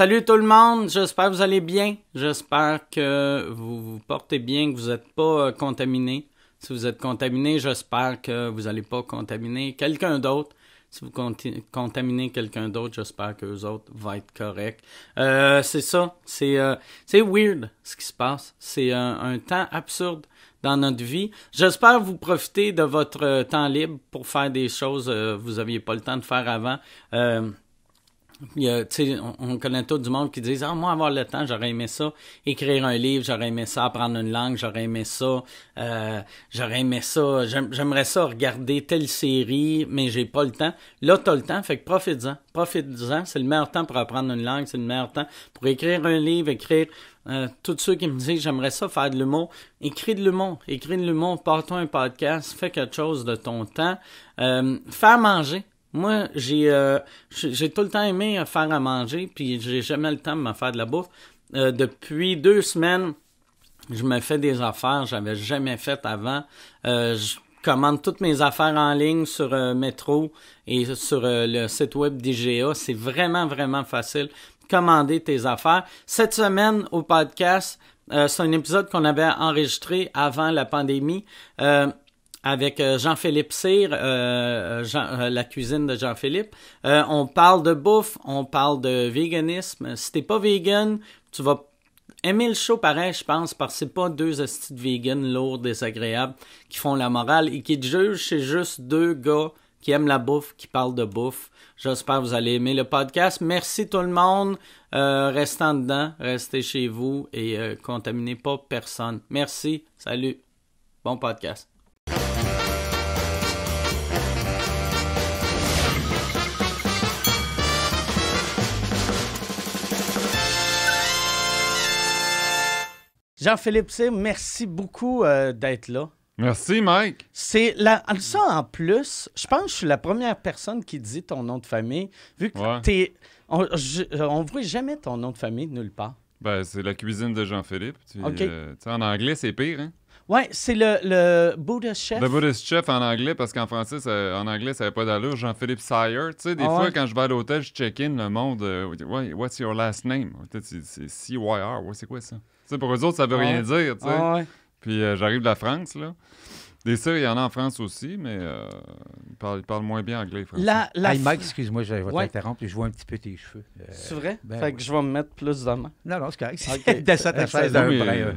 Salut tout le monde, j'espère que vous allez bien. J'espère que vous vous portez bien, que vous n'êtes pas euh, contaminé. Si vous êtes contaminé, j'espère que vous n'allez pas contaminer quelqu'un d'autre. Si vous contaminez quelqu'un d'autre, j'espère que les autres vont être corrects. Euh, c'est ça, euh, c'est weird ce qui se passe. C'est un, temps absurde dans notre vie. J'espère vous profitez de votre temps libre pour faire des choses que vous n'aviez pas le temps de faire avant. Il on, connaît tout du monde qui disent Ah, moi, avoir le temps, j'aurais aimé ça. Écrire un livre, j'aurais aimé ça. Apprendre une langue, j'aurais aimé ça. Euh, j'aurais aimé ça. J'aimerais ça regarder telle série, mais j'ai pas le temps. Là, t'as le temps, fait que profite en profite en C'est le meilleur temps pour apprendre une langue, c'est le meilleur temps pour écrire un livre, écrire. Euh, tous ceux qui me disent j'aimerais ça faire de l'humour, écris de l'humour, écris de l'humour, porte-toi un podcast, fais quelque chose de ton temps, euh, faire manger, moi, euh, j'ai j'ai tout le temps aimé faire à manger, puis j'ai jamais le temps de me faire de la bouffe. Euh, depuis deux semaines, je me fais des affaires, j'avais jamais fait avant. Euh, je commande toutes mes affaires en ligne sur Metro et sur le site web d'IGA. C'est vraiment, vraiment facile. Commander tes affaires. Cette semaine, au podcast, c'est un épisode qu'on avait enregistré avant la pandémie. Euh, avec euh, Jean-Philippe Cyr, euh, euh, la cuisine de Jean-Philippe. on parle de bouffe, on parle de véganisme. Si t'es pas vegan, tu vas aimer le show pareil, je pense, parce que c'est pas deux astuces véganes vegan lourds, désagréables, qui font la morale et qui te jugent. C'est juste deux gars qui aiment la bouffe, qui parlent de bouffe. J'espère que vous allez aimer le podcast. Merci tout le monde. restez dedans, restez chez vous et contaminez pas personne. Merci, salut. Bon podcast. Jean-Philippe merci beaucoup euh, d'être là. Merci, Mike. C'est la... Ça, en plus, je pense que je suis la première personne qui dit ton nom de famille, vu que tu t'es... On ne voit jamais ton nom de famille nulle part. Ben, c'est la cuisine de Jean-Philippe. Euh, en anglais, c'est pire, hein? Oui, c'est le, le Buddhist Chef. Le Buddhist Chef en anglais, parce qu'en français, en anglais, ça n'avait pas d'allure. Jean-Philippe Sire. Tu sais, des ah fois, quand je vais à l'hôtel, je check-in, le monde, euh, What's your last name? C'est CYR, r c'est quoi ça? pour eux autres, ça veut rien dire, tu sais. Puis euh, j'arrive de la France, là. Des sœurs, il y en a en France aussi, mais euh, ils, parlent, ils, parlent, moins bien anglais. Français. La, la hey, Mike, excuse-moi, je vais ouais. t'interrompre. Je vois un petit peu tes cheveux. Euh, c'est vrai? Ben fait que je vais me mettre plus de main. Non, non, c'est correct. Okay. ta d'un brin. Un, euh,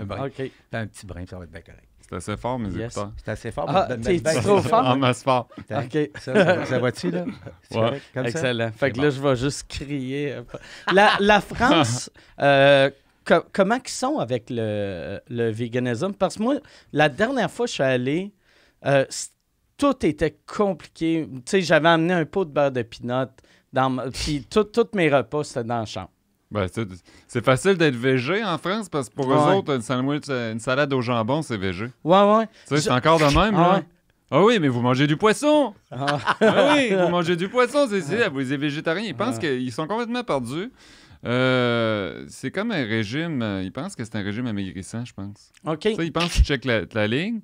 un petit brin, ça va être bien correct. C'est assez fort, mes yes. écouteurs. C'est assez fort. Ah, t'es ben, ben, trop fort. En masse fort. OK. Ça, va-tu, là? Ouais. Comme Excellent. Fait que là, je vais juste crier. La, la France, euh, comment ils sont avec le, le véganisme? Parce que moi, la dernière fois que je suis allé, euh, tout était compliqué. Tu sais, j'avais amené un pot de beurre de pinot, dans puis tous mes repas, c'était dans la chambre. Ben, c'est facile d'être végé en France parce que pour eux autres, une, salade au jambon, c'est végé. Ouais, ouais. c'est encore de même, là. Ah oui, mais vous mangez du poisson! Ah, ah oui, vous mangez du poisson, c'est ah. vous êtes végétariens. Ils pensent ah. qu'ils sont complètement perdus. Euh, c'est comme un régime. Il euh, ils pensent que c'est un régime amaigrissant, je pense. OK. ils pensent que tu la, la, ligne.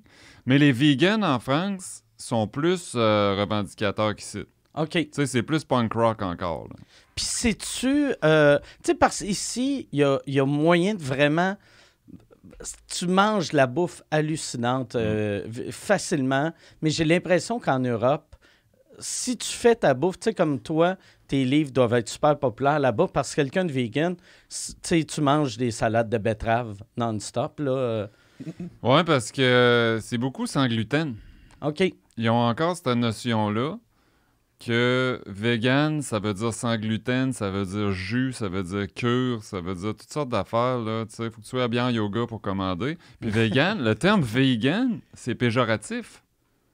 Mais les vegans en France sont plus euh, revendicateurs qu'ici. OK. Tu sais, c'est plus punk rock encore. Puis, sais-tu. tu sais, parce qu'ici, il y a, moyen de vraiment. Tu manges la bouffe hallucinante mm. facilement, mais j'ai l'impression qu'en Europe, si tu fais ta bouffe, tu sais, comme toi, tes livres doivent être super populaires là-bas parce que quelqu'un de vegan, tu tu manges des salades de betterave non-stop, là. Euh. Ouais, parce que c'est beaucoup sans gluten. OK. Ils ont encore cette notion-là que vegan, ça veut dire sans gluten, ça veut dire jus, ça veut dire cure, ça veut dire toutes sortes d'affaires. Là, tu sais, faut que tu sois bien en yoga pour commander. Puis vegan, le terme vegan, c'est péjoratif.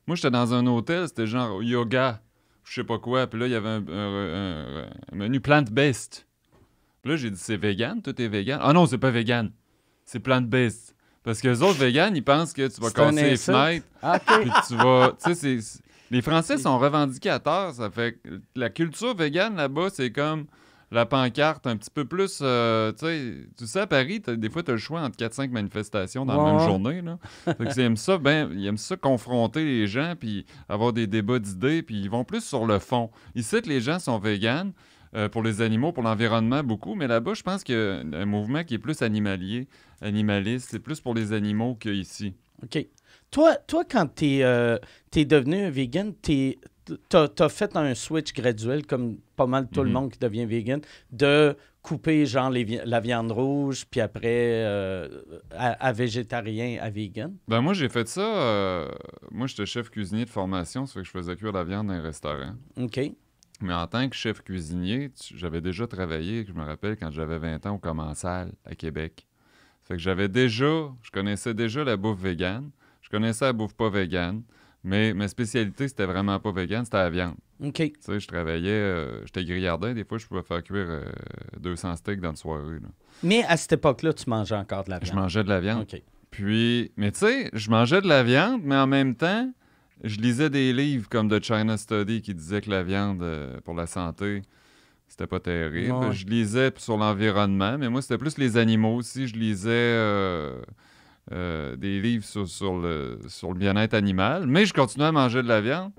Moi, j'étais dans un hôtel, c'était genre yoga je sais pas quoi. Puis là, il y avait un, menu plant-based. Puis là, j'ai dit, c'est vegan, tout est vegan. Ah non, c'est pas vegan, c'est plant-based. Parce que les autres vegans, ils pensent que tu vas casser les fenêtres. Ah, puis tu vas. Tu sais, c'est les Français sont revendicateurs. Ça fait la culture vegan, là-bas, c'est comme la pancarte un petit peu plus. Euh, tu sais, à Paris, des fois, tu as le choix entre 4-5 manifestations dans la même journée. Là. Ben, ils, aiment ça, confronter les gens, puis avoir des débats d'idées, puis ils vont plus sur le fond. savent que les gens sont véganes. Euh, pour les animaux, pour l'environnement, beaucoup. Mais là-bas, je pense que un mouvement qui est plus animalier, animaliste, c'est plus pour les animaux qu'ici. OK. Toi, toi quand tu es, euh, devenu vegan, tu t'as as fait un switch graduel, comme pas mal tout le mhm. monde qui devient vegan, de couper genre la viande rouge, puis après euh, à, végétarien, à vegan? Ben moi, j'ai fait ça. Euh, moi, j'étais chef cuisinier de formation, ça fait que je faisais cuire la viande dans un restaurant. OK. Mais en tant que chef cuisinier, j'avais déjà travaillé, je me rappelle, quand j'avais 20 ans au Commensal à Québec. Ça fait que j'avais déjà, je connaissais déjà la bouffe végane, je connaissais la bouffe pas végane. Mais ma spécialité, c'était vraiment pas vegan, c'était la viande. OK. Tu sais, je travaillais, euh, j'étais grillardin, des fois, je pouvais faire cuire 200 euh, steaks dans une soirée. Mais à cette époque-là, tu mangeais encore de la viande. Je mangeais de la viande. OK. Puis, mais tu sais, je mangeais de la viande, mais en même temps, je lisais des livres comme de China Study qui disait que la viande euh, pour la santé, c'était pas terrible. Je lisais sur l'environnement, mais moi, c'était plus les animaux aussi. Je lisais euh, des livres sur, le, bien-être animal, mais je continuais à manger de la viande.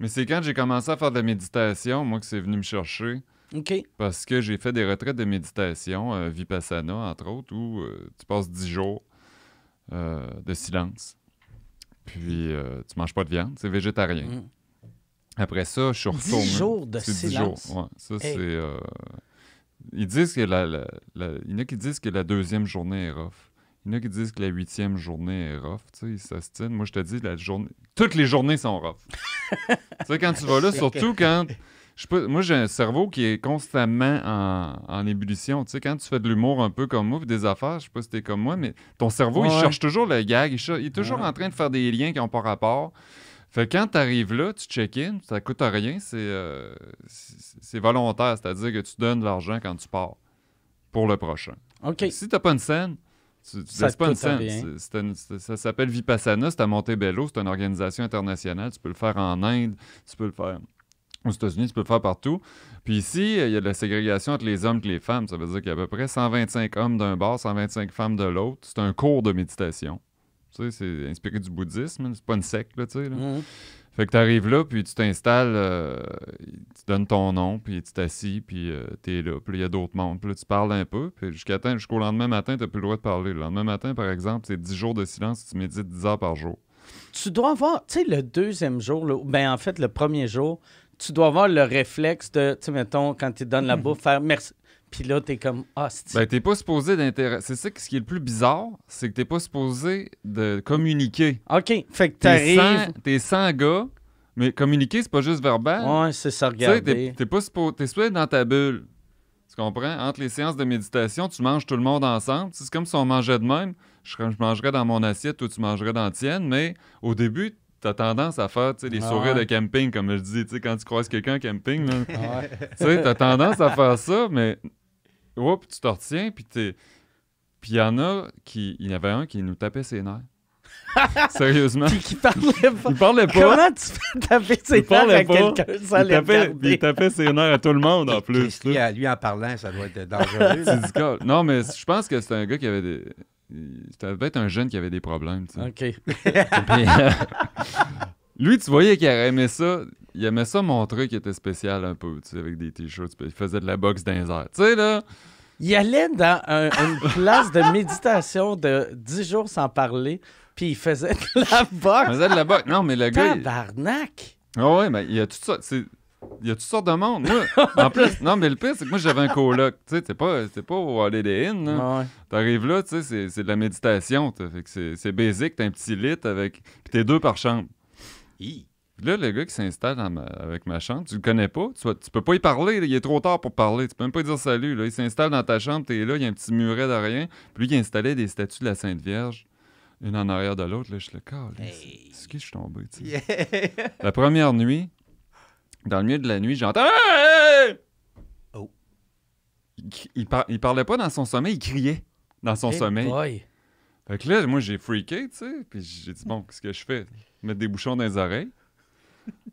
Mais c'est quand j'ai commencé à faire de la méditation, moi, que c'est venu me chercher. Parce que j'ai fait des retraites de méditation, euh, Vipassana, entre autres, où euh, tu passes dix jours de silence. Puis tu manges pas de viande, c'est végétarien. Mm. Après ça, je suis retourné. 10 jours de silence. 10 jours. ça, c'est. Ils disent que Il y en a qui disent que la deuxième journée est rough. Il y en a qui disent que la huitième journée est rough, tu sais, ils s'astinent. Moi, je te dis, la journée... toutes les journées sont rough. tu sais, quand tu vas là, surtout quand... Je peux... moi, j'ai un cerveau qui est constamment en, ébullition. Tu sais, quand tu fais de l'humour un peu comme moi, des affaires, je sais pas si t'es comme moi, mais ton cerveau, il cherche toujours le gag. Il, est toujours en train de faire des liens qui n'ont pas rapport. Fait quand tu arrives là, tu check-in, ça coûte rien, c'est euh, volontaire, c'est-à-dire que tu donnes de l'argent quand tu pars pour le prochain. OK. si t'as pas une scène, c'est pas une ça s'appelle Vipassana, c'est à Montebello, c'est une organisation internationale. Tu peux le faire en Inde, tu peux le faire aux États-Unis, tu peux le faire partout. Puis ici, il y a de la ségrégation entre les hommes et les femmes. Ça veut dire qu'il y a à peu près 125 hommes d'un bord, 125 femmes de l'autre. C'est un cours de méditation. c'est inspiré du bouddhisme, c'est pas une secte, tu sais. Mm-hmm. Fait que tu arrives là, puis tu t'installes, euh, tu donnes ton nom, puis tu t'assis, puis euh, tu es là. Puis il y a d'autres mondes. Puis tu parles un peu, puis jusqu'à jusqu'au lendemain matin, t'as plus le droit de parler. Le lendemain matin, par exemple, c'est 10 jours de silence, tu médites 10 heures par jour. Tu dois avoir, tu sais, le deuxième jour, là, ben en fait, le premier jour, tu dois avoir le réflexe de, tu sais, mettons, quand tu donnes la mm-hmm. bouffe, faire merci. Puis là, t'es comme host. Ben, t'es pas supposé d'intéresser. C'est ça ce qui est le plus bizarre, c'est que t'es pas supposé de communiquer. OK. Fait que t'arrives. T'es sans gars, mais communiquer, c'est pas juste verbal. Ouais, c'est ça, T'es, pas supposé. T'es supposé être dans ta bulle. Tu comprends? Entre les séances de méditation, tu manges tout le monde ensemble. C'est comme si on mangeait de même. Je, je mangerais dans mon assiette ou tu mangerais dans la tienne, mais au début, t'as tendance à faire des souris ah sourires de camping, comme je dis, quand tu croises quelqu'un en camping, là, ah t'as tendance à faire ça, mais oups, tu t'en retiens, puis t'es. Puis il y en a qui. Il y en avait un qui nous tapait ses nerfs. Sérieusement. Puis qui parlait pas. Il parlait pas. Comment tu fais taper ses nerfs à quelqu'un sans il les tapait, Il tapait ses nerfs à tout le monde en plus. Lui, à lui en parlant, ça doit être dangereux. non, mais je pense que c'était un gars qui avait des. C'était peut-être un jeune qui avait des problèmes. Tu sais. OK. lui, tu voyais qu'il aimait ça. Il aimait ça montrer qu'il était spécial un peu, tu sais, avec des t-shirts. Il faisait de la boxe dans Tu sais, là. Il allait dans une place de méditation de 10 jours sans parler, puis il faisait de la boxe. Il faisait de la boxe. Non, mais le gars. il- Tabarnak! Ah ouais, mais il y a tout ça. c'est- Il y a toutes sortes de monde. en plus, non, mais le pire, c'est que moi, j'avais un coloc. Tu sais, t'es pas, t'es pas au Holiday Inn. là. Ah T'arrives là, tu sais, c'est- c'est de la méditation. que c'est c'est basic. T'as un petit lit avec. Puis t'es deux par chambre là, le gars qui s'installe avec ma chambre, tu le connais pas, tu, peux pas y parler, il est trop tard pour parler, tu peux même pas dire salut. Là. Il s'installe dans ta chambre, t'es là, il y a un petit muret de rien. Puis lui, il installait des statues de la Sainte Vierge, une en arrière de l'autre. Là, je le calme. Hey. C'est qui je suis tombé, tu sais. La première nuit, dans le milieu de la nuit, j'entends. Oh. Il, il, parlait pas dans son sommeil, il criait dans son sommeil. Boy. Fait que là, moi, j'ai freaké, tu sais. Puis j'ai dit, bon, qu'est-ce que je fais? Mettre des bouchons dans les oreilles.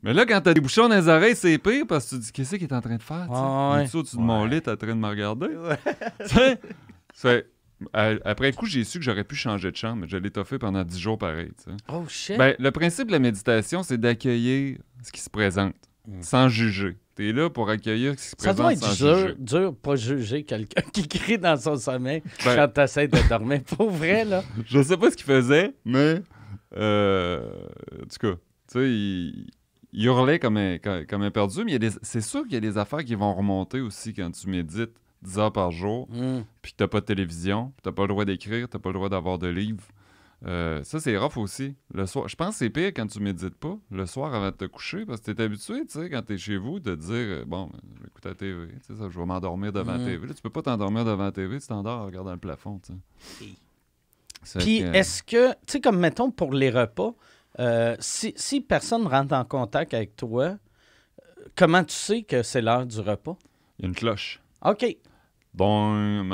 Mais là, quand t'as des bouchons dans les oreilles, c'est pire parce que tu dis qu'est-ce qu'il est en train de faire? Ah, ouais. Tu au-dessus de mon lit, t'es en train de me regarder. c'est après un coup, j'ai su que j'aurais pu changer de chambre, mais je l'ai toffé pendant 10 jours pareil. T'sais. Oh shit! Ben, le principe de la méditation, c'est d'accueillir ce qui se présente mm. sans juger. T'es là pour accueillir ce qui se présente sans juger. Ça doit être dur, de pas juger quelqu'un qui crie dans son sommeil ben... quand t'essaies de dormir. pour vrai, là. je sais pas ce qu'il faisait, mais. Euh... en tout cas, tu sais, il il hurlait comme un, comme, perdu, mais c'est sûr qu'il y a des affaires qui vont remonter aussi quand tu médites 10 heures par jour, hmm. puis que n'as pas de télévision, tu t'as pas le droit d'écrire, tu n'as pas le droit d'avoir de livres. Euh, ça, c'est rough aussi. Le soir, je pense que c'est pire quand tu médites pas le soir avant de te coucher parce que tu es habitué, quand tu es chez vous, de dire euh, Bon, ben, je vais la TV, je vais m'endormir devant la hmm. TV. Là, tu peux pas t'endormir devant la TV, tu t'endors en regardant le plafond, Puis, est-ce que, tu sais, comme mettons pour les repas, euh, si, si, personne rentre en contact avec toi, euh, comment tu sais que c'est l'heure du repas? Il y a une cloche. OK. Bon,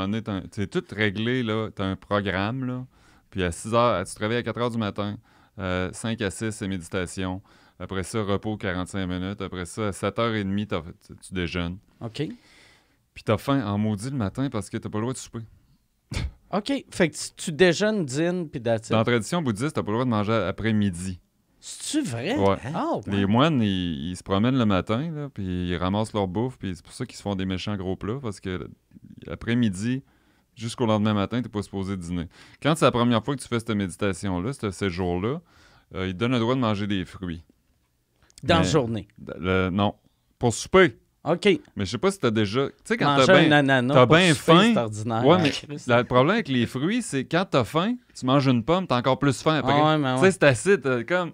c'est tout réglé, là. as un programme, Puis à 6 heures, tu te réveilles à 4 heures du matin. 5 euh, à 6, c'est méditation. Après ça, repos 45 minutes. Après ça, à 7h30, tu déjeunes. OK. Puis as faim en maudit le matin parce que t'as pas le droit de souper. OK. Fait que tu, déjeunes, dînes, puis d'attitude. Dans la tradition bouddhiste, t'as pas le droit de manger après-midi. cest vrai? Ah, Les moines, ils, se promènent le matin, puis ils ramassent leur bouffe, puis c'est pour ça qu'ils se font des méchants gros plats, parce que après-midi, jusqu'au lendemain matin, t'es pas supposé dîner. Quand c'est la première fois que tu fais cette méditation-là, ce séjour-là, euh, ils donnent le droit de manger des fruits. Dans la journée? non. Pour souper. OK. Mais je sais pas si t'as déjà. Tu sais, quand t'as bien t'as bien faim. Ouais, mais ah, le problème avec les fruits, c'est quand t'as faim, tu manges une pomme, t'as encore plus faim après. Tu sais, c'est acide, euh, comme.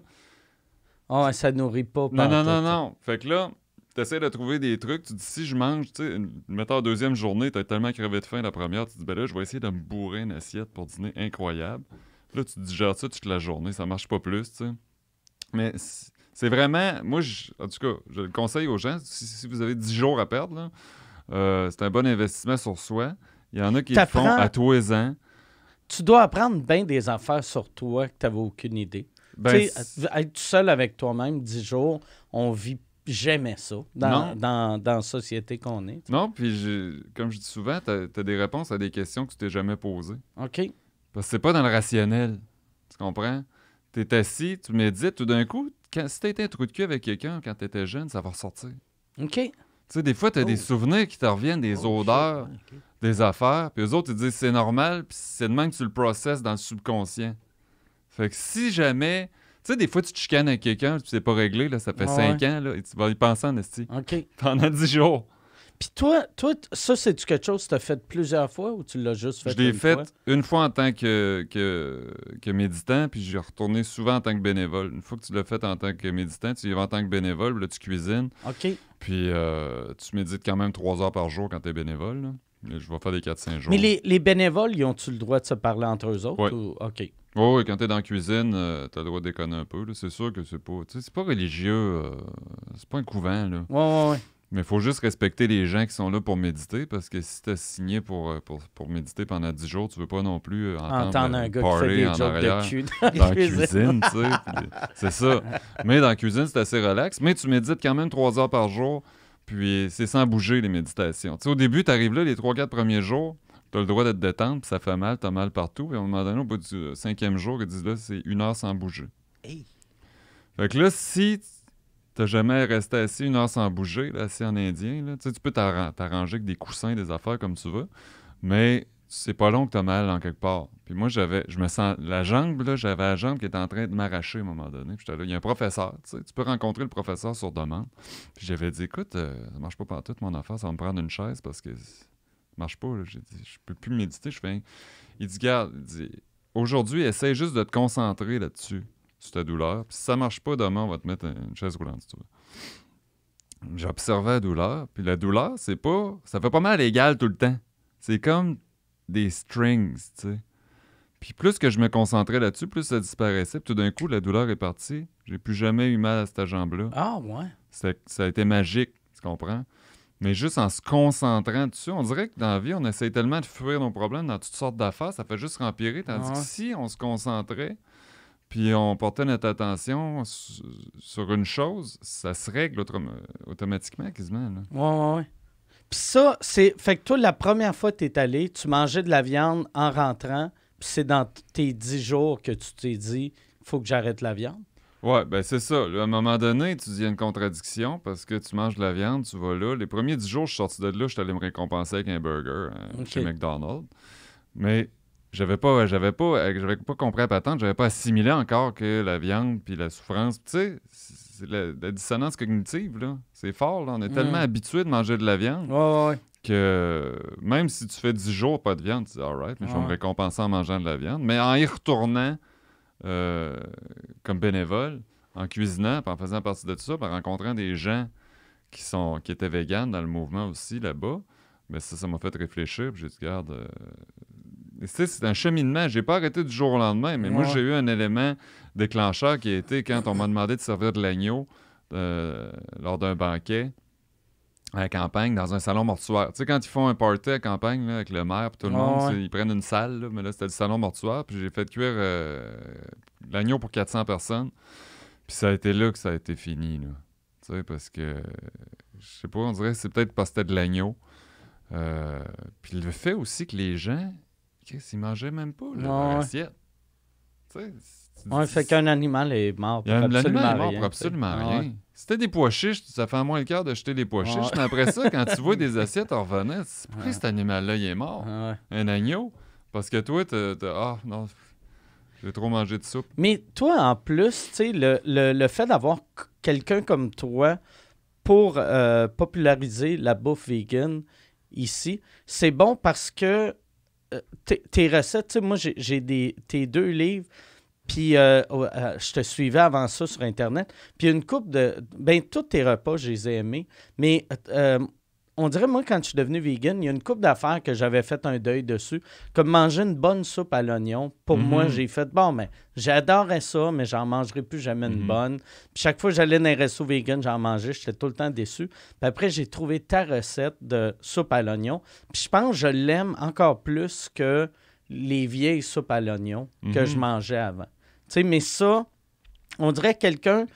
Ah, oh, ça nourrit pas. Non, non, non, non. Fait que là, t'essaies de trouver des trucs. Tu dis, si je mange, tu sais, mettons, en deuxième journée, t'as tellement crevé de faim la première, tu dis, ben là, je vais essayer de me bourrer une assiette pour dîner incroyable. Là, tu digères ça toute la journée, ça marche pas plus, tu sais. Mais si, c'est vraiment, moi, je, en tout cas, je le conseille aux gens, si, vous avez 10 jours à perdre, euh, c'est un bon investissement sur soi. Il y en a qui font à tous les ans. Tu dois apprendre bien des affaires sur toi que tu n'avais aucune idée. Ben, être seul avec toi-même 10 jours, on vit jamais ça dans, la société qu'on est. Non, puis comme je dis souvent, tu as, des réponses à des questions que tu t'es jamais posées. OK. Parce que c'est pas dans le rationnel. Tu comprends? Tu es assis, tu médites, tout d'un coup, si t'as été un trou de cul avec quelqu'un quand t'étais jeune, ça va ressortir. OK. Tu sais, des fois, t'as as des oh. souvenirs qui te reviennent, des oh, odeurs, des affaires, puis eux autres, ils disent c'est normal, puis c'est le que tu le processes dans le subconscient. Fait que si jamais. Tu sais, des fois, tu te chicanes avec quelqu'un, tu sais pas réglé, là, ça fait 5 ans, là, et tu vas y penser en esti. OK. Pendant 10 jours. Puis toi, toi, ça, c'est-tu quelque chose que tu as fait plusieurs fois ou tu l'as juste fait fois? Je l'ai fait une fois en tant que, que, méditant, puis j'ai retourné souvent en tant que bénévole. Une fois que tu l'as fait en tant que méditant, tu y vas en tant que bénévole, là, tu cuisines. OK. Puis euh, tu médites quand même trois heures par jour quand tu es bénévole. Je vais faire des quatre, 5 jours. Mais les, les bénévoles, ils ont-tu le droit de se parler entre eux autres? Oui. OK. oui, quand t'es dans la cuisine, euh, tu as le droit de déconner un peu. C'est sûr que c'est pas. C'est pas religieux. Euh, c'est pas un couvent, là. Oui, oui, ouais. Mais il faut juste respecter les gens qui sont là pour méditer, parce que si tu as signé euh, pour, pour, méditer pendant 10 jours, tu veux pas non plus euh, entendre, euh, un gars qui fait des jokes de cul dans, la cuisine. c'est ça. Mais dans la cuisine, c'est assez relax. Mais tu médites quand même 3 heures par jour, puis c'est sans bouger les méditations. au début, tu arrives là les 3-4 premiers jours, tu as le droit d'être détente, puis ça fait mal, tu as mal partout. Et à un moment donné, au bout du cinquième jour, ils disent là, c'est une heure sans bouger. Hey. Fait que là, si T'as jamais resté assis une heure sans bouger, là, assis en indien. Là. Tu peux t'arranger avec des coussins, des affaires comme tu veux, mais c'est pas long que t'as mal en quelque part. Puis moi, j'avais, je me sens, la jambe, j'avais la jambe qui était en train de m'arracher à un moment donné. Puis j'étais là, il y a un professeur, tu tu peux rencontrer le professeur sur demande. Puis j'avais dit, écoute, ça euh, ça marche pas toute mon affaire, ça va me prendre une chaise parce que ça marche pas. J'ai dit, je peux plus méditer. Je fais, il dit, garde, il dit, aujourd'hui, essaye juste de te concentrer là-dessus douleur. si ça marche pas, demain, on va te mettre une chaise roulante, J'observais la douleur. Puis la douleur, c'est pas. Ça fait pas mal l'égal tout le temps. C'est comme des strings, tu sais. Puis plus que je me concentrais là-dessus, plus ça disparaissait. tout d'un coup, la douleur est partie. J'ai plus jamais eu mal à cette jambe-là. Ah, ouais. Ça a été magique, tu comprends? Mais juste en se concentrant dessus, on dirait que dans la vie, on essaie tellement de fuir nos problèmes dans toutes sortes d'affaires, ça fait juste rempirer. Tandis que si on se concentrait, puis on portait notre attention sur une chose, ça se règle automatiquement quasiment. Ouais, ouais, Puis ça, c'est. Fait que toi, la première fois que tu es allé, tu mangeais de la viande en rentrant, puis c'est dans tes dix jours que tu t'es dit, faut que j'arrête la viande. Ouais, ben c'est ça. À un moment donné, tu dis, y a une contradiction parce que tu manges de la viande, tu vas là. Les premiers dix jours, je suis sorti de là, je suis allé me récompenser avec un burger hein, chez McDonald's. Mais j'avais pas j'avais pas euh, j'avais pas compris à patente j'avais pas assimilé encore que la viande puis la souffrance tu sais la, la, dissonance cognitive là c'est fort on est mm. tellement habitué de manger de la viande que même si tu fais 10 jours pas de viande tu dis alright mais je vais me récompenser en mangeant de la viande mais en y retournant euh, comme bénévole en cuisinant en faisant partie de tout ça en rencontrant des gens qui sont qui étaient véganes dans le mouvement aussi là bas mais ben ça, ça m'a fait réfléchir. je j'ai garde, euh, c'est un cheminement. J'ai pas arrêté du jour au lendemain, mais moi, j'ai eu un élément déclencheur qui a été quand on m'a demandé de servir de l'agneau euh, lors d'un banquet à la campagne, dans un salon mortuaire. Tu sais, quand ils font un party à campagne avec le maire et tout le monde, ils prennent une salle, mais là, c'était le salon mortuaire. Puis j'ai fait cuire euh, l'agneau pour 400 personnes. Puis ça a été là que ça a été fini. Tu sais, parce que, je sais pas, on dirait que c'est peut-être parce que c'était de l'agneau. Euh, puis le fait aussi que les gens Qu'est-ce même pas, là, assiette? Tu sais, fait qu'un animal est mort absolument L'animal est mort pour absolument rien. des pois chiches, ça fait moins le cœur de jeter des pois chiches. Mais après ça, quand tu vois des assiettes en revenant, pourquoi cet animal-là, il est mort? Un agneau? Parce que toi, t'as... Ah, non... J'ai trop mangé de soupe. Mais toi, en plus, le, le, le, fait d'avoir quelqu'un comme toi pour euh, populariser la bouffe vegan ici, c'est bon parce que euh, tes recettes, moi, j'ai tes deux livres. Puis euh, euh, je te suivais avant ça sur Internet. Puis une coupe de. Ben, tous tes repas, je les ai aimés. Mais on dirait, moi, quand je suis devenu vegan, il y a une coupe d'affaires que j'avais fait un deuil dessus. Comme manger une bonne soupe à l'oignon, pour mhm. moi, j'ai fait, bon, mais ben, j'adorais ça, mais j'en mangerai plus jamais une mhm. bonne. Puis chaque fois que j'allais dans un restos vegan, j'en mangeais, j'étais tout le temps déçu. Puis après, j'ai trouvé ta recette de soupe à l'oignon. Puis je pense que je l'aime encore plus que les vieilles soupes à l'oignon que je mhm. mangeais avant. Tu sais, mais ça, on dirait quelqu'un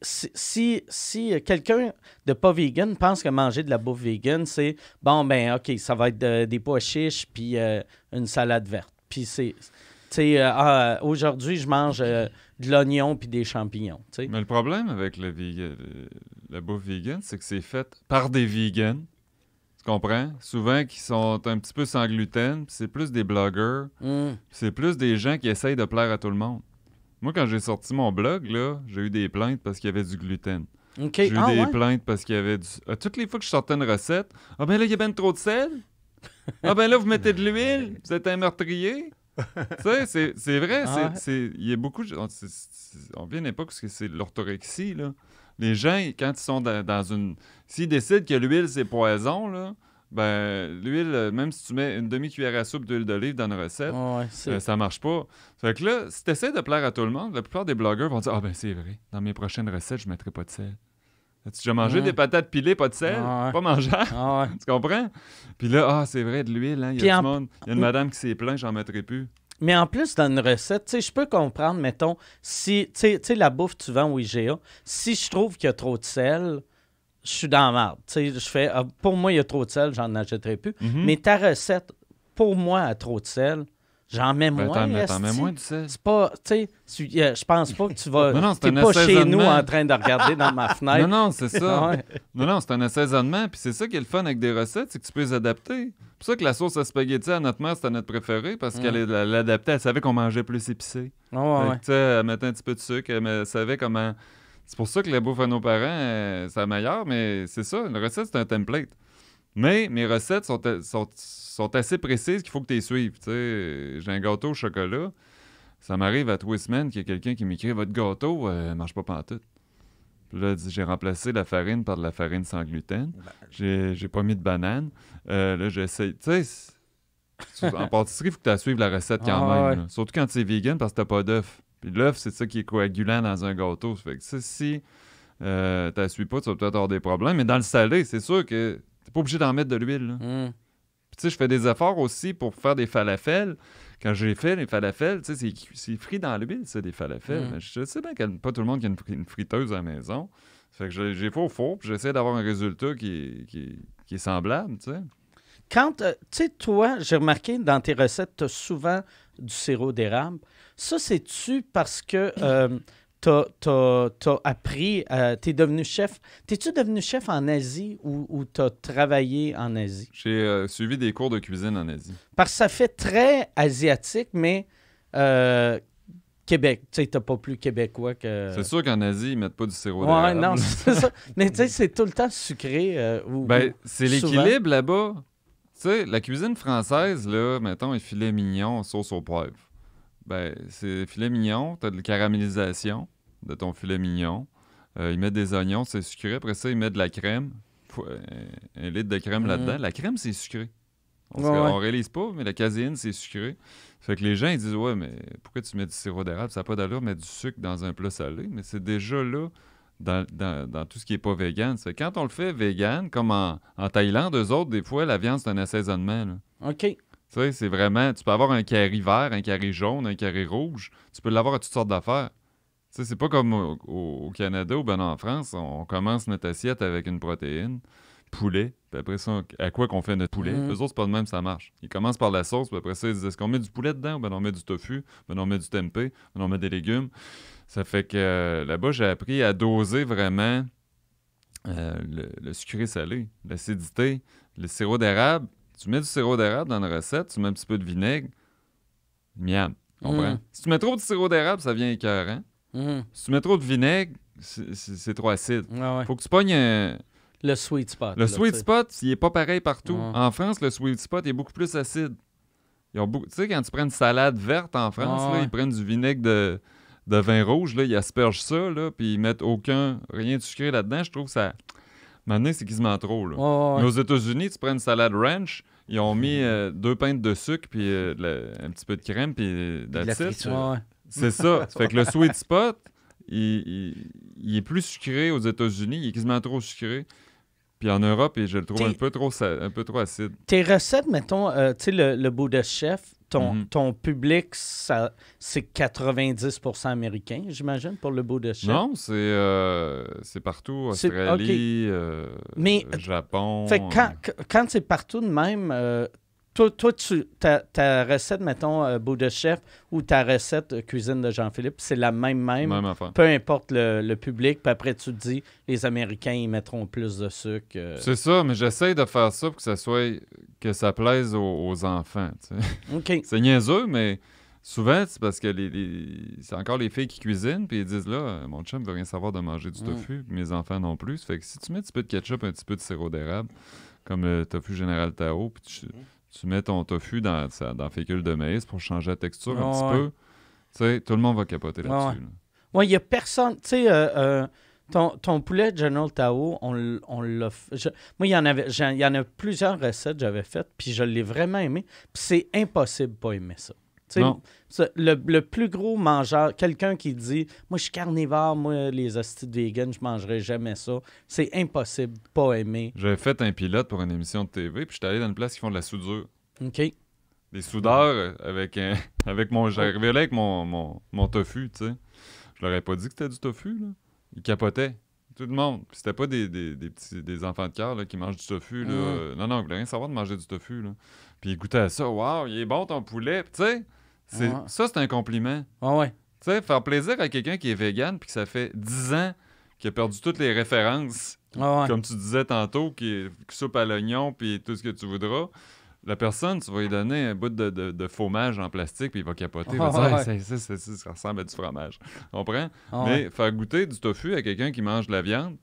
si, si, quelqu'un de pas vegan pense que manger de la bouffe vegan, c'est bon, ben, OK, ça va être des pois chiches puis euh, une salade verte. Puis c'est. Euh, ah, aujourd'hui, je mange euh, de l'oignon puis des champignons. Mais le problème avec la bouffe vegan, c'est que c'est fait par des vegans. Tu comprends? Souvent qui sont un petit peu sans gluten, c'est plus des blogueurs, mm. c'est plus des gens qui essayent de plaire à tout le monde. Moi, quand j'ai sorti mon blog, là, j'ai eu des plaintes parce qu'il y avait du gluten. J'ai eu ah, des plaintes parce qu'il y avait du. Ah, toutes les fois que je sortais une recette, ah ben là, il y a ben trop de sel. Ah ben là, vous mettez de l'huile, vous êtes un meurtrier. tu sais, c'est vrai. Ah, il y a beaucoup. On, vient pas parce que c'est l'orthorexie, là. Les gens, quand ils sont dans une. S'ils décident que l'huile, c'est poison, là, ben, l'huile, euh, même si tu mets une demi-cuillère à soupe d'huile d'olive dans une recette, euh, ça marche pas. Fait que là, si de plaire à tout le monde, la plupart des blogueurs vont dire Ah, ben, c'est vrai, dans mes prochaines recettes, je mettrai pas de sel. As-tu déjà mangé des patates pilées, pas de sel? Ah, pas mangeable. Ah, tu comprends? Puis là, ah, c'est vrai, de l'huile, hein. il y a tout monde. Il y a une madame qui s'est plainte, j'en mettrai plus. Mais en plus, dans une recette, tu sais, je peux comprendre, mettons, si, tu la bouffe, tu vends au IGA, si je trouve qu'il y a trop de sel, je suis dans la merde. Je fais, ah, pour moi, il y a trop de sel, j'en achèterai plus. Mhm. Mais ta recette, pour moi, a trop de sel. J'en mets ben, moins. T'en mets moins, sel. C'est pas, tu sais, euh, je pense pas que tu vas. non, pas chez nous en train de regarder dans ma fenêtre. Non, non, c'est ça. Non, non, c'est un assaisonnement. Puis c'est ça qui est le fun avec des recettes, c'est que tu peux les adapter. C'est pour ça que la sauce à spaghetti à notre mère, c'était notre préférée parce qu'elle mm. l'adaptait. Elle savait qu'on mangeait plus épicé. Ah tu sais, elle mettait un petit peu de sucre, mais elle savait comment. C'est pour ça que la bouffe à nos parents, ça euh, c'est mais c'est ça. Une recette, c'est un template. Mais mes recettes sont, euh, sont, assez précises qu'il faut que tu les suives. J'ai un gâteau au chocolat. Ça m'arrive à trois semaines qu'il y a quelqu'un qui m'écrit Votre gâteau euh, marche pas pantoute. tout. là, j'ai remplacé la farine par de la farine sans gluten. J'ai, pas mis de banane. là, j'essaie. Tu sais, en pâtisserie, il faut que tu suives la recette quand ah, même. Surtout quand tu es vegan parce que t'as pas d'œuf. Puis l'œuf, c'est ça qui est coagulant dans un gâteau. Ça fait que si euh, tu la pas, tu vas peut-être avoir des problèmes. Mais dans le salé, c'est sûr que t'es pas obligé d'en mettre de l'huile. Hmm. tu sais, je fais des efforts aussi pour faire des falafels. Quand j'ai fait les falafels, tu sais, c'est frit dans l'huile, ça des falafels. Hmm. Je sais bien que pas tout le monde qui a une, friteuse à la maison. Ça fait que j'ai fait au four, puis j'essaie d'avoir un résultat qui, est semblable, tu sais. Quand, euh, tu sais, toi, j'ai remarqué dans tes recettes, tu as souvent du sirop d'érable. Ça, c'est-tu parce que euh, t'as, appris, euh, t'es devenu chef. T'es-tu devenu chef en Asie ou, t'as travaillé en Asie? J'ai euh, suivi des cours de cuisine en Asie. Parce que ça fait très asiatique, mais Québec. Tu sais, t'as pas plus québécois que. C'est sûr qu'en Asie, ils mettent pas du sirop ouais, non, c'est ça. Mais tu sais, c'est tout le temps sucré. ben, c'est l'équilibre là-bas. Tu sais, la cuisine française, là, mettons, est filet mignon, sauce au poivre. Ben, c'est filet mignon, t'as de la caramélisation de ton filet mignon. Euh, ils mettent des oignons, c'est sucré. Après ça, ils mettent de la crème. Euh, un litre de crème mm-hmm. là-dedans. La crème, c'est sucré. On, réalise pas, mais la caséine, c'est sucré. Fait que les gens, ils disent Ouais, mais pourquoi tu mets du sirop d'érable Ça n'a pas d'allure, mettre du sucre dans un plat salé. Mais c'est déjà là, dans, tout ce qui n'est pas vegan. quand on le fait vegan, comme en, Thaïlande, eux autres, des fois, la viande, c'est un assaisonnement. OK. Tu sais, c'est vraiment. Tu peux avoir un carré vert, un carré jaune, un carré rouge. Tu peux l'avoir à toutes sortes d'affaires. Tu sais, c'est pas comme au, Canada ou ben en France. On commence notre assiette avec une protéine, poulet. Puis après ça, à quoi qu'on fait notre poulet? les mm-hmm. Eux autres, c'est pas de même, ça marche. Ils commencent par la sauce, puis après ça, ils disent est-ce qu'on met du poulet dedans? Ben on met du tofu, ben on met du tempeh, ben on met des légumes. Ça fait que euh, là-bas, j'ai appris à doser vraiment euh, le, le sucré salé, l'acidité, le sirop d'érable. Tu mets du sirop d'érable dans une recette, tu mets un petit peu de vinaigre, miam. Mm. Si tu mets trop de sirop d'érable, ça vient écœurant. Mm. Si tu mets trop de vinaigre, c'est trop acide. Ah Faut que tu pognes un... Le sweet spot. Le sweet spot, il est pas pareil partout. En France, le sweet spot est beaucoup plus acide. Tu sais, quand tu prends une salade verte en France, ah ils prennent du vinaigre de, vin rouge, là, ils aspergent ça, là, puis ils mettent aucun, rien de sucré là-dedans. Je trouve que ça. Maintenant, c'est quasiment trop. Là. Mais aux États-Unis, tu prends une salade ranch, ils ont mis euh, deux pintes de sucre, puis euh, un petit peu de crème, puis d'acide. Euh, C'est ça. fait que le sweet spot, il, est plus sucré aux États-Unis. Il est quasiment trop sucré. Puis en Europe, je le trouve un peu trop, acide. Tes recettes, mettons, tu sais, le, le de Chef, Mhm. ton, public, c'est 90 américain, j'imagine, pour le beau de chien. Non, c'est euh, partout, Australie, euh, Mais, Japon. Fait, quand, euh, quand c'est partout de même, euh, toi, tu, ta, recette, mettons, euh, beau de chef ou ta recette euh, cuisine de Jean-Philippe, c'est la même, même. peu importe le, public. Puis après, tu te dis, les Américains, ils mettront plus de sucre. Euh. C'est ça, mais j'essaie de faire ça pour que ça soit. que ça plaise aux, enfants. ok c'est niaiseux, mais. Souvent, c'est parce que les, c'est encore les filles qui cuisinent, puis ils disent là, mon chum veut rien savoir de manger du mm. tofu, mes enfants non plus. Fait que si tu mets un petit peu de ketchup, un petit peu de sirop d'érable, comme le tofu général Tao, puis tu, mm tu mets ton tofu dans, la fécule de maïs pour changer la texture un petit peu. Tu sais, tout le monde va capoter là-dessus. Oui, il n'y a personne. Tu sais, euh, euh, ton, poulet General Tao, on, l'a fait. Moi, il y en avait en a plusieurs recettes que j'avais faites, puis je l'ai vraiment aimé. Puis c'est impossible de pas aimer ça. Non. le, le, plus gros mangeur, quelqu'un qui dit Moi, je suis carnivore, moi, les hosties vegan, je mangerai jamais ça. C'est impossible pas aimer. J'avais fait un pilote pour une émission de TV, puis j'étais allé dans une place qui font de la soudure. OK. Des soudeurs avec, un, avec mon. J'arrivais là avec mon, tofu, tu sais. Je leur ai pas dit que c'était du tofu, là. Ils capotaient. Tout le monde. Puis c'était pas des, petits, des enfants de cœur qui mangent du tofu. Là. Mm. Non, non, ils voulaient rien savoir de manger du tofu. Là. Puis ils goûtaient à ça. Waouh, il est bon ton poulet. Tu sais, ça, c'est un compliment. Tu sais, faire plaisir à quelqu'un qui est vegan puis que ça fait 10 ans qu'il a perdu toutes les références, comme tu disais tantôt, qui soupe à l'oignon puis tout ce que tu voudras. La personne, tu vas lui donner un bout de, de, fromage en plastique, puis il va capoter. Il va dire ça, ça, ça, ressemble à du fromage. On prend? Mais faire goûter du tofu à quelqu'un qui mange de la viande,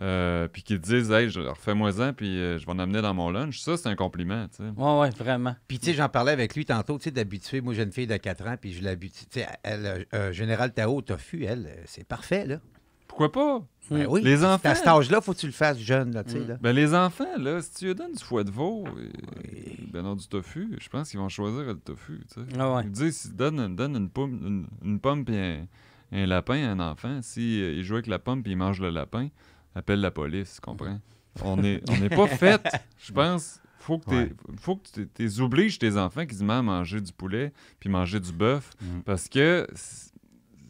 euh, puis qu'ils disent, hey, refais-moi-en, puis euh, je vais en amener dans mon lunch. Ça, c'est un compliment, tu sais. Ouais, vraiment. Puis, tu sais, j'en parlais avec lui tantôt, tu sais, d'habituer. Moi, j'ai une fille de 4 ans, puis je l'habitue. Tu sais, elle, euh, Général Tao, tofu, elle, c'est parfait, là. Pourquoi pas? Ben mm. oui. Les enfants. À cet âge-là, faut que tu le fasses jeune, là, tu sais. Mm. Ben, les enfants, là, si tu leur donnes du foie de veau, et... ben non, du tofu, je pense qu'ils vont choisir le tofu, tu sais. Ah ouais. Ils disent, donne, donne une pomme, une, pomme puis un, lapin à un enfant. S'il si, joue avec la pomme puis il mange le lapin, appelle la police, comprends? on n'est on est pas fait, je pense. Faut que, faut que tu obliges tes enfants qui se mettent à manger du poulet puis manger du bœuf mm. parce que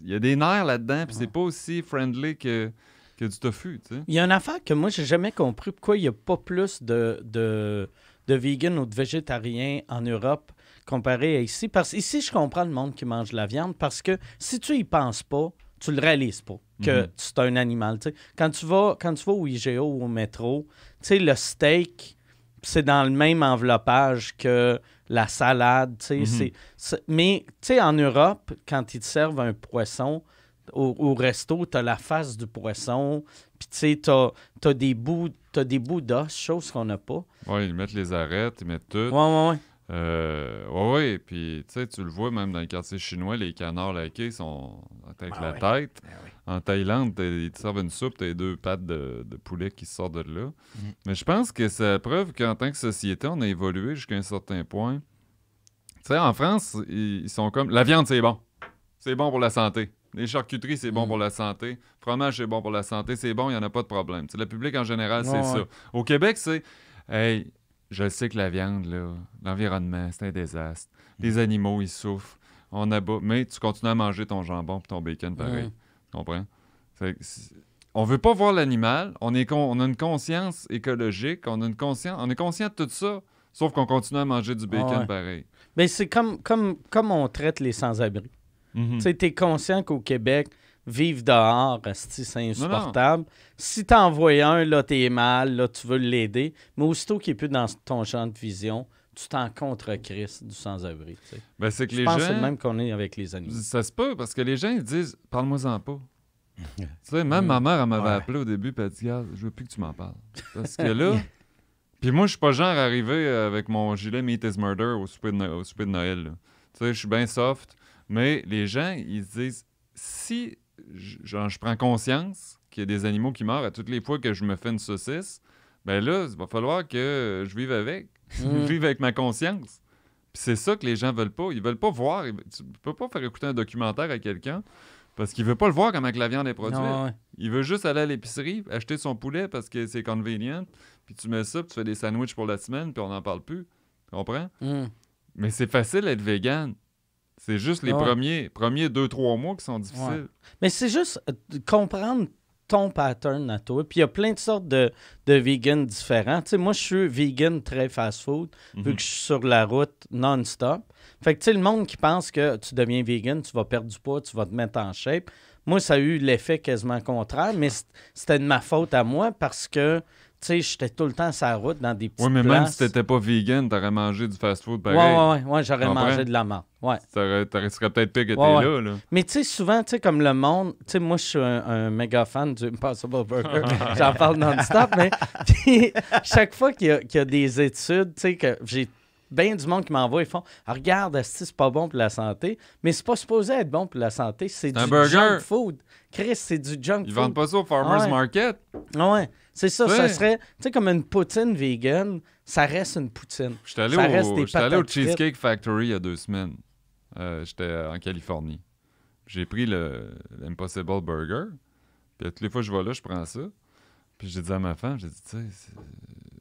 il y a des nerfs là-dedans puis c'est pas aussi friendly que, que du tofu. Il y a une affaire que moi j'ai jamais compris pourquoi il n'y a pas plus de, de, ou de végétariens en Europe comparé à ici. Parce ici, je comprends le monde qui mange de la viande parce que si tu y penses pas, tu le réalises pas que tu mhm. es un animal. Quand tu vas quand tu vas au IGO ou au métro, le steak, c'est dans le même enveloppage que la salade. Mhm. mais en Europe, quand ils te servent un poisson, au, resto, tu as la face du poisson, puis tu sais, as, as, des bouts d'os, chose qu'on n'a pas. Oui, ils mettent les arêtes, ils mettent tout. Oui, oui, euh, ouais, et puis tu le vois même dans le quartier chinois, les canards laqués sont avec ah la tête. Ah en Thaïlande, ils te servent une soupe, t'as deux pattes de, poulet qui sortent de là. Mm. Mais je pense que ça preuve qu'en tant que société, on a évolué jusqu'à un certain point. Tu sais, en France, ils, sont comme la viande, c'est bon. C'est bon pour la santé. Les charcuteries, c'est bon mm. pour la santé. Fromage, c'est bon pour la santé. C'est bon, il n'y en a pas de problème. le public en général, c'est ça. Au Québec, c'est. Hey, je sais que la viande, l'environnement, c'est un désastre. Mm. Les animaux, ils souffrent. On beau, Mais tu continues à manger ton jambon et ton bacon pareil. Tu comprends? on ne veut pas voir l'animal. On, a une conscience écologique. On, a une on est conscient de tout ça. Sauf qu'on continue à manger du bacon pareil. Mais c'est comme, comme, comme on traite les sans-abri. Mm-hmm. Tu es conscient qu'au Québec, vivre dehors, c'est insupportable. Si t'en vois un, là, t'es mal, là, tu veux l'aider. Mais aussitôt qu'il est plus dans ton champ de vision, tu t'en contre Christ du sans-abri. Ben, c'est que même qu'on est avec les animaux. Ça se peut, parce que les gens, ils disent Parle-moi-en pas. tu sais, même ma mère, elle m'avait appelé au début, puis elle dit Je veux plus que tu m'en parles. Parce que là. puis moi, je suis pas genre arrivé avec mon gilet Meet is Murder au souper de, Noël. Tu sais, je suis bien soft. Mais les gens, ils disent Si je, prends conscience qu'il y a des animaux qui meurent à toutes les fois que je me fais une saucisse, mais ben là, il va falloir que je vive avec. je mm. vive avec ma conscience. Puis c'est ça que les gens veulent pas. Ils veulent pas voir. Tu peux pas faire écouter un documentaire à quelqu'un parce qu'il veut pas le voir comment la viande est produite. Il veut juste aller à l'épicerie, acheter son poulet parce que c'est convenient. Puis tu mets ça, puis tu fais des sandwichs pour la semaine, puis on n'en parle plus. Tu comprends? Mm. Mais c'est facile d'être vegan. C'est juste les ah premiers, premiers deux, trois mois qui sont difficiles. Mais c'est juste euh, comprendre ton pattern à toi. Puis il y a plein de sortes de, de différents. moi, je suis vegan très fast-food, vu mhm. que je suis sur la route non-stop. Fait que, tu le monde qui pense que tu deviens vegan, tu vas perdre du poids, tu vas te mettre en shape. Moi, ça a eu l'effet quasiment contraire, mais c'était de ma faute à moi parce que sais, j'étais tout le temps à sa route dans des petits. Oui, mais même si t'étais pas vegan, t'aurais mangé du fast-food pareil. Oui, oui, ouais, j'aurais mangé de la mort. Ouais. Ça serais peut-être pire que tu ouais, là, Mais tu sais, souvent, tu sais, comme le monde, tu sais, moi, je suis un, méga fan du Impossible Burger. J'en parle non-stop, mais chaque fois qu'il y, y, a des études, tu sais, que j'ai bien du monde qui m'envoie, ils font ah, Regarde, c'est pas bon pour la santé, mais c'est pas supposé être bon pour la santé. C'est du junk food. Chris, c'est du junk food. Ils vendent pas ça au Farmer's Market. Ouais, c'est ça. Ça serait, tu sais, comme une poutine vegan, ça reste une poutine. J'étais allé, allé, au Cheesecake Factory il y a deux semaines. Euh, j'étais en Californie. J'ai pris le l'Impossible Burger. Puis toutes les fois que je vais là, je prends ça. Puis j'ai dit à ma femme, j'ai dit, tu sais,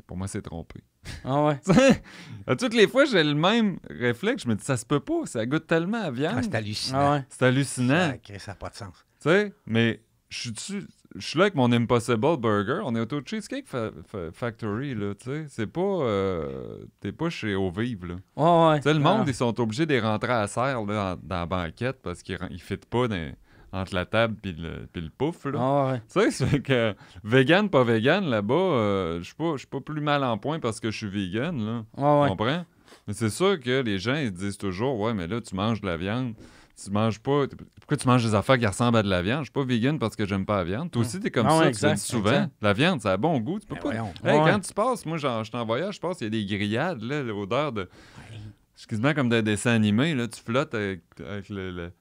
pour moi, c'est trompé. Ah ouais. toutes les fois, j'ai le même réflexe. Je me dis, ça se peut pas. Ça goûte tellement à viande. Ah, c'est hallucinant. Ah c'est hallucinant. Ça n'a pas de sens. Tu sais, mais je suis là avec mon Impossible Burger. On est au Cheesecake Factory, là, tu sais. C'est pas... Euh, t'es pas chez Au Vive, là. Tu sais, le monde, ah. ils sont obligés de rentrer à serre, dans, la banquette parce qu'ils ne fitent pas dans, entre la table puis le, pis le pouf. Là. Ah, tu sais, c'est que vegan, pas vegan, là-bas, euh, je suis pas, plus mal en point parce que je suis vegan. Là. Tu ah, comprends? Mais c'est sûr que les gens, ils disent toujours, ouais, mais là, tu manges de la viande. Tu manges pas. Pourquoi tu manges des affaires qui ressemblent à de la viande? Je suis pas vegan parce que j'aime pas la viande. Toi mm. aussi, t'es comme ah, ça, tu souvent. La viande, ça a bon goût. Tu peux ben pas. Quand tu passes, moi, je en voyage, je passe, il y a des grillades, là, l'odeur de. Excuse-moi, comme des dessins animés, là, tu flottes avec, le, le,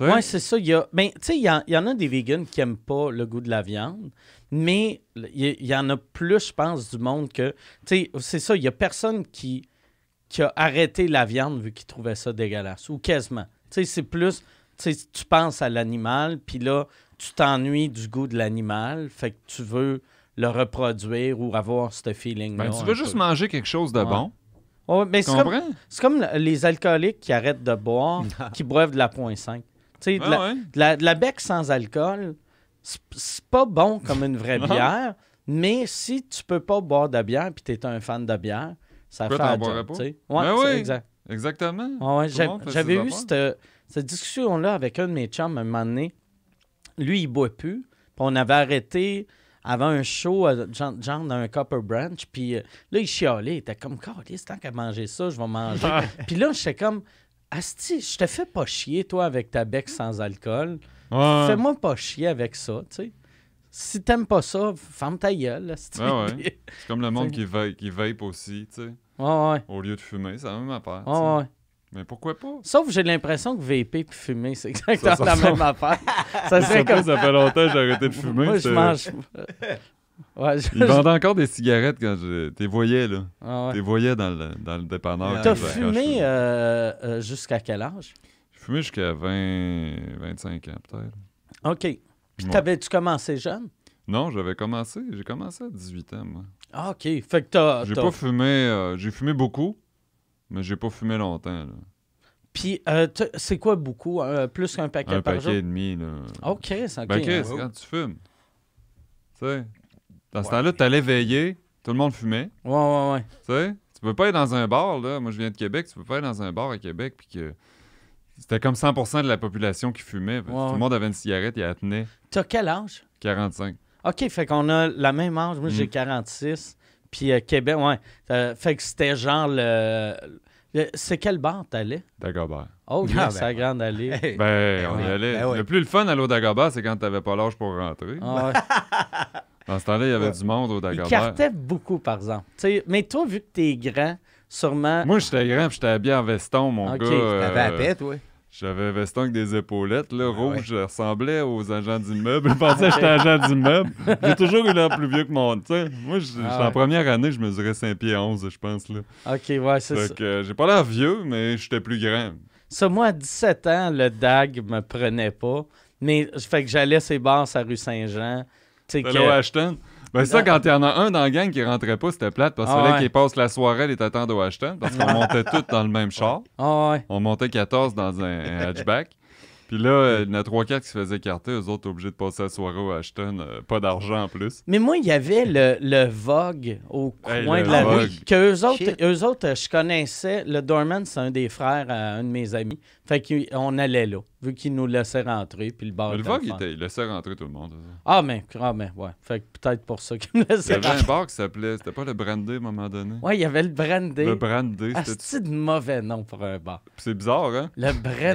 oui, c'est ça. Il y ben, il y, en a des vegans qui n'aiment pas le goût de la viande, mais il y, en a plus, je pense, du monde que. C'est ça, il y a personne qui, qui a arrêté la viande vu qu'il trouvait ça dégueulasse, ou quasiment. C'est plus. Tu penses à l'animal, puis là, tu t'ennuies du goût de l'animal, fait que tu veux le reproduire ou avoir ce feeling-là. Ben, tu veux juste manger quelque chose de bon. mais c'est comme, les alcooliques qui arrêtent de boire, qui boivent de la point 5. Ah la, la, bec sans alcool, c'est pas bon comme une vraie ah. bière, mais si tu peux pas boire de bière puis tu es un fan de bière, ça fait un sais. ouais, ben oui, Exactement. Ah j'avais eu euh, cette, discussion-là avec un de mes chums un moment donné. Lui, il boit plus. Puis on avait arrêté avant un show, euh, genre, dans un Copper Branch. Puis euh, là, il chialait. Il était comme, c'est tant qu'à manger ça, je vais manger. puis là, je sais comme, Asti, je te fais pas chier, toi, avec ta bec sans alcool. Fais-moi pas chier avec ça, tu sais. Si t'aimes pas ça, ferme ta gueule, Asti. C'est comme le monde qui vape, qui aussi, tu sais. Ouais, ouais. » Au lieu de fumer, c'est la même affaire. Ouais, ouais. » mais pourquoi pas? Sauf que j'ai l'impression que vaper et fumer, c'est exactement la même affaire. Ça, serait comme... ça fait longtemps que j'ai arrêté de fumer. Moi, je mange. Ouais, je... encore des cigarettes quand je. T'es voyais, là. Ah, voyais dans le, dans le dépanneur. Ah, t'as fumé euh, euh, jusqu'à quel âge? J'ai fumé jusqu'à 25 ans, peut-être. OK. Puis t'avais-tu commencé jeune? Non, j'avais commencé. J'ai commencé à 18 ans, moi. Ah, OK. Fait que t'as. J'ai pas fumé. Euh, j'ai fumé beaucoup, mais j'ai pas fumé longtemps, Puis, c'est quoi beaucoup? plus qu'un paquet un par paquet jour? Un paquet et demi, là. OK, c'est OK. Ben, quand tu fumes. Tu sais, dans ce temps-là, t'allais veiller, tout le monde fumait. Ouais, ouais, ouais. Tu sais, tu peux pas être dans un bar, là. Moi, je viens de Québec, tu peux pas être dans un bar à Québec, puis que. C'était comme 100% de la population qui fumait. tout le monde avait une cigarette et elle tenait. T'as quel âge? 45. OK, fait qu'on a la même âge. Moi, j'ai 46. Mm. Puis à euh, Québec, ouais. Euh, fait que c'était genre le. C'est quel bar t'allais? Dagobert. Oh, c'est ah, ben la grande allée. Ben, ben, on allait. Ben le plus le fun à l'eau Dagobert, c'est quand t'avais pas l'âge pour rentrer. Ah, Dans ce temps-là, il y avait du monde au Dagobert. Il cartait beaucoup, par exemple. mais toi, vu que t'es grand, sûrement... Moi, j'étais grand et j'étais habillé en veston, mon gars. OK, t'avais la tête, euh, oui. J'avais un veston avec des épaulettes, là, rouge. Je ressemblais aux agents d'immeubles. Je pensais que j'étais agent d'immeuble. J'ai toujours eu l'air plus vieux que mon. moi, ah en première année, je mesurais 5 pieds 11, je pense. Là. OK, ouais, c'est ça. que j'ai pas l'air vieux, mais j'étais plus grand. Ça, moi, à 17 ans, le DAG me prenait pas. Mais fait que j'allais ces bars à rue Saint-Jean. Ben, c'est ça, quand il y en a un dans la gang qui rentrait pas, c'était plate, parce que là, ah ouais. qu'il passe la soirée, et t'attendent au Ashton, parce qu'on montait tous dans le même ah char. On montait 14 dans un, hatchback. Puis là, il y en a trois, quatre qui se faisaient écarter, eux autres obligés de passer la soirée au Ashton, euh, pas d'argent en plus. Mais moi, il y avait le, le Vogue au coin de la rue, que eux autres, eux autres, je connaissais, le Dorman, c'est un des frères un de mes amis, fait qu'on allait là, vu qu'ils nous laissaient rentrer. Puis le bar mais le Vogue, il, laissait rentrer tout le monde. Ah, mais, ben, ah, mais ben, ouais. Fait que peut-être pour ça qu'il me laissaient rentrer. Il y avait un bar qui s'appelait, c'était pas le Brandé à un moment donné? Ouais, il y avait le Brandé. Le Brandé. Ah, c'est de mauvais nom pour un bar. c'est bizarre, hein? Le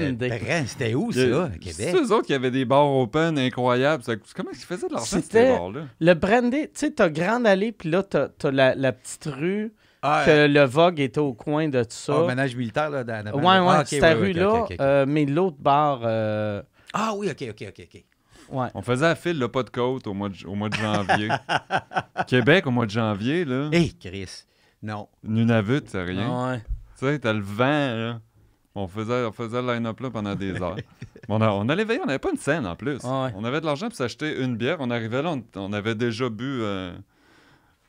Brandé. c'était où, ça, à Québec? C'est eux autres qui avaient des bars open incroyables. Comment ils faisaient de l'argent, ces bars-là? Le Brandé, tu sais, t'as Grande Allée, puis là, t'as as la petite rue. Ah, que euh, le Vogue était au coin de tout ça. Au ah, manège militaire, là, dans la ah, Ouais, ouais, rue-là, euh, mais l'autre bar. Euh, ah oui, ok, ok, ok, ok. On faisait un fil le pas de côte au mois de, janvier. Québec au mois de janvier, là. Hé, hey, Chris. Non. Nunavut, c'est rien. Tu sais, t'as le vent, là. On faisait, on faisait le line-up là pendant des heures. on, allait veiller, on n'avait pas une scène en plus. On avait de l'argent pour s'acheter une bière. On arrivait là, on, avait déjà bu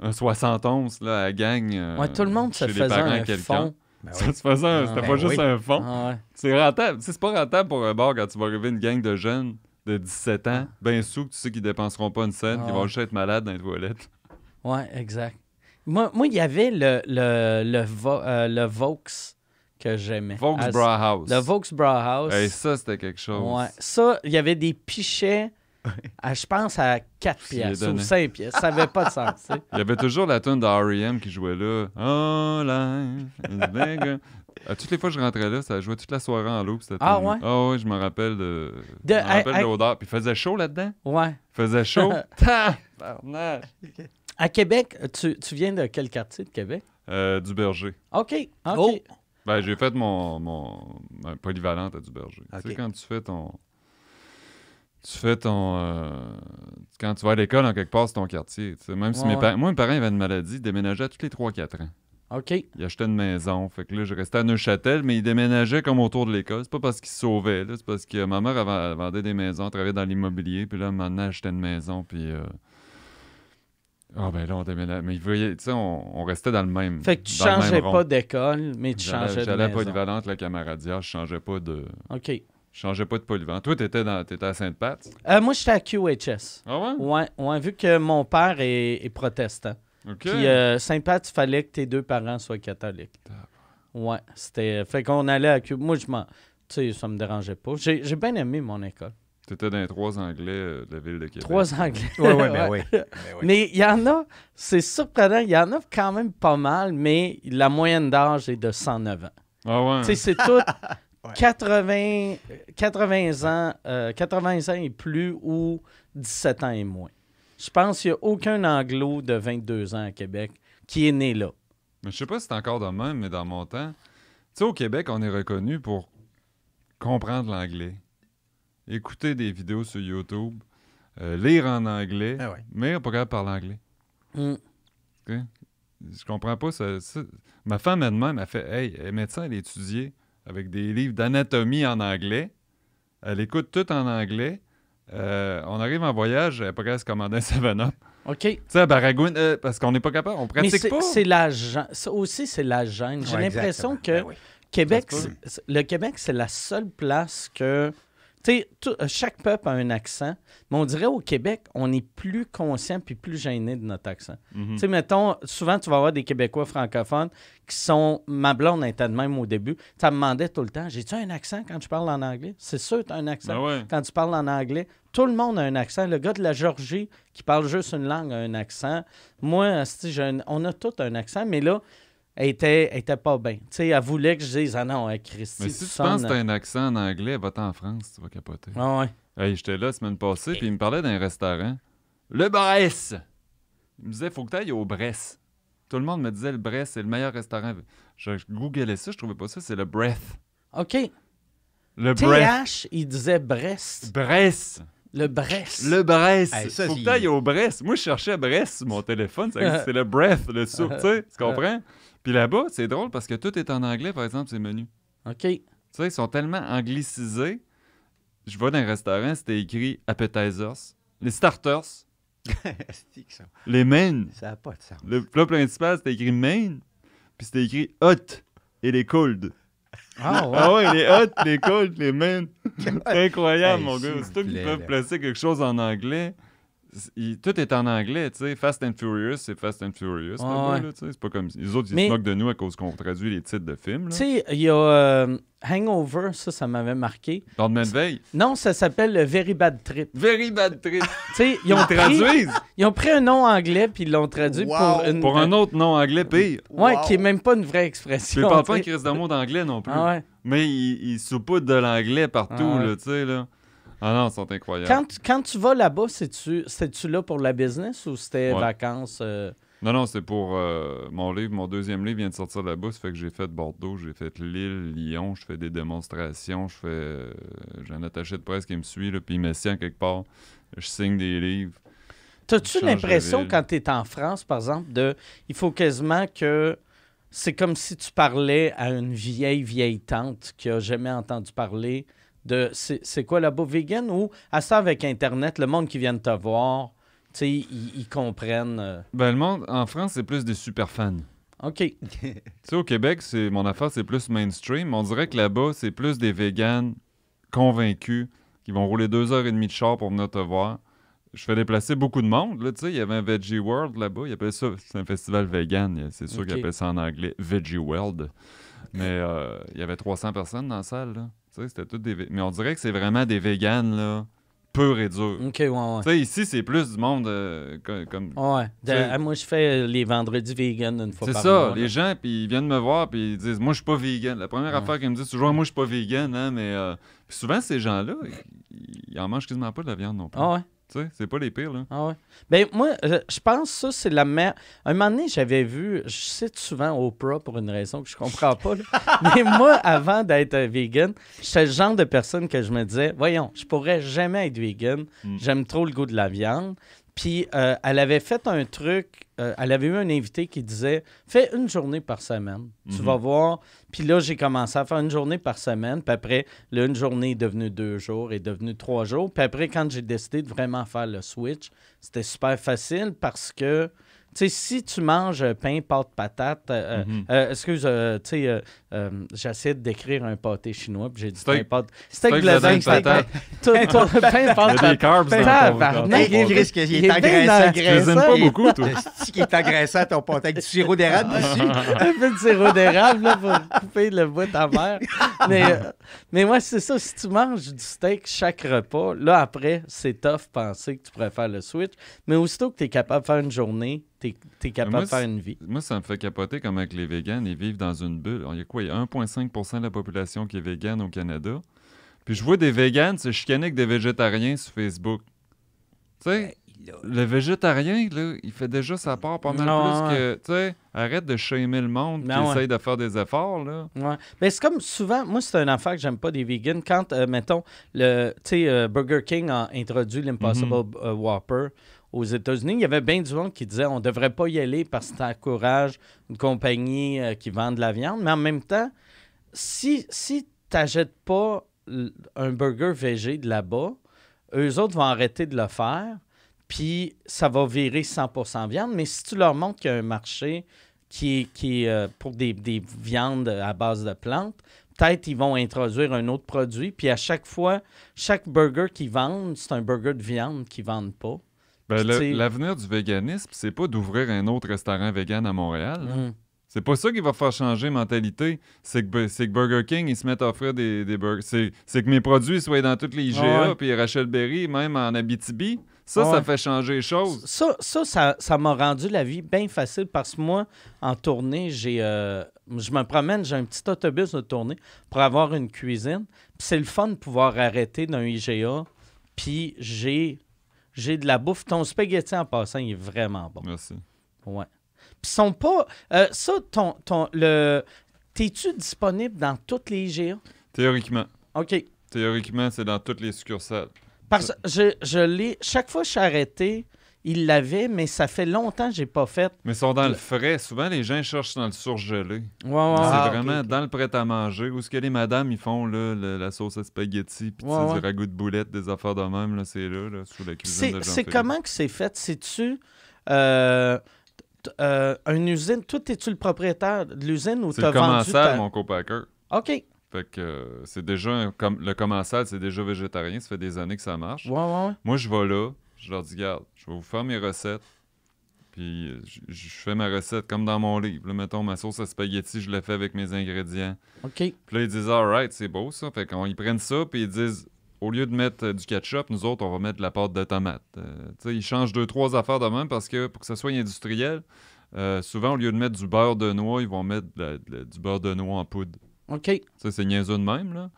un 71 là, à gang. Euh, ouais, tout le monde se ben faisait un fond. un, c'était ben pas juste un fond. Ah c'est rentable. C'est pas rentable pour un bar quand tu vas arriver une gang de jeunes de 17 ans, ben sous, que tu sais qu'ils dépenseront pas une scène, qu'ils ah vont juste être malades dans les toilettes. Ouais, exact. Moi, il y avait le, le, le, euh, le Vaux que j'aimais. Vaux Bra House. Le Vaux Bra eh, House. Et ça, c'était quelque chose. Ouais. Ça, il y avait des pichets ah, je pense à 4 pièces ou 5 pièces. Ça n'avait pas de sens. Il y avait toujours la tonne de R.E.M. qui jouait là. Oh, ah, là. toutes les fois que je rentrais là, ça jouait toute la soirée en loop. Ah, ah ouais? Ah je me rappelle de, je me rappelle l'odeur. Puis il faisait chaud là-dedans? Ouais. faisait chaud. à Québec, tu, viens de quel quartier de Québec? Euh, du Berger. OK. OK. Ben, j'ai fait mon, mon, ben, polyvalente à du Berger. Tu sais, quand tu fais ton tu fais ton. Euh, quand tu vas à l'école, en quelque part, c'est ton quartier. Même si mes parents Moi, mes parents avaient une maladie, ils déménageaient tous les 3-4 ans. OK. Ils achetaient une maison. Fait que là, je restais à Neuchâtel, mais ils déménageaient comme autour de l'école. C'est pas parce qu'ils se sauvaient, C'est parce que ma mère vendait des maisons, elle travaillait dans l'immobilier, puis là, maintenant, elle achetait une maison, puis. oh Ah, ben là, on déménage Mais tu sais, on, restait dans le même. Fait que tu changeais pas d'école, mais tu changeais de maison. J'allais à Polyvalente, la camaradia, je changeais pas de. OK changeais pas de polluant. Toi, t'étais, dans, étais à Sainte-Pat? Euh, moi, j'étais à QHS. Ah ouais? Ouais, vu que mon père est, protestant. OK. Puis euh, Sainte-Pat, il fallait que tes deux parents soient catholiques. Ouais, c'était... Fait qu'on allait à Q... Moi, je m'en... Tu sais, ça me dérangeait pas. J'ai, bien aimé mon école. T'étais dans les trois Anglais euh, de la ville de Québec. Trois Anglais. Ben oui, oui, mais ben oui. Mais il y en a, c'est surprenant, il y en a quand même pas mal, mais la moyenne d'âge est de 109 ans. Ah ouais. Tu sais, c'est tout... 80, ans, 80 euh, ans et plus ou 17 ans et moins. Je pense qu'il n'y a aucun anglo de 22 ans à Québec qui est né là. je sais pas si c'est encore de même, mais dans mon temps, tu sais, au Québec, on est reconnu pour comprendre l'anglais, écouter des vidéos sur YouTube, euh, lire en anglais, ah mais on pas capable parler anglais. Hmm. Je comprends pas. Ça, Ma femme elle-même, fait Hey, médecin, elle est étudié avec des livres d'anatomie en anglais. Elle écoute tout en anglais. Euh, on arrive en voyage, elle pourrait se commander un 7-Up. OK. Tu sais, euh, parce qu'on n'est pas capable, on pratique pas. C'est ça aussi, c'est la gêne. J'ai l'impression que ben Québec, le Québec, c'est la seule place que tu euh, chaque peuple a un accent, mais on dirait au Québec, on est plus conscient puis plus gêné de notre accent. Mhm. Tu sais, mettons, souvent, tu vas voir des Québécois francophones qui sont. Ma blonde était de même au début. Ça me demandait tout le temps J'ai-tu un accent quand tu parles en anglais C'est sûr, tu as un accent ben quand tu parles en anglais. Tout le monde a un accent. Le gars de la Georgie qui parle juste une langue a un accent. Moi, on a tous un accent, mais là, elle était, était pas bien. Tu sais, elle voulait que je dise Ah non, hein, Christy. Mais si tu, penses que t'as euh, un accent en anglais, va-t'en en France, tu vas capoter. Ah ouais. Hey, j'étais là la semaine passée, eh. puis il me parlait d'un restaurant. Le Brest Il me disait, faut que t'ailles au Brest Tout le monde me disait, le Brest c'est le meilleur restaurant. Je, googlais ça, je trouvais pas ça, c'est le Breath. OK. Le TH, Breath. il disait Brest. Bresse. Le Brest Le Brest faut que t'ailles au Brest Moi, je cherchais Brest sur mon téléphone, c'est le Breath, le souffle tu sais, tu comprends? Puis là-bas, c'est drôle parce que tout est en anglais, par exemple, ces menus. OK. Tu sais, ils sont tellement anglicisés. Je vais dans un restaurant, c'était écrit appetizers, les starters, les mains. Ça n'a pas de sens. Le plat principal, c'était écrit main, puis c'était écrit hot et les cold. Ah ouais. ah ouais, les hot, les cold, les mains incroyable, mon gars. tout qu'ils peuvent placer quelque chose en anglais tout est en anglais, tu sais. Fast and Furious, c'est Fast and Furious. c'est pas comme les autres, ils se moquent de nous à cause qu'on traduit les titres de films. Tu sais, il y a euh, Hangover, ça, ça m'avait marqué. Dans de veille. Non, ça s'appelle Very Bad Trip. Very Bad Trip. tu sais, ils ont pris, Ils ont pris un nom anglais puis ils l'ont traduit pour une... pour un autre nom anglais pire. Ouais, qui est même pas une vraie expression. Puis pas un dans le mot d'anglais non plus. Ah Mais ils il de l'anglais partout, ah tu sais là. Ah non, ils sont incroyables. Quand, tu vas là-bas, c'est-tu, tu là pour la business ou c'était vacances? Euh? Non, non, c'est pour euh, mon livre. Mon deuxième livre vient de sortir là-bas. Ça fait que j'ai fait Bordeaux, j'ai fait Lille, Lyon, je fais des démonstrations, je fais. Euh, j'ai un attaché de presse qui me suit, là, puis il me quelque part. Je signe des livres. T'as-tu l'impression, quand tu es en France, par exemple, de. Il faut quasiment que. C'est comme si tu parlais à une vieille, vieille tante qui a jamais entendu parler c'est quoi là-bas, vegan ou à ça avec Internet, le monde qui vient de te voir, tu sais, ils comprennent. Euh. Ben, le monde en France, c'est plus des super fans. OK. tu au Québec, c'est mon affaire, c'est plus mainstream. On dirait que là-bas, c'est plus des vegans convaincus qui vont rouler deux heures et demie de char pour venir te voir. Je fais déplacer beaucoup de monde. Là, il y avait un Veggie World là-bas. Ils appellent ça, c'est un festival vegan. C'est sûr qu'il qu'ils ça en anglais Veggie World. Mais euh, il y avait 300 personnes dans la salle. Là. C'était tout des... Mais on dirait que c'est vraiment des véganes, là pur et dur. OK, ouais, ouais. Tu sais, ici, c'est plus du monde euh, comme... Ouais. Ah, moi, je fais euh, les vendredis vegan une fois par mois. C'est ça. Les gens, puis ils viennent me voir, puis ils disent « Moi, je suis pas vegan. » La première affaire qu'ils me disent, toujours « Moi, je suis pas vegan, hein, mais... Euh, souvent, ces gens-là, ils, ils en mangent quasiment pas de la viande non plus. Ah ouais? Tu sais, c'est pas les pires, là. Ah ouais. Ben, moi, je pense que ça, c'est la meilleure. Un moment donné, j'avais vu, je cite souvent Oprah pour une raison que je comprends pas, mais moi, avant d'être euh, vegan, j'étais le genre de personne que je me disais, voyons, je pourrais jamais être vegan. Mm. J'aime trop le goût de la viande. Puis euh, elle avait fait un truc, euh, elle avait eu un invité qui disait Fais une journée par semaine, tu mhm. vas voir. Puis là, j'ai commencé à faire une journée par semaine. Puis après, là, une journée est devenue deux jours, est devenue trois jours. Puis après, quand j'ai décidé de vraiment faire le switch, c'était super facile parce que tu sais, si tu manges euh, pain, pâte, patate, euh, euh, mhm. excuse, tu sais, j'essaie de décrire un pâté chinois, puis j'ai dit pain, pâte, steak, de steak, patate. pain, pâte, patate. Il y a des carbs dans ton que Il est agressant. Tu pas beaucoup, toi. Il qui est agressant, ton pâté, avec du sirop d'érable ah. dessus. Un peu de sirop d'érable, là, pour couper le bout de ta Mais, mais moi, c'est ça, si tu manges du steak chaque repas, là, après, c'est tough penser que tu pourrais faire le switch. Mais aussitôt que tu es capable de faire une journée t'es es capable de faire une vie. Moi, ça me fait capoter comme avec les végans ils vivent dans une bulle. il y a quoi? Il y a 1,5 de la population qui est végane au Canada. Puis je vois des vegans, se chicaner avec des végétariens sur Facebook. Tu sais, ben, le végétarien, là, il fait déjà sa part pas mal plus que... Tu sais, arrête de shamer le monde ben qui essaye de faire des efforts, là. Mais ben, c'est comme souvent... Moi, c'est un affaire que j'aime pas des vegans. Quand, euh, mettons, le, sais euh, Burger King a introduit l'Impossible mm-hmm. Whopper aux États-Unis. Il y avait bien du monde qui disait on ne devrait pas y aller parce que tu encourage une compagnie euh, qui vend de la viande. Mais en même temps, si, si tu n'achètes pas un burger végé de là-bas, eux autres vont arrêter de le faire, puis ça va virer 100% viande. Mais si tu leur montres qu'il y a un marché qui, qui est euh, pour des, viandes à base de plantes, peut-être ils vont introduire un autre produit. Puis à chaque fois, chaque burger qu'ils vendent, c'est un burger de viande qu'ils ne vendent pas. Ben, L'avenir du véganisme, c'est pas d'ouvrir un autre restaurant vegan à Montréal. Mm. C'est pas ça qui va faire changer mentalité. C'est que, Burger King, ils se mettent à offrir des, burgers. C'est que mes produits soient dans toutes les IGA, puis Rachel Berry, même en Abitibi. Ça, ça fait changer les choses. Ça, ça, ça, m'a rendu la vie bien facile parce que moi, en tournée, j'ai, euh, je me promène, j'ai un petit autobus de tournée pour avoir une cuisine. c'est le fun de pouvoir arrêter d'un IGA. Puis j'ai j'ai de la bouffe. Ton spaghetti en passant, il est vraiment bon. Merci. Ouais. Puis sont pas. Euh, ça, ton. T'es-tu disponible dans toutes les IGA? Théoriquement. OK. Théoriquement, c'est dans toutes les succursales. Parce que je, je l'ai. Chaque fois que je suis arrêté, il l'avait, mais ça fait longtemps que j'ai pas fait. Mais ils sont dans le frais. Souvent, les gens cherchent dans le surgelé. Ouais, ouais, c'est ah, vraiment dans le prêt-à-manger. Où ce que les madames, ils font là, la sauce à spaghetti, puis ouais, du de boulette, des affaires de même, là, c'est là, sous la cuisine de C'est comment que c'est fait? C'est-tu... Euh, euh, une usine, toi, es-tu le propriétaire de l'usine ou t'as le commensal, mon copacker. OK. Fait que euh, c'est déjà... comme, le commensal, c'est déjà végétarien. Ça fait des années que ça marche. Moi, je vais là je leur dis, Regarde, je vais vous faire mes recettes. Puis je, fais ma recette comme dans mon livre. Là, mettons, ma sauce à spaghetti, je la fais avec mes ingrédients. OK. Puis là, ils disent, alright, c'est beau ça. Fait qu'on ils prennent ça, puis ils disent, au lieu de mettre euh, du ketchup, nous autres, on va mettre de la pâte de tomate. Euh, tu sais, ils changent deux, trois affaires de même parce que pour que ça soit industriel, euh, souvent, au lieu de mettre du beurre de noix, ils vont mettre du beurre de noix en poudre. OK. Ça, c'est niaiseux de même, là.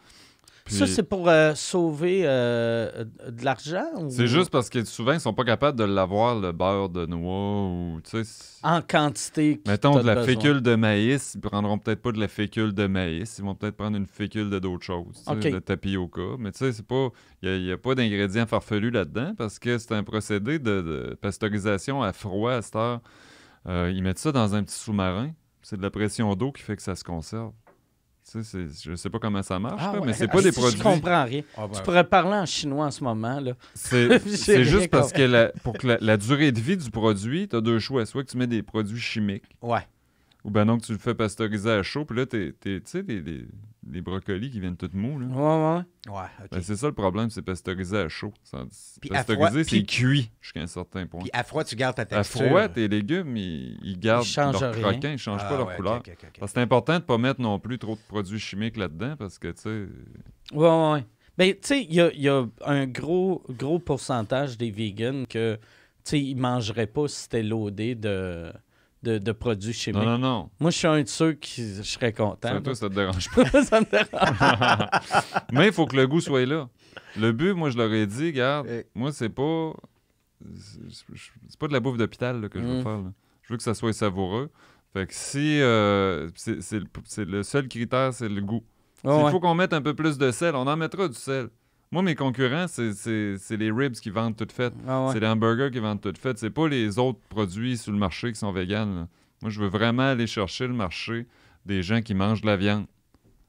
Ça, c'est pour euh, sauver euh, euh, de l'argent? C'est juste parce que souvent, ils sont pas capables de l'avoir, le beurre de noix ou, tu sais... En quantité Mettons, de la fécule de maïs, ils prendront peut-être pas de la fécule de maïs, ils vont peut-être prendre une fécule de d'autres choses, de tapioca. Mais tu sais, c'est pas... Il n'y a, pas d'ingrédients farfelus là-dedans parce que c'est un procédé de, pasteurisation à froid à cette heure. ils mettent ça dans un petit sous-marin. C'est de la pression d'eau qui fait que ça se conserve. Je sais pas comment ça marche, ah mais c'est pas des produits. Je comprends rien. Ah ben. Tu pourrais parler en chinois en ce moment. là. C'est juste parce que pour que la, durée de vie du produit, tu as deux choix. Soit que tu mets des produits chimiques. Ou ben donc tu le fais pasteuriser à chaud, puis là, tu sais, des, des brocolis qui viennent toutes mous. Là. Ouais, ouais. ouais ben, c'est ça le problème, c'est pasteurisé à chaud. pasteurisé, c'est cuit jusqu'à un certain point. Puis à froid, tu gardes ta texture. À froid, tes légumes, ils, gardent leur croquant, ils changent pas ah leur couleur. c'est important de ne pas mettre non plus trop de produits chimiques là-dedans parce que, tu sais. Ouais, ouais, Mais Ben, tu sais, il y a, un gros, gros pourcentage des vegans que, tu sais, ils mangeraient pas si c'était loadé de de, produits chimiques. Non, non, non. Moi, je suis un de ceux qui je content. Ça, toi, ça te dérange pas. ça me dérange. Mais il faut que le goût soit là. Le but, moi, je l'aurais dit, regarde, moi, c'est pas. C'est pas de la bouffe d'hôpital que je veux mm. faire. Je veux que ça soit savoureux. Fait que si. Euh, c'est le seul critère, c'est le goût. Oh, il faut qu'on mette un peu plus de sel, on en mettra du sel. Moi, mes concurrents, c'est les ribs qui vendent toutes faites. Ah c'est les hamburgers qui vendent toutes faites. C'est pas les autres produits sur le marché qui sont véganes. Moi, je veux vraiment aller chercher le marché des gens qui mangent de la viande.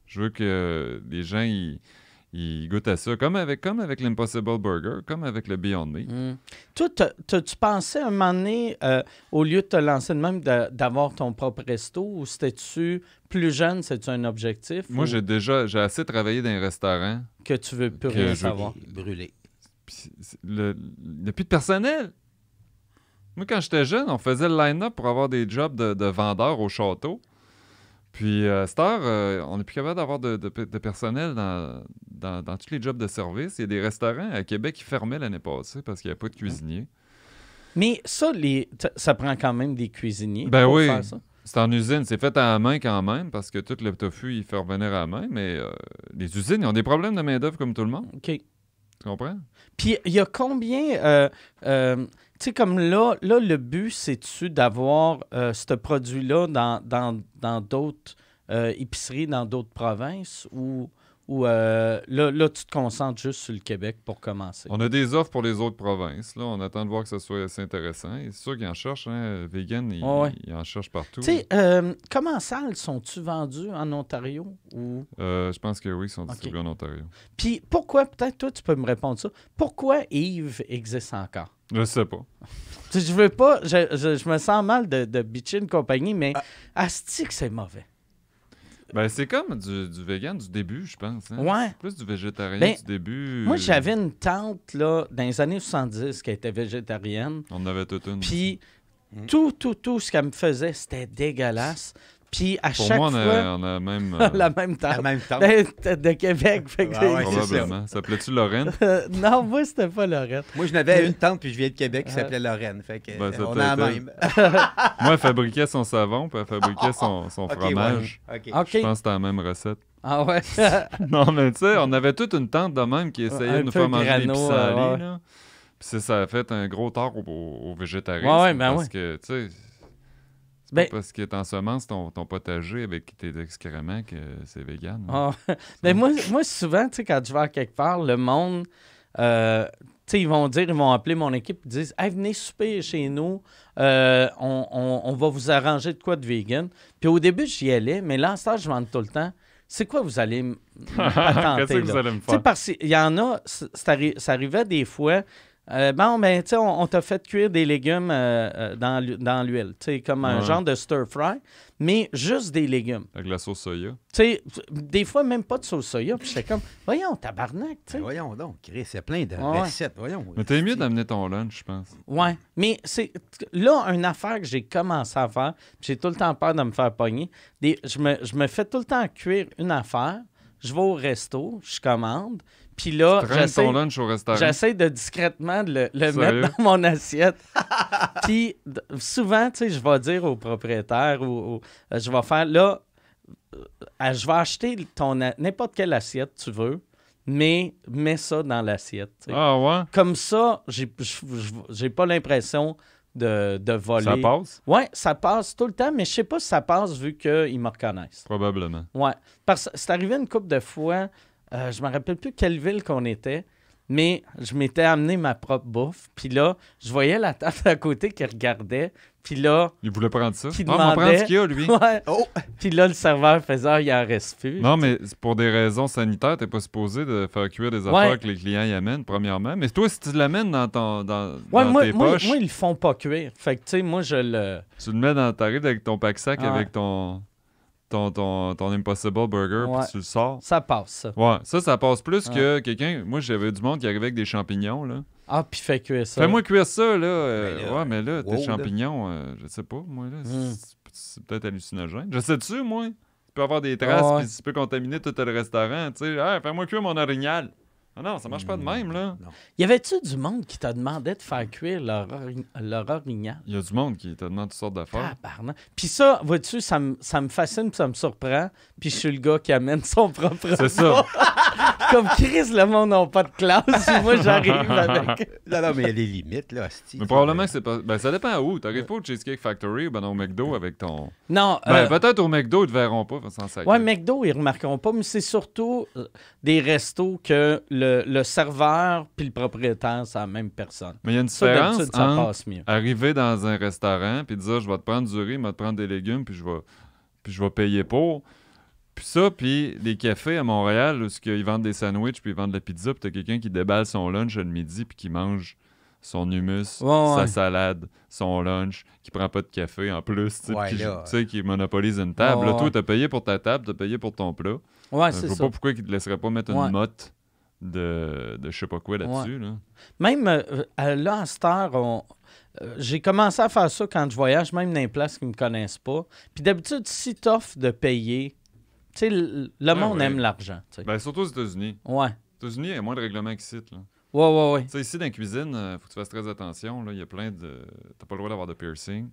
Je veux que les gens, ils... Il goûte à ça, comme avec, comme avec l'Impossible Burger, comme avec le Beyond Meat. Mm. Toi, tu pensais à un moment donné, euh, au lieu de te lancer de même, d'avoir ton propre resto, ou c'était-tu plus jeune, cest un objectif? Moi, j'ai déjà j'ai assez travaillé dans un restaurant. Que tu veux plus savoir. Le, il n'y a plus de personnel. Moi, quand j'étais jeune, on faisait le line-up pour avoir des jobs de, de au château. Puis, euh, Star, euh, on n'est plus capable d'avoir de, personnel dans, tous les jobs de service. Il y a des restaurants à Québec qui fermaient l'année passée parce qu'il n'y a pas de cuisiniers. Mais ça, les, ça prend quand même des cuisiniers ben pour oui. faire ça. C'est en usine, c'est fait à la main quand même, parce que tout le tofu, il fait revenir à la main, mais euh, les usines, ils ont des problèmes de main-d'œuvre comme tout le monde. OK. Tu comprends? Puis, il y a combien tu sais, comme là, là, le but, c'est-tu d'avoir euh, ce produit-là dans, d'autres euh, épiceries, dans d'autres provinces ou. Ou euh, là, tu te concentres juste sur le Québec pour commencer. On a des offres pour les autres provinces. Là, on attend de voir que ce soit assez intéressant. C'est sûr qu'ils en cherchent. Hein. Vegan, ils, en cherchent partout. Tu sais, comment sales sont-tu vendus en Ontario? Ou... je pense que oui, ils sont distribués en Ontario. Puis pourquoi, peut-être toi, tu peux me répondre ça. Pourquoi Yves existe encore? Je sais pas. je veux pas. Je, me sens mal de, de bitcher une compagnie, mais ah. asti que c'est mauvais. Ben, c'est comme du, du, vegan du début, je pense. Hein? Ouais. Plus du végétarien ben, du début. Moi, j'avais une tante, là, dans les années 70 qui était végétarienne. On avait toute une. Puis, tout, tout, tout ce qu'elle me faisait, c'était dégueulasse. Puis à Pour chaque moi, on a, fois. On a même, euh, la même tante. La même De, Québec. Fait que ah probablement. Ça s'appelait-tu Lorraine? non, moi, c'était pas Lorraine. Moi, je n'avais une tante, puis je viens de Québec qui euh. s'appelait Lorraine. Fait ben, on a la même. moi, elle fabriquait son savon, puis elle fabriquait son, fromage. Je pense que c'était la même recette. Ah ouais? non, mais tu sais, on avait toute une tante de même qui essayait de nous faire manger des pissenlits. Puis ça a fait un gros tort aux végétariens Oui, Ouais, ouais, ben parce que, tu sais parce ben, parce que en ton, ton potager avec tes excréments que c'est vegan. Hein. Ah, ben, moi, moi, souvent, quand je vais à quelque part, le monde, euh, ils vont dire, ils vont appeler mon équipe, ils disent hey, venez souper chez nous, euh, on, va vous arranger de quoi de vegan. » Puis au début, j'y allais, mais là, ça, je vends tout le temps c'est quoi vous allez me Qu'est-ce que vous allez me faire? Parce qu'il y en a, ça arrivait des fois, euh, bon, ben, tu sais, on, t'a fait cuire des légumes euh, euh, dans, dans l'huile, tu sais, comme un genre de stir-fry, mais juste des légumes. Avec la sauce soya. Tu sais, des fois, même pas de sauce soya, puis j'étais comme, voyons, tabarnak, tu sais. Ben, voyons donc, Chris, il plein de recettes, voyons. Mais t'es mieux d'amener ton lunch, je pense. Ouais, mais c'est là, une affaire que j'ai commencé à faire, j'ai tout le temps peur de me faire pogner, je me fais tout le temps cuire une affaire, je vais au resto, je commande, puis là, j'essaie de discrètement de le, mettre dans mon assiette. Puis souvent, tu sais, je vais dire au propriétaire ou, euh, je vais faire là, euh, euh, je vais acheter ton n'importe quelle assiette tu veux, mais mets ça dans l'assiette. Ah ouais? Comme ça, j'ai pas l'impression de, de, voler. Ça passe? Oui, ça passe tout le temps, mais je sais pas si ça passe vu qu'ils me reconnaissent. Probablement. Oui. Parce que c'est arrivé une couple de fois, euh, je me rappelle plus quelle ville qu'on était, mais je m'étais amené ma propre bouffe. Puis là, je voyais la table à côté qui regardait. Puis là. Il voulait prendre ça. Il demandait, ce qu'il y a, lui. Puis là, le serveur faisait, ah, il en plus. Non, mais pour des raisons sanitaires, tu n'es pas supposé de faire cuire des affaires que les clients y amènent, premièrement. Mais toi, si tu l'amènes dans, ton, ouais, moi, tes Moi, ils le font pas cuire. Fait que, tu sais, moi, je le. Tu le mets dans ta avec ton pack-sac, avec ton ton, Impossible Burger, puis tu le sors. Ça passe. Ouais, ça, ça passe plus que quelqu'un. Moi, j'avais du monde qui arrivait avec des champignons, là. Ah, puis fais cuire ça. Fais-moi cuire ça, là. mais euh, là ouais, mais là, tes champignons, ne euh, je sais pas, moi, là. C'est hmm. peut-être hallucinogène. Je sais-tu, moi? Tu peux avoir des traces, puis tu peux contaminer tout le restaurant. Tu sais, fais-moi cuire mon orignal. Ah non, ça marche pas de hmm, même, là. Non. Y avait-tu du monde qui t'a demandé de faire hmm. cuire leur, Il y a du monde qui t'a demandé toutes sortes d'affaires. Pis Puis ça, vois-tu, ça me ça me fascine, pis ça me surprend. Puis je suis le gars qui amène son propre. C'est ça. Comme Chris, le monde n'a pas de classe. Moi, j'arrive avec. Non, non, mais il y a des limites, là, hostie. Mais probablement que c'est pas. Ben, ça dépend à où. T'arrives pas au Cheesecake Factory ou ben au McDo avec ton. Non. Ben, euh, peut-être au McDo, ils te verront pas, sans Ouais, McDo, ils remarqueront pas, mais c'est surtout euh, des restos que le, serveur puis le propriétaire, c'est la même personne. Mais il y a une différence. Ça, passe mieux. Arriver dans un restaurant puis dire, je vais te prendre du riz, je vais te prendre des légumes, puis je puis je vais payer pour puis ça, puis les cafés à Montréal, où ils vendent des sandwichs, puis ils vendent de la pizza, puis t'as quelqu'un qui déballe son lunch à midi, puis qui mange son humus, sa salade, son lunch, qui prend pas de café en plus, tu sais, qui monopolise une table. tout là, toi, t'as payé pour ta table, t'as payé pour ton plat. Ouais, euh, Je vois pas pourquoi ils te laisseraient pas mettre une motte de, de je sais pas quoi là-dessus. Là. Même euh, euh, là, à cette j'ai commencé à faire ça quand je voyage, même dans les places qui me connaissent pas. Puis d'habitude, si t'offres de payer tu sais, le ah monde aime l'argent. Ben, surtout aux États-Unis. Ouais. Aux États-Unis, il y a moins de règlements qu'ici. Là. Ouais, ouais, ouais. Tu sais, ici, dans la cuisine, il euh, faut que tu fasses très attention. Là. Il y a plein de. T'as pas le droit d'avoir de piercing.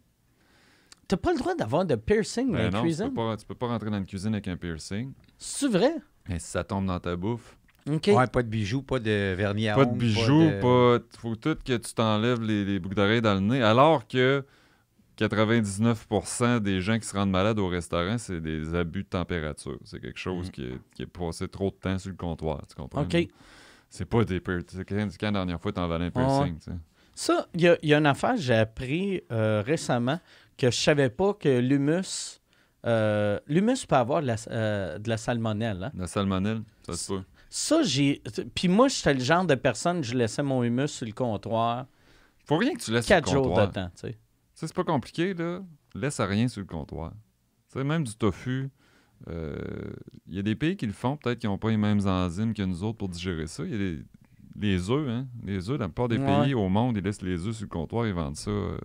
T'as pas le droit d'avoir de piercing dans ben la cuisine? Tu peux, pas, peux pas rentrer dans une cuisine avec un piercing. C'est vrai? Mais ben, si ça tombe dans ta bouffe. OK. Ouais, pas de bijoux, pas de vernis à Pas de bijoux, pas. Il Faut tout que tu t'enlèves les, les boucles d'oreilles dans le nez. Alors que 99% des gens qui se rendent malades au restaurant, c'est des abus de température. C'est quelque chose mm. qui, est, passé trop de temps sur le comptoir, tu comprends? OK. C'est pas des piercings. Quand la dernière fois, t'en valais un piercing, tu Ça, il y, a une affaire j'ai appris euh, récemment que je savais pas que l'humus... Euh, l'humus peut avoir de la, euh, de la salmonelle. Hein. La salmonelle, ça peut. Ça, j'ai... Puis moi, j'étais le genre de personne, je laissais mon humus sur le comptoir. Faut rien que tu laisses sur le comptoir. jours de temps, tu sais c'est pas compliqué, là. Laisse à rien sur le comptoir. Tu même du tofu, euh, il y a des pays qui le font, peut-être qu'ils n'ont pas les mêmes enzymes que nous autres pour digérer ça. Il y a des, les œufs, hein. Les œufs, la plupart des pays au monde, ils laissent les œufs sur le comptoir, ils vendent ça. Euh,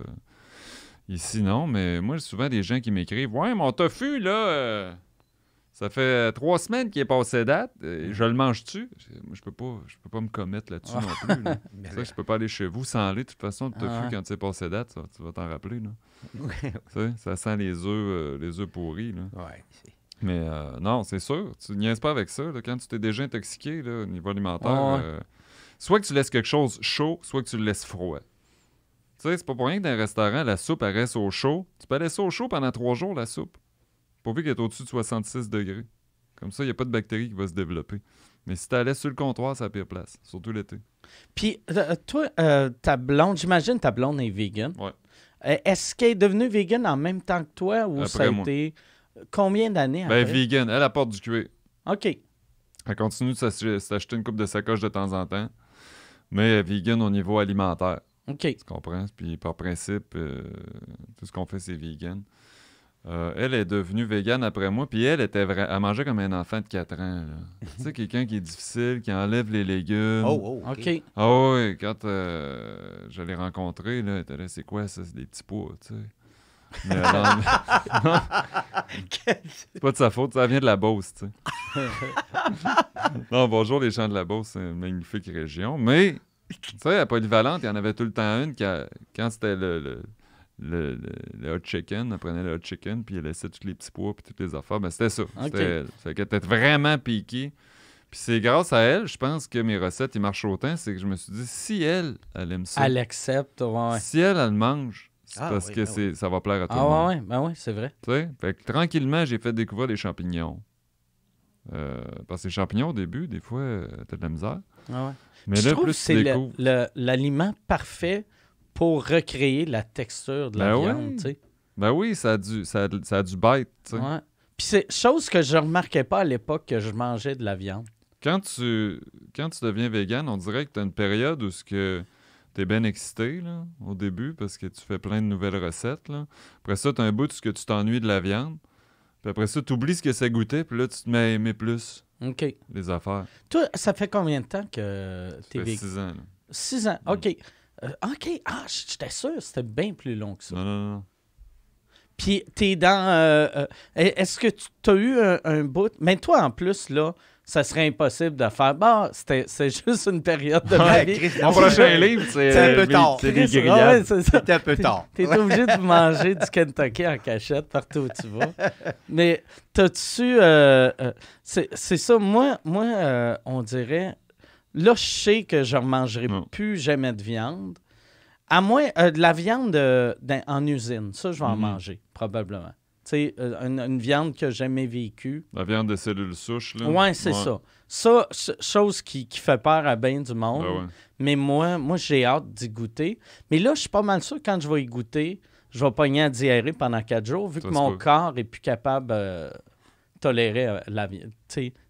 ici, non, mais moi, souvent, des gens qui m'écrivent Ouais, mon tofu, là, euh, ça fait euh, trois semaines qu'il est passé date. Euh, mm. Je le mange-tu? Je peux pas, je peux pas me commettre là-dessus non plus. Je ça, je peux pas aller chez vous sans aller. De toute façon, tu as ah vu quand c'est passé date, tu vas t'en rappeler. ça, sent les œufs, euh, les œufs pourris. Là. Mais non, c'est sûr. Tu n'y niaises pas avec ça. Quand tu t'es déjà intoxiqué là, au niveau alimentaire, soit que tu laisses quelque chose chaud, soit que tu le laisses froid. Tu sais, c'est pas pour rien que dans un restaurant, la soupe, reste au chaud. Tu peux laisser au chaud pendant trois jours, la soupe. Pourvu qu'elle soit est au-dessus de 66 degrés. Comme ça, il n'y a pas de bactéries qui va se développer. Mais si tu allais sur le comptoir, ça la pire place, surtout l'été. Puis, euh, toi, euh, ta blonde, j'imagine ta blonde est vegan. Ouais. Euh, est-ce qu'elle est devenue vegan en même temps que toi ou ça a été combien d'années ben, après? Ben, vegan, elle apporte du cuir. OK. Elle continue de s'acheter une coupe de sacoche de temps en temps, mais vegan au niveau alimentaire. OK. Tu comprends? Puis, par principe, tout ce qu'on fait, c'est vegan. Euh, elle est devenue végane après moi, puis elle était elle mangeait comme un enfant de 4 ans. tu sais, quelqu'un qui est difficile, qui enlève les légumes. Oh, oh OK. Ah oh, quand euh, je l'ai rencontrée, elle était là, c'est quoi ça? C'est des petits pois, tu sais. Mais elle c'est pas de sa faute, ça vient de la Beauce, tu sais. non, bonjour les gens de la Beauce, c'est une magnifique région. Mais, tu sais, pas Polyvalente, il y en avait tout le temps une quand c'était le le, le, hot chicken, elle prenait le hot chicken, puis elle laissait tous les petits pois, puis toutes les affaires. mais ben, c'était ça. Okay. C'était était vraiment piqué. Puis c'est grâce à elle, je pense que mes recettes, ils marchent autant. C'est que je me suis dit, si elle, elle aime ça. Elle accepte, Si elle, elle mange, c'est ah parce que ben ça va plaire à tout ah le monde. Ah, ouais, ben oui, c'est vrai. tranquillement, j'ai fait découvrir les champignons. Euh, parce que les champignons, au début, des fois, euh, t'as de la misère. Ah mais là, je trouve que c'est l'aliment parfait pour recréer la texture de la ben viande. Oui. Ben oui, ça a du, ça, bite. Ouais. Puis c'est chose que je remarquais pas à l'époque que je mangeais de la viande. Quand tu, quand tu deviens vegan, on dirait que tu as une période où ce que t'es bien excité au début parce que tu fais plein de nouvelles recettes. Là. Après ça, t'as un bout de ce que tu t'ennuies de la viande. Puis après ça, tu oublies ce que ça goûtait, puis là, tu te mets à aimer plus Ok. les affaires. Toi, ça fait combien de temps que tu es vegan? six ans. Six ans, OK. Euh, OK, ah, j'étais sûr, c'était bien plus long que ça. Non, non, Puis t'es dans. Euh, euh, e-, est-ce que tu t'as eu un, bout. Mais toi, en plus, là, ça serait impossible de faire. Bah, c'est juste une période de ma vie. Mon prochain livre, c'est. un peu tard. C'est un peu tard. T'es obligé de manger du Kentucky en cachette partout où tu vas. Mais t'as-tu. c'est ça, moi, moi on dirait. Là, je sais que je ne mangerai mm. plus jamais de viande. À moins euh, de la viande en usine. Ça, je vais en mm. manger, probablement. Tu sais, euh, une, viande que j'ai jamais vécue. La viande de cellules souches, là. Oui, c'est ça. Ça, chose qui, fait peur à bien du monde. Ben Mais moi, moi j'ai hâte d'y goûter. Mais là, je suis pas mal sûr quand je vais y goûter, je vais pogner à diarrhée pendant quatre jours, vu que mon corps est plus capable de euh, tolérer la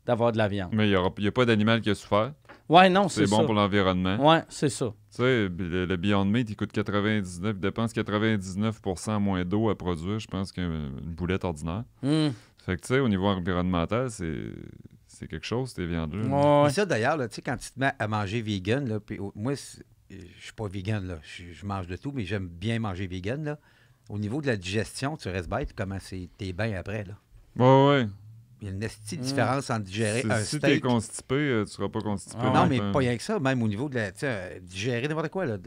d'avoir de la viande. Mais il n'y a, pas d'animal qui a souffert. Ouais, non, c'est bon pour l'environnement. Ouais, c'est ça. Tu sais, le, Beyond Meat, il coûte 99, il dépense 99 moins d'eau à produire, je pense, qu'une boulette ordinaire. Hmm. Fait que, tu sais, au niveau environnemental, c'est quelque chose, tes viandes. Mais Ça, d'ailleurs, tu sais, quand tu te mets à manger vegan, là, puis, moi, je suis pas vegan, là. Je mange de tout, mais j'aime bien manger vegan, là. Au niveau de la digestion, tu restes bête, comment t'es bains après, là. Ouais, ouais. Il y a une petite hmm. différence entre digérer un si steak. Si es constipé, euh, tu ne seras pas constipé. Ah non, mais pas rien que ça. Même au niveau de la, euh, digérer n'importe quoi. Là,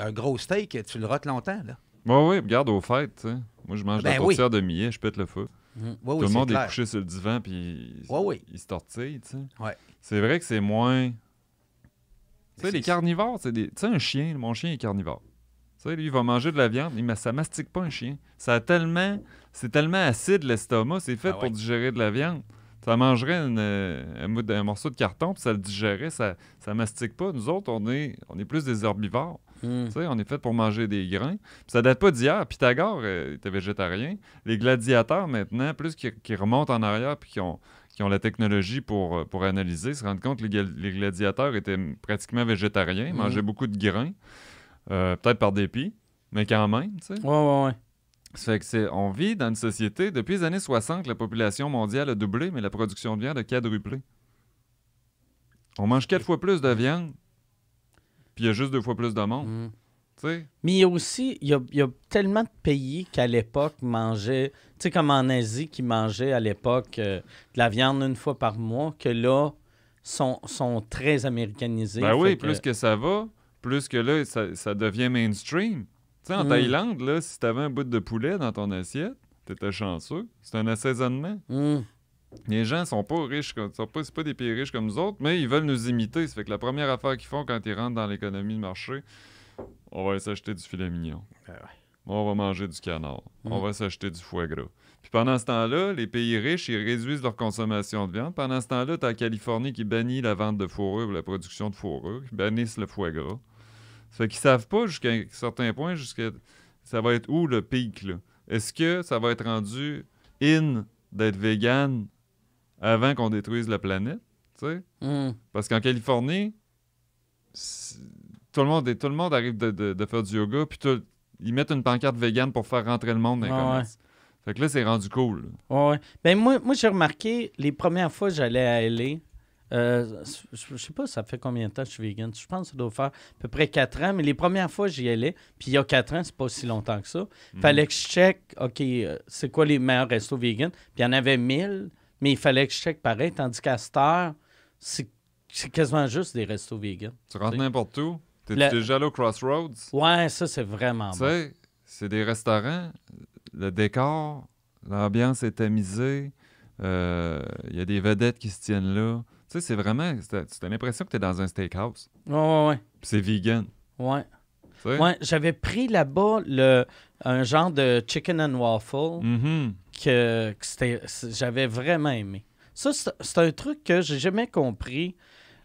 un gros steak, tu le rôtes longtemps. Là. Oui, oui, regarde aux fêtes. Moi, je mange ben de la de millet, je pète le feu. Mmh. Tout le monde est, couché sur le divan, puis il, ouais, il se tortille. C'est vrai que c'est moins. Tu sais, les carnivores, c'est Tu sais, un chien, mon chien est carnivore. Tu sais, lui, il va manger de la viande, mais ça mastique pas un chien. Ça a tellement c'est tellement acide l'estomac, c'est fait ah pour digérer de la viande. Ça mangerait euh, un, morceau de carton, puis ça le digérait, ça, ça mastique pas. Nous autres, on est, on est plus des herbivores. Hmm. On est fait pour manger des grains. ça date pas d'hier. Pythagore euh, était végétarien. Les gladiateurs, maintenant, plus qui, remontent en arrière, puis qui ont, qui ont la technologie pour, euh, pour analyser, se rendent compte que les, gladiateurs étaient pratiquement végétariens, hmm. mangeaient beaucoup de grains, peut-être par dépit, mais quand même. Ouais, ouais, fait que c'est, on vit dans une société, depuis les années 60, la population mondiale a doublé, mais la production de viande a quadruplé. On mange quatre fois plus de viande, puis il y a juste deux fois plus de monde. Mm. Mais il y a aussi, il y a, tellement de pays qui, à l'époque mangeaient, tu sais, comme en Asie, qui mangeaient à l'époque euh, de la viande une fois par mois, que là, sont, sont très américanisés. Ben oui, plus que ça va, plus que là, ça devient mainstream sais, en mm. Thaïlande, là, si t'avais un bout de poulet dans ton assiette, t'étais chanceux. C'est un assaisonnement. Mm. Les gens sont pas riches, sont pas, pas des pays riches comme nous autres, mais ils veulent nous imiter. Ça fait que la première affaire qu'ils font quand ils rentrent dans l'économie de marché, on va s'acheter du filet mignon. Ah on va manger du canard. Mm. On va s'acheter du foie gras. Puis pendant ce temps-là, les pays riches, ils réduisent leur consommation de viande. Pendant ce temps-là, t'as la Californie qui bannit la vente de fourrure, la production de fourrure, qui bannissent le foie gras. Fait qu'ils savent pas jusqu'à un certain point, jusqu'à ça va être où le pic là. Est-ce que ça va être rendu in d'être vegan avant qu'on détruise la planète, tu sais? Hmm. Parce qu'en Californie, tout le monde tout le monde arrive de, faire du yoga, puis ils mettent une pancarte vegan pour faire rentrer le monde dans les Fait que là, c'est rendu cool. Ouais. Ben moi, moi j'ai remarqué, les premières fois que j'allais à LA, euh, je, sais pas, ça fait combien de temps que je suis vegan. Je pense que ça doit faire à peu près quatre ans, mais les premières fois, j'y allais. Puis il y a 4 ans, c'est pas aussi longtemps que ça. Mhm. Fallait que je check, OK, euh, c'est quoi les meilleurs restos vegan? Puis il y en avait 1000, mais il fallait que je check pareil. Tandis qu'à cette heure, c'est quasiment juste des restos vegan. Tu rentres n'importe où. T'es déjà allé au Crossroads? Ouais, ça, c'est vraiment bon tu sais, c'est des restaurants, le décor, l'ambiance est amusée euh, il y a des vedettes qui se tiennent là c'est vraiment. as l'impression que tu es dans un steakhouse. Ouais, c'est vegan. Ouais. j'avais pris là-bas le, un genre de chicken and waffle mm-hmm. que, j'avais vraiment aimé. Ça, c'est, un truc que j'ai jamais compris.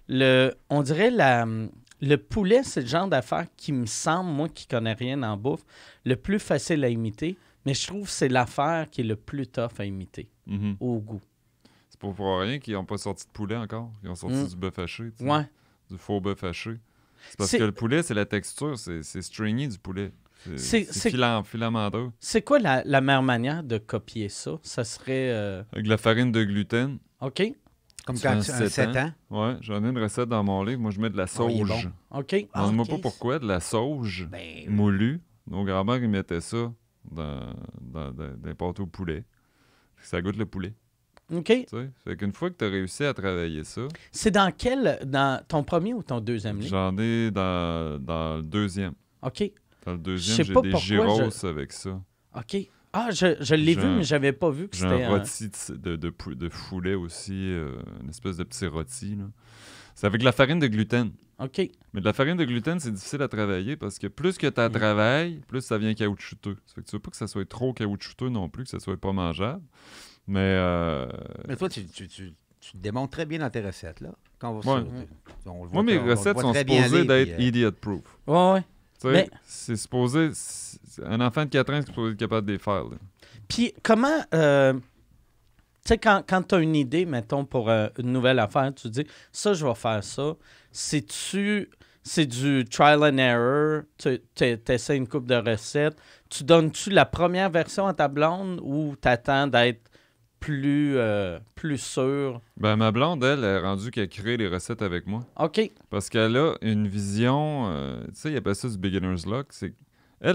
Le, on dirait la, le poulet, c'est le genre d'affaire qui me semble, moi qui connais rien en bouffe, le plus facile à imiter, mais je trouve que c'est l'affaire qui est le plus tough à imiter mm-hmm. au goût pour pour rien qu'ils n'ont pas sorti de poulet encore. Ils ont sorti hmm. du bœuf haché. Du faux bœuf haché. C'est parce que le poulet, c'est la texture, c'est stringy du poulet. C'est filant, filamenteux. C'est quoi la, meilleure manière de copier ça? Ça serait. Euh, Avec la farine de gluten. OK. Comme quand tu as 7 ans. j'en ai une recette dans mon livre. Moi, je mets de la ah, sauge. On ne OK. Ah, demande pas pourquoi, de la sauge moulu ben, moulue. Nos grands-mères, ils mettaient ça dans, dans, des pâtes au poulet. Ça goûte le poulet. OK. qu'une fois que tu as réussi à travailler ça. C'est dans quel Dans ton premier ou ton deuxième livre J'en ai dans, dans, le deuxième. OK. Dans le deuxième, j'ai des gyros avec ça. OK. Ah, je, je l'ai vu, mais j'avais pas vu que c'était. un rôti un... de, de, de, foulet aussi, euh, une espèce de petit rôti. C'est avec de la farine de gluten. OK. Mais de la farine de gluten, c'est difficile à travailler parce que plus que tu la mm. travailles, plus ça vient caoutchouteux. Ça que tu veux pas que ça soit trop caoutchouteux non plus, que ça soit pas mangeable. Mais, euh... mais toi, tu, tu, tu, démontres très bien dans tes recettes, là. Quand on Moi, mes recettes sont supposées d'être euh, idiot-proof. Oui. ouais. Mais... C'est supposé. Un enfant de 4 ans est supposé être capable de les faire. Puis, comment. Euh, tu sais, quand, quand tu as une idée, mettons, pour euh, une nouvelle affaire, tu dis ça, je vais faire ça. C'est-tu c'est du trial and error. Tu essaies une coupe de recettes. Tu donnes-tu la première version à ta blonde ou tu attends d'être plus, euh, plus sûr? Ben, ma blonde, elle, a rendue qu'elle crée les recettes avec moi. OK. Parce qu'elle a une vision, euh, tu sais, il pas ça du beginner's luck. Elle,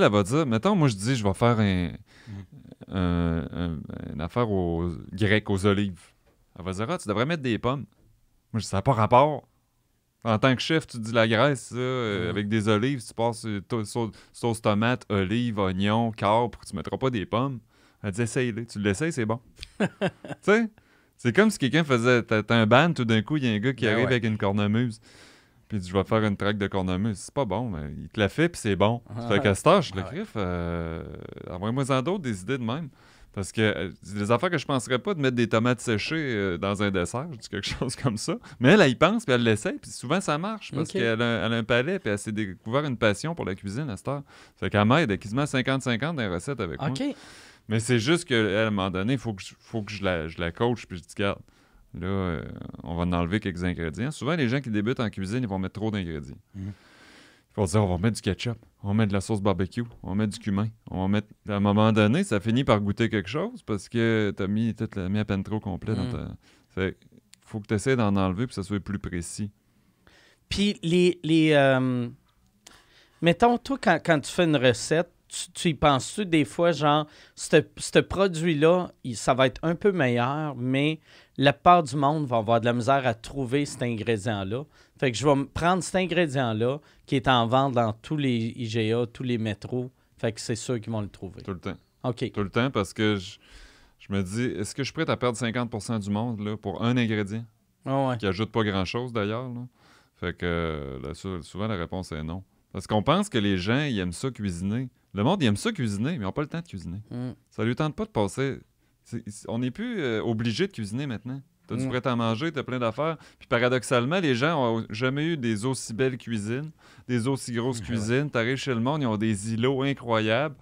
elle va dire, mettons, moi, je dis, je vais faire mm. un, une affaire aux grecs, aux olives. Elle va dire, ah, tu devrais mettre des pommes. Moi, je ça n'a pas rapport. En tant que chef, tu dis la graisse, euh, mm. avec des olives, tu passes sauce tomate, olive, oignon, que tu mettras pas des pommes. Elle dit essaye-le. Tu l'essayes, c'est bon. tu sais? C'est comme si quelqu'un faisait. un ban, tout d'un coup, il y a un gars qui ben arrive avec une cornemuse. Puis il dit Je vais faire une traque de cornemuse. C'est pas bon, mais il te la fait, puis c'est bon. fait qu'à je le griffe. Euh, Envoie-moi en d'autres des idées de même. Parce que c'est euh, des affaires que je penserais pas de mettre des tomates séchées euh, dans un dessert, quelque chose comme ça. Mais elle, elle y pense, puis elle l'essaie, puis souvent ça marche, parce qu'elle a, un palais, puis elle s'est découvert une passion pour la cuisine à cette heure. Fait qu'elle m'aide quasiment 50-50 dans recettes avec moi. Mais c'est juste que, un moment donné, il faut que, je, faut que je, la, je la coach, puis je dis, Regarde, là, euh, on va en enlever quelques ingrédients. Souvent, les gens qui débutent en cuisine, ils vont mettre trop d'ingrédients. Mhm. Ils vont dire, on va mettre du ketchup, on va mettre de la sauce barbecue, on va mettre du cumin, on va mettre... À un moment donné, ça finit par goûter quelque chose parce que t'as mis, as mis à peine trop complet dans mhm. Fait, faut que tu essaies d'en enlever pour que ça soit plus précis. Puis les... les euh, Mettons, toi, quand tu fais une recette, tu, y penses-tu des fois, genre, ce produit-là, ça va être un peu meilleur, mais la part du monde va avoir de la misère à trouver cet ingrédient-là. Fait que je vais prendre cet ingrédient-là qui est en vente dans tous les IGA, tous les métros. Fait que c'est sûr qu'ils vont le trouver. Tout le temps. OK. Tout le temps parce que je, me dis, est-ce que je suis prêt à perdre 50 du monde là, pour un ingrédient ah qui ajoute pas grand-chose d'ailleurs? Fait que euh, souvent la réponse est non. Parce qu'on pense que les gens, ils aiment ça cuisiner. Le monde, ils aiment ça cuisiner, mais ils n'ont pas le temps de cuisiner. Hmm. Ça ne lui tente pas de passer. on n'est plus euh, obligé de cuisiner maintenant. Tu as hmm. prêt à manger, tu as plein d'affaires. Puis paradoxalement, les gens n'ont jamais eu des aussi belles cuisines, des aussi grosses cuisines. Tu arrives chez le monde, ils ont des îlots incroyables.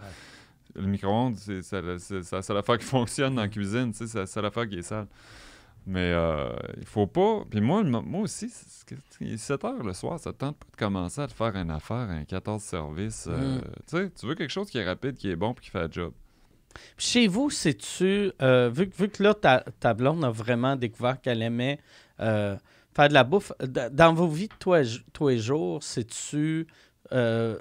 le micro-ondes, c'est la ça, qui fonctionne dans la cuisine, c'est la seule affaire qui est sale. Mais euh, il faut pas. Puis moi, moi aussi, il 7 heures le soir, ça tente pas de commencer à te faire une affaire, un 14 service euh, mm. Tu sais, Tu veux quelque chose qui est rapide, qui est bon, puis qui fait le job. chez vous, sais-tu, euh, vu, que là, ta, blonde a vraiment découvert qu'elle aimait euh, faire de la bouffe, dans vos vies de toi, les et jours, sais-tu c'est euh,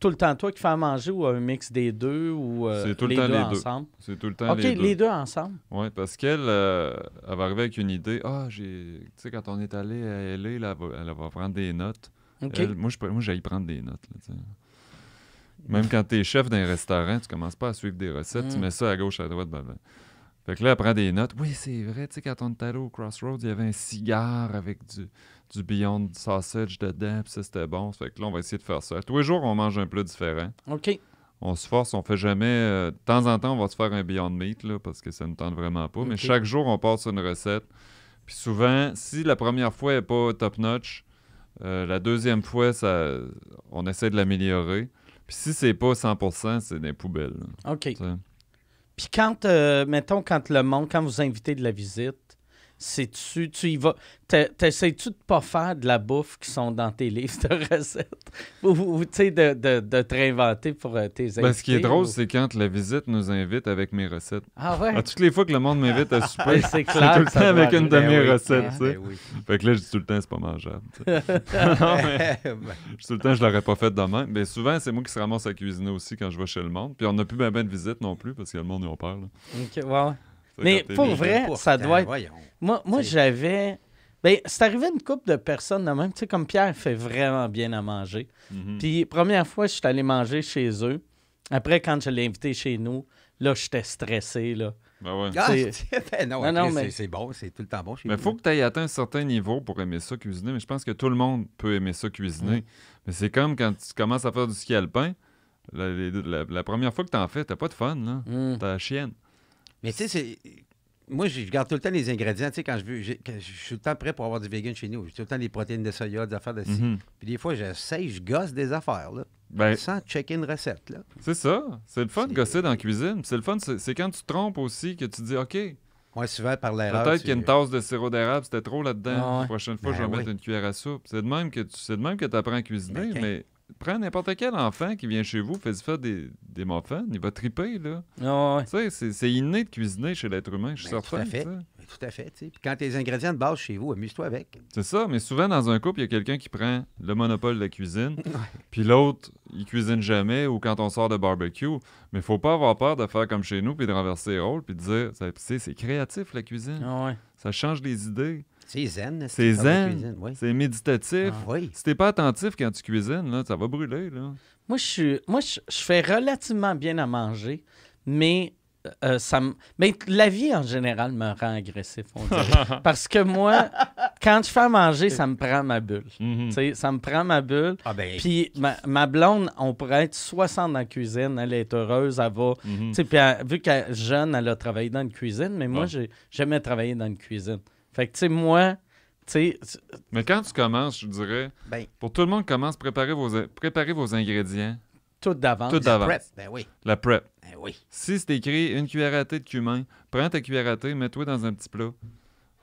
tout le temps toi qui fais à manger ou un mix des deux ou euh, tout le les deux ensemble? C'est tout le temps les deux. OK, les deux ensemble. Oui, parce qu'elle euh, elle va arriver avec une idée. Ah, j'ai. Tu sais, quand on est allé à LA, elle, va, prendre des notes. moi, je, prendre des notes. Même quand tu es chef d'un restaurant, tu commences pas à suivre des recettes, tu mm. mets ça à gauche, à droite. Ben, ben, Fait que là, elle prend des notes. Oui, c'est vrai, tu sais, quand on est allé au Crossroads, il y avait un cigare avec du, du Beyond Sausage dedans, puis ça, c'était bon. Fait que là, on va essayer de faire ça. Tous les jours, on mange un plat différent. OK. On se force, on fait jamais. Euh, de temps en temps, on va se faire un Beyond Meat, là, parce que ça ne tente vraiment pas. Mais chaque jour, on passe une recette. Puis souvent, si la première fois n'est pas top-notch, euh, la deuxième fois, ça, on essaie de l'améliorer. Puis si c'est pas 100%, c'est des poubelles. OK. Puis quand, euh, mettons, quand le monde, quand vous invitez de la visite, c'est-tu, tu y t'essayes-tu de pas faire de la bouffe qui sont dans tes livres de recettes? ou, tu sais, de, de, de, te réinventer pour euh, tes invités? Ben, ce qui est drôle, c'est quand la visite nous invite avec mes recettes. Ah ouais? À ah, toutes les fois que le monde m'invite à souper, c'est tout le temps avec une de mes recettes, Fait que là, je dis tout le temps, c'est pas mangeable. Ben tout le temps, je l'aurais pas fait demain. Mais ben, souvent, c'est moi qui se ramasse à cuisiner aussi quand je vais chez le monde. Puis on n'a plus ben, ben de visite non plus parce que le monde, ils ont peur. OK, mais pour vrai, ça doit hein, être. Moi, j'avais. Ben, c'est arrivé une couple de personnes même. Tu sais, comme Pierre fait vraiment bien à manger. Mhm. Puis, première fois, je suis allé manger chez eux. Après, quand je l'ai invité chez nous, là, j'étais stressé, là. Ben ouais. Ah, non, mais... c'est bon, c'est tout le temps bon chez Mais il faut que tu aies atteint un certain niveau pour aimer ça cuisiner, mais je pense que tout le monde peut aimer ça cuisiner. Mais c'est comme quand tu commences à faire du ski alpin, la, première fois que tu en fais, t'as pas de fun, là. Hmm. T'as la chienne. Mais tu sais, c'est. Moi, je garde tout le temps les ingrédients. Tu sais, quand je veux, je suis tout le temps prêt pour avoir du vegan chez nous. J'ai tout le temps les protéines de soya, des affaires de ci. Mhm. Puis des fois, j'essaye, je gosse des affaires, là, ben, sans checker une recette, là. c'est ça. C'est le fun de gosser dans la cuisine. C'est le fun, c'est quand tu te trompes aussi que tu dis, OK, Moi, souvent, par l'erreur. peut-être qu'il y a une tasse de sirop d'érable, c'était trop là-dedans. La ah prochaine fois, ben je vais mettre une cuillère à soupe. C'est de même que tu apprends à cuisiner, ben, mais prends n'importe quel enfant qui vient chez vous, fais faites faire des, des muffins, il va triper, là. Tu c'est inné de cuisiner chez l'être humain, je suis ben, ben, Tout à fait. Quand tout à fait. quand tes ingrédients de base chez vous, amuse-toi avec. C'est ça, mais souvent dans un couple, il y a quelqu'un qui prend le monopole de la cuisine, puis l'autre, il cuisine jamais ou quand on sort de barbecue. Mais faut pas avoir peur de faire comme chez nous, puis de renverser les rôles, puis de dire, c'est créatif la cuisine. Ah ça change les idées. C'est zen. C'est zen. C'est méditatif. Si ah, oui. Si t'es pas attentif quand tu cuisines, ça va brûler. Moi, je suis, moi, je, fais relativement bien à manger, mais euh, euh, ça mais la vie en général me rend agressif, Parce que moi, quand je fais à manger, ça me prend ma bulle. Mhm. Ça me prend ma bulle. Ah, ben, puis ma, blonde, on pourrait être 60 dans la cuisine, elle est heureuse, elle va. Mhm. vu qu'elle est jeune, elle a travaillé dans une cuisine, mais moi, j'ai jamais travaillé dans une cuisine. Fait que, tu sais, moi, tu sais. Mais quand tu commences, je dirais, ben. pour tout le monde, commence, préparer vos, préparer vos ingrédients. Tout d'avant. Tout d'avance. La prep, ben oui. La prep. Ben oui. Si c'est écrit une cuillère à thé de cumin, prends ta cuillère à thé, mets-toi dans un petit plat,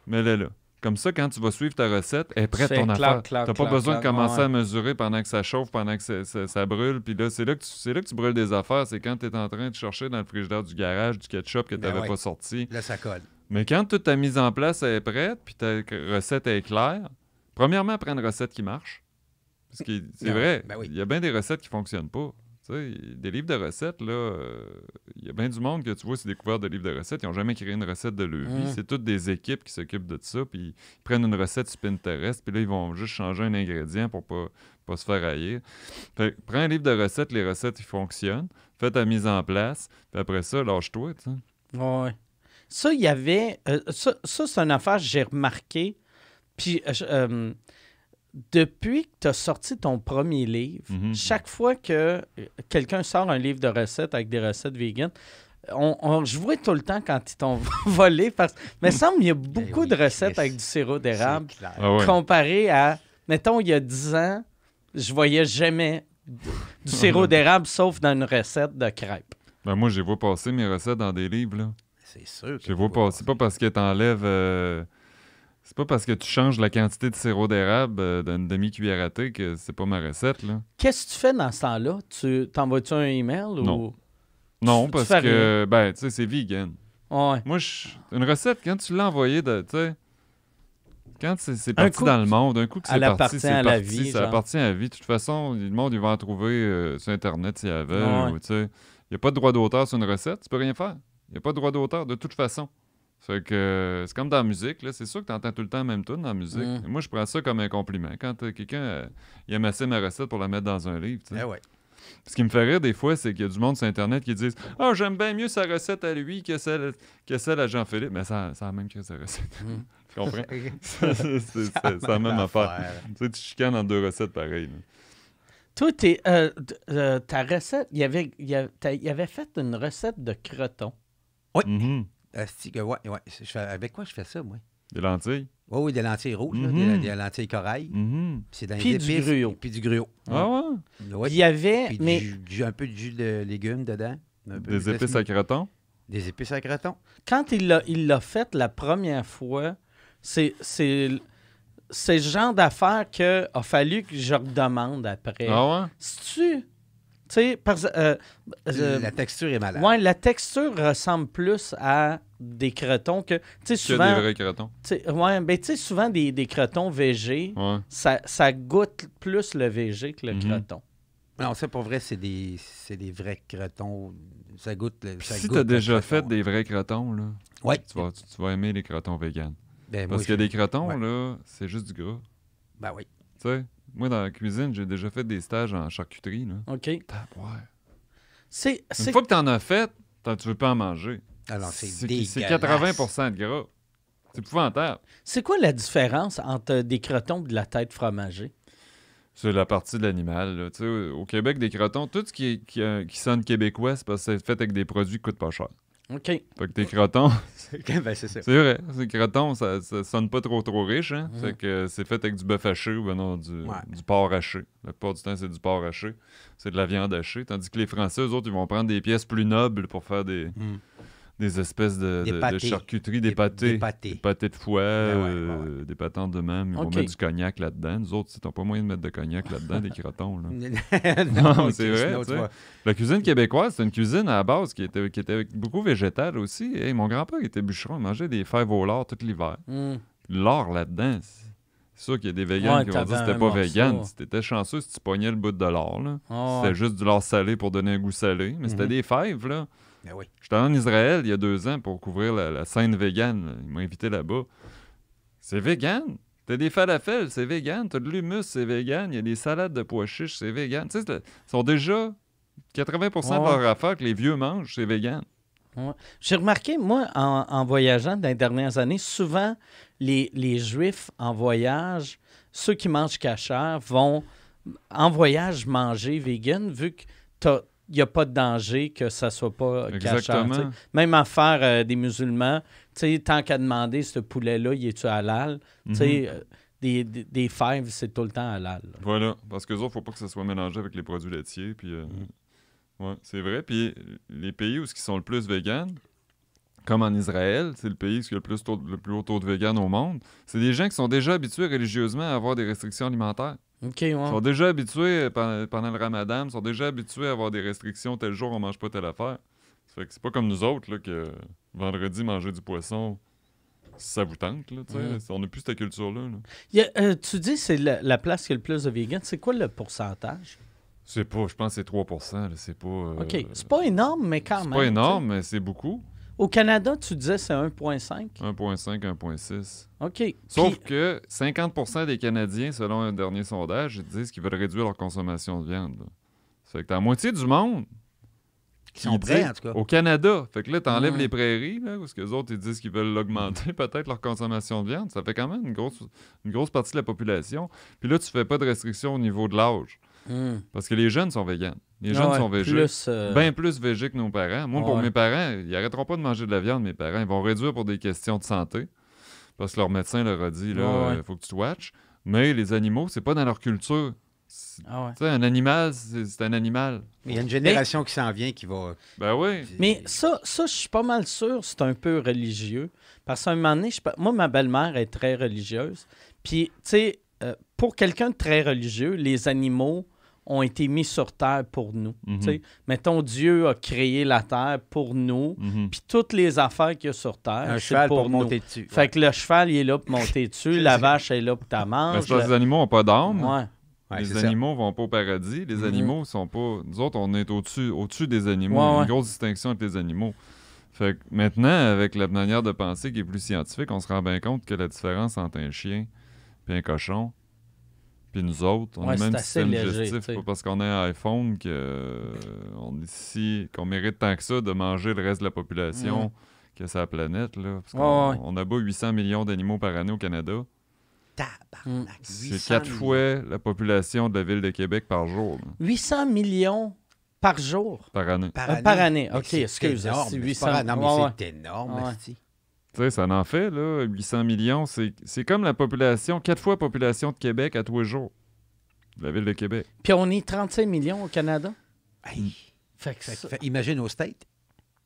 mets-la là. Comme ça, quand tu vas suivre ta recette, elle est prête ton affaire. Tu n'as pas besoin de commencer à mesurer pendant que ça chauffe, pendant que ça, brûle. Puis là, c'est là, que tu brûles des affaires. C'est quand tu es en train de chercher dans le frigidaire du garage du ketchup que ben tu n'avais pas sorti. Là, ça colle. Mais quand toute ta mise en place est prête, puis ta recette est claire, premièrement, prends une recette qui marche. Parce que c'est vrai, ben il y a bien des recettes qui ne fonctionnent pas. des livres de recettes, là, euh, il y a bien du monde que tu vois, c'est découvert de livres de recettes, ils n'ont jamais créé une recette de leur vie. Mmh. C'est toutes des équipes qui s'occupent de ça, puis ils prennent une recette sur Pinterest, puis là, ils vont juste changer un ingrédient pour pas, pas se faire haïr. prends un livre de recettes, les recettes, qui fonctionnent, fais ta mise en place, puis après ça, lâche-toi, tu sais. Ouais. Ça, il y avait. Euh, ça, c'est une affaire que j'ai remarqué. Puis, euh, euh, depuis que tu as sorti ton premier livre, mhm, mhm. chaque fois que quelqu'un sort un livre de recettes avec des recettes vegan, on, je vois tout le temps quand ils t'ont volé. Parce... Mais semble il y a ben beaucoup de recettes avec du sirop d'érable ah comparé à, mettons, il y a 10 ans, je voyais jamais du sirop d'érable sauf dans une recette de crêpes. Ben moi, j'ai vu passer mes recettes dans des livres. Là. C'est sûr. je vois pas. C'est pas parce que tu enlèves. Euh, c'est pas parce que tu changes la quantité de sirop d'érable euh, d'une demi-cuillère à thé que c'est pas ma recette. là. Qu'est-ce que tu fais dans ce temps-là Tu t'envoies-tu un email ou. Non, parce que. Ben, tu sais, c'est vegan. Ouais. Moi, une recette, quand tu l'as envoyée, tu sais. Quand c'est parti dans le monde, un coup que c'est parti, la vie, ça appartient à la vie. De toute façon, le monde, il va en trouver euh, sur Internet s'il y avait. Il n'y a pas de droit d'auteur sur une recette, tu peux rien faire. Il n'y a pas de droit d'auteur de toute façon. que euh, c'est comme dans la musique, là. C'est sûr que tu entends tout le temps la même tune dans la musique. Mm. Moi, je prends ça comme un compliment. Quand euh, quelqu'un euh, il aime assez ma recette pour la mettre dans un livre, tu sais. Ah Ce qui me fait rire des fois, c'est qu'il y a du monde sur Internet qui disent Ah, oh, j'aime bien mieux sa recette à lui que celle, que celle à Jean-Philippe. Mais ça, ça a même que sa recette. Mm. tu comprends? c'est la même affaire. Tu sais, tu chicanes en deux recettes pareilles. Toi, ta recette, il y avait, y avait fait une recette de croton. Oui. Mm-hmm. ouais, ouais. avec quoi je fais ça, moi? Des lentilles? Oui, oui, des lentilles rouges, mm-hmm. des, lentilles corail. Mm Puis, puis du gruau. Puis du gruau. Ah ouais? il y avait... mais... un peu de jus de légumes dedans. des épices à croton? Des épices à croton. Quand il l'a fait la première fois, c'est c'est le genre d'affaire qu'il a fallu que je redemande après. Ah ouais? tu sais, euh, euh, la texture est malade. Ouais, la texture ressemble plus à des crotons que. Tu souvent. des vrais crotons. Ouais, ben, tu sais, souvent des, des végés, ça, ça, goûte plus le végé que le mhm. croton Non, c'est pour vrai, c'est des, des vrais crotons Ça goûte. Le, si as déjà fait hein. des vrais crotons là, ouais. tu, vas, tu, vas aimer les crotons véganes. Ben, parce que des crotons là, c'est juste du gras. Ben oui. Tu moi, dans la cuisine, j'ai déjà fait des stages en charcuterie. Là. OK. C'est, Une fois que t'en as fait, tu tu veux pas en manger. Alors, c'est 80 de gras. C'est épouvantable. C'est quoi la différence entre des crotons et de la tête fromagée? C'est la partie de l'animal. Au Québec, des crotons, tout ce qui, euh, qui, sonne québécois, c'est parce que c'est fait avec des produits qui coûtent pas cher. OK. Fait que tes crotons. Ben, c'est ça. C'est vrai. ça, ça sonne pas trop trop riche. Hein? Mhm. Fait que c'est fait avec du bœuf haché ou ben non, du, du porc haché. La plupart du temps, c'est du porc haché. C'est de la viande hachée. Tandis que les Français, eux autres, ils vont prendre des pièces plus nobles pour faire des. Mhm des espèces de, charcuteries, des, pâtés, des, pâtés, de foie, ben euh, ben des de même. Ils vont mettre du cognac là-dedans. Nous autres, t'as pas moyen de mettre de cognac là-dedans, des crotons. non, c'est vrai. La cuisine québécoise, c'est une cuisine à la base qui était, qui était beaucoup végétale aussi. Et mon grand-père était bûcheron, il mangeait des fèves au lard tout l'hiver. Hmm. L'or là-dedans, c'est sûr qu'il y a des végans qui vont dire que c'était pas vegan. Si t'étais chanceux, si tu pognais le bout de l'or. Ah, c'était juste du lard salé pour donner un goût salé. Mais mhm. c'était des fèves, là. Ben Je suis J'étais en Israël il y a deux ans pour couvrir la, scène vegan. Ils m'ont invité là-bas. C'est vegan. T'as des falafels, c'est vegan. T'as de l'humus, c'est vegan. Il y a des salades de pois chiches, c'est vegan. Tu sais, ils sont déjà 80 de leur affaire que les vieux mangent, c'est vegan. J'ai remarqué, moi, en, voyageant dans les dernières années, souvent, les, Juifs en voyage, ceux qui mangent cachère, vont en voyage manger vegan, vu que t'as il n'y a pas de danger que ça ne soit pas cachant. Même en faire euh, des musulmans, tant qu'à demander ce poulet-là, il est-tu halal? tu sais mhm. euh, des, des, fèves, c'est tout le temps halal. Voilà, parce que autres, il ne faut pas que ça soit mélangé avec les produits laitiers. Puis, euh, mhm. c'est vrai. Puis les pays où ce qui sont le plus véganes, comme en Israël, c'est le pays qui a le plus, le plus haut taux de véganes au monde, c'est des gens qui sont déjà habitués religieusement à avoir des restrictions alimentaires. Ils sont déjà habitués euh, pendant le ramadan, ils sont déjà habitués à avoir des restrictions. Tel jour, on mange pas telle affaire. Ce c'est pas comme nous autres que vendredi, manger du poisson, ça vous tente. On n'a plus cette culture-là. Euh, tu dis que c'est la, place qui a le plus de vegan, C'est quoi le pourcentage? C'est pas, je pense que c'est 3 C'est pas. Euh, pas énorme, mais quand même. pas énorme, mais c'est beaucoup. Au Canada, tu disais c'est 1,5 1,5, 1,6. OK. Sauf que 50 des Canadiens, selon un dernier sondage, disent qu'ils veulent réduire leur consommation de viande. Ça fait que la moitié du monde qui sont prêts, en tout cas. Au Canada. Fait que là, t'enlèves enlèves les prairies, là, parce que les autres, ils disent qu'ils veulent augmenter peut-être, leur consommation de viande. Ça fait quand même une grosse, une grosse partie de la population. Puis là, tu fais pas de restriction au niveau de l'âge. Hmm. Parce que les jeunes sont véganes. Les jeunes ah sont végés. Euh, Bien plus végés que nos parents. Moi, pour ah mes parents, ils n'arrêteront pas de manger de la viande, mes parents. Ils vont réduire pour des questions de santé. Parce que leur médecin leur a dit, ah il euh, faut que tu te watches. Mais les animaux, c'est pas dans leur culture. Un animal, c'est un animal. Il y a une génération qui s'en vient qui va. Ben oui. Mais ça, ça je suis pas mal sûr, c'est un peu religieux. Parce qu'à un moment donné, moi, ma belle-mère est très religieuse. Puis, tu sais, euh, pour quelqu'un de très religieux, les animaux, ont été mis sur terre pour nous. Mhm. Mettons, Dieu a créé la terre pour nous, mhm. puis toutes les affaires qu'il y a sur terre, Un pour, monter dessus. Fait que le cheval, il est là pour monter dessus, la vache est là pour ta que les animaux n'ont pas d'âme. les animaux ne vont pas au paradis. Les mhm. animaux sont pas. Nous autres, on est au-dessus au des animaux. a Une grosse distinction avec les animaux. Fait que maintenant, avec la manière de penser qui est plus scientifique, on se rend bien compte que la différence entre un chien et un cochon, puis nous autres, on est a même système digestif. Pas parce qu'on a un iPhone qu'on euh, ici, qu'on mérite tant que ça de manger le reste de la population mm. que sa planète. Là, parce qu'on on, a beau 800 millions d'animaux par année au Canada. C'est quatre fois la population de la ville de Québec par jour. 800 millions par jour? Par année. Par euh, année, OK, excusez moi 800... C'est énorme, c'est énorme. Tu sais, ça en fait, là, 800 millions. C'est comme la population, quatre fois la population de Québec à tous les jours. La ville de Québec. Puis on est 35 millions au Canada. Hmm. imagine aux States.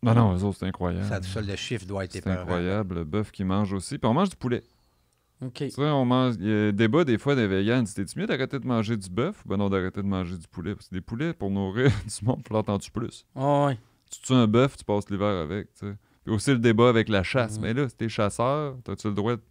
Non, non, eux autres, c'est incroyable. Ça, le chiffre doit être C'est incroyable. Le bœuf qui mange aussi. Puis on mange du poulet. OK. Tu on mange. Il y a débat des fois des véganes. C'était-tu mieux d'arrêter de manger du bœuf ou ben non d'arrêter de manger du poulet? Parce que des poulets, pour nourrir du monde, t'en tu plus? Ah Tu tues un bœuf, tu passes l'hiver avec, tu sais a aussi le débat avec la chasse. Mm-hmm. Mais là, si t'es chasseur, t'as-tu le droit de...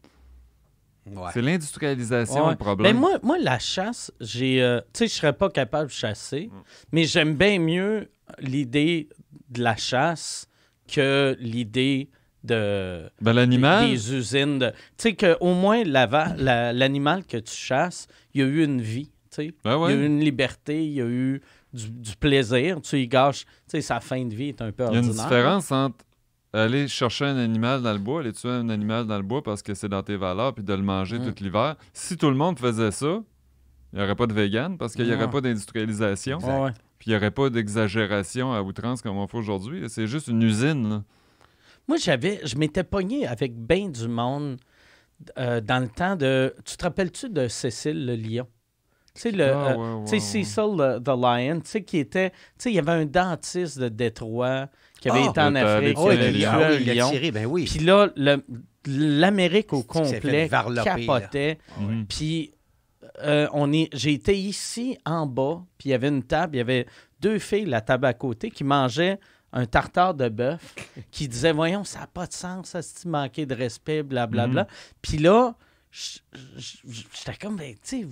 C'est l'industrialisation le problème. Ben moi, moi, la chasse, j'ai. Euh, je serais pas capable de chasser, mm. mais j'aime bien mieux l'idée de la chasse que l'idée de ben, l'animal des, usines tu sais que au moins l'animal que tu chasses il y a eu une vie ben il y a eu une liberté il y a eu du, plaisir tu y gâches tu sais sa fin de vie est un peu ordinaire il y a une différence entre aller chercher un animal dans le bois, aller tuer un animal dans le bois parce que c'est dans tes valeurs, puis de le manger mm. tout l'hiver. Si tout le monde faisait ça, il n'y aurait pas de vegan parce qu'il n'y aurait ah. pas d'industrialisation. Ah puis il n'y aurait pas d'exagération à outrance comme on fait aujourd'hui. C'est juste une usine. Moi, j'avais, je m'étais pogné avec bien du monde euh, dans le temps de. Tu te rappelles-tu de Cécile le lion? c'est le, the, Lion, tu qui était. Tu sais, il y avait un dentiste de Détroit qui avait ah, été en Afrique. il Puis là, l'Amérique au complet capotait. Puis euh, on est, j'ai été ici en bas, puis il y avait une table, il y avait deux filles la table à côté qui mangeaient un tartare de bœuf, qui disaient voyons ça n'a pas de sens, ça se manquer de respect, blablabla. Mm. Puis là, j'étais comme ben, tu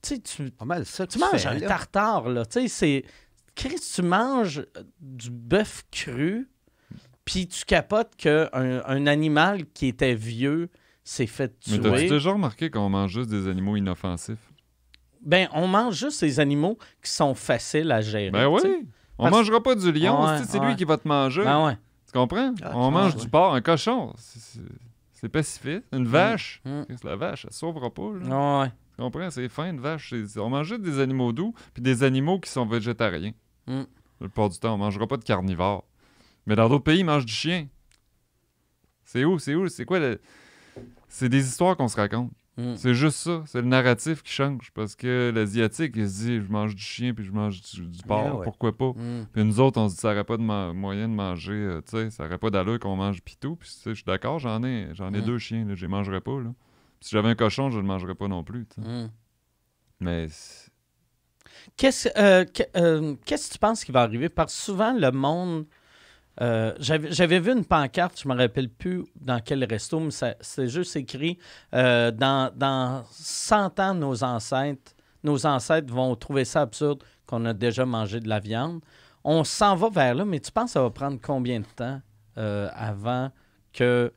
sais, tu, tu, manges un tartare, là. Tu sais, c'est que tu manges euh, du bœuf cru, puis tu capotes qu'un un animal qui était vieux s'est fait tuer. Mais t'as-tu déjà remarqué qu'on mange juste des animaux inoffensifs? Ben, on mange juste des animaux qui sont faciles à gérer. Ben oui! On mangera pas du lion, c'est lui qui va te manger. Ben tu comprends? Ah, on mange du porc, un cochon. C'est pacifique. Une mm, vache. Mm. La vache, elle sauvera pas. Ah, ouais. Tu comprends? C'est fin de vache. On mange juste des animaux doux puis des animaux qui sont végétariens. Mm. le port du temps, on mangera pas de carnivore. Mais dans d'autres pays, ils mangent du chien. C'est où? C'est où? C'est quoi C'est des histoires qu'on se raconte. Mm. C'est juste ça. C'est le narratif qui change. Parce que l'Asiatique, il se dit je mange du chien puis je mange du, porc, ah pourquoi pas? Mm. Puis nous autres, on se dit ça n'aurait pas de ma moyen de manger, euh, sais, ça n'aurait pas d'allure qu'on mange pitou. Puis je suis d'accord, j'en ai, j'en ai deux chiens, là, je les mangerais pas. si j'avais un cochon, je le mangerais pas non plus. Mais euh, euh, qu'est-ce que tu penses qui va arriver? Parce que souvent, le monde. Euh, j'avais vu une pancarte, je ne me rappelle plus dans quel resto, mais c'est juste écrit dans, dans 100 ans, nos ancêtres, nos ancêtres vont trouver ça absurde qu'on a déjà mangé de la viande. On s'en va vers là, mais tu penses que ça va prendre combien de temps avant que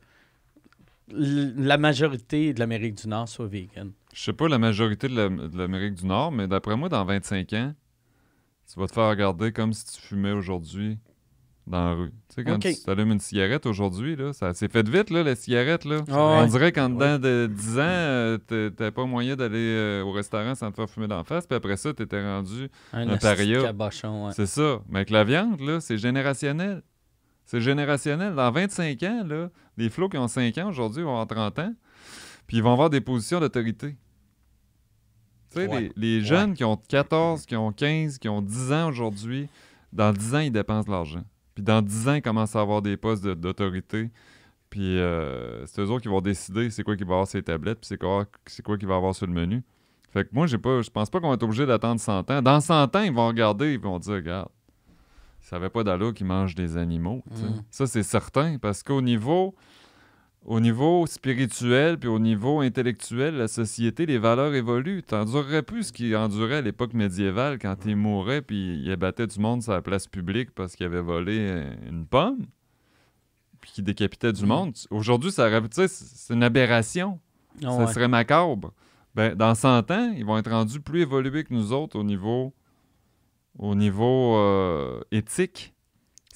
la majorité de l'Amérique du Nord soit vegan? Je sais pas la majorité de l'Amérique du Nord, mais d'après moi, dans 25 ans, tu vas te faire regarder comme si tu fumais aujourd'hui dans la rue. Tu sais, tu allumes une cigarette aujourd'hui, ça s'est fait vite, là, la cigarette. Là. Ah On dirait qu'en dedans de 10 ans, euh, tu n'avais pas moyen d'aller euh, au restaurant sans te faire fumer d'en face, puis après ça, tu étais rendu un, C'est ça. Mais avec la viande, c'est générationnel. C'est générationnel. Dans 25 ans, là, les flots qui ont 5 ans aujourd'hui vont avoir 30 ans, puis ils vont avoir des positions d'autorité. Tu sais, les, jeunes qui ont 14, qui ont 15, qui ont 10 ans aujourd'hui, dans 10 ans, ils dépensent de l'argent. Puis dans 10 ans, ils commencent à avoir des postes d'autorité. Puis euh, c'est eux autres qui vont décider c'est quoi qui va avoir ses tablettes, puis c'est quoi, c'est quoi qui va avoir sur le menu. Fait que moi, j'ai pas, je pense pas qu'on va être obligé d'attendre 100 ans. Dans 100 ans, ils vont regarder, ils vont dire regarde, ils savaient pas d'allure qu'ils mangent des animaux. Mm. Ça, c'est certain, parce qu'au niveau au niveau spirituel puis au niveau intellectuel, la société, les valeurs évoluent. n'endurerais plus ce qui endurait à l'époque médiévale quand il mourait puis il abattait du monde sur la place publique parce qu'il avait volé une pomme puis qu'il décapitait du monde. Aujourd'hui, ça c'est une aberration. Ah ça serait macabre. Ben, dans 100 ans, ils vont être rendus plus évolués que nous autres au niveau, au niveau euh, éthique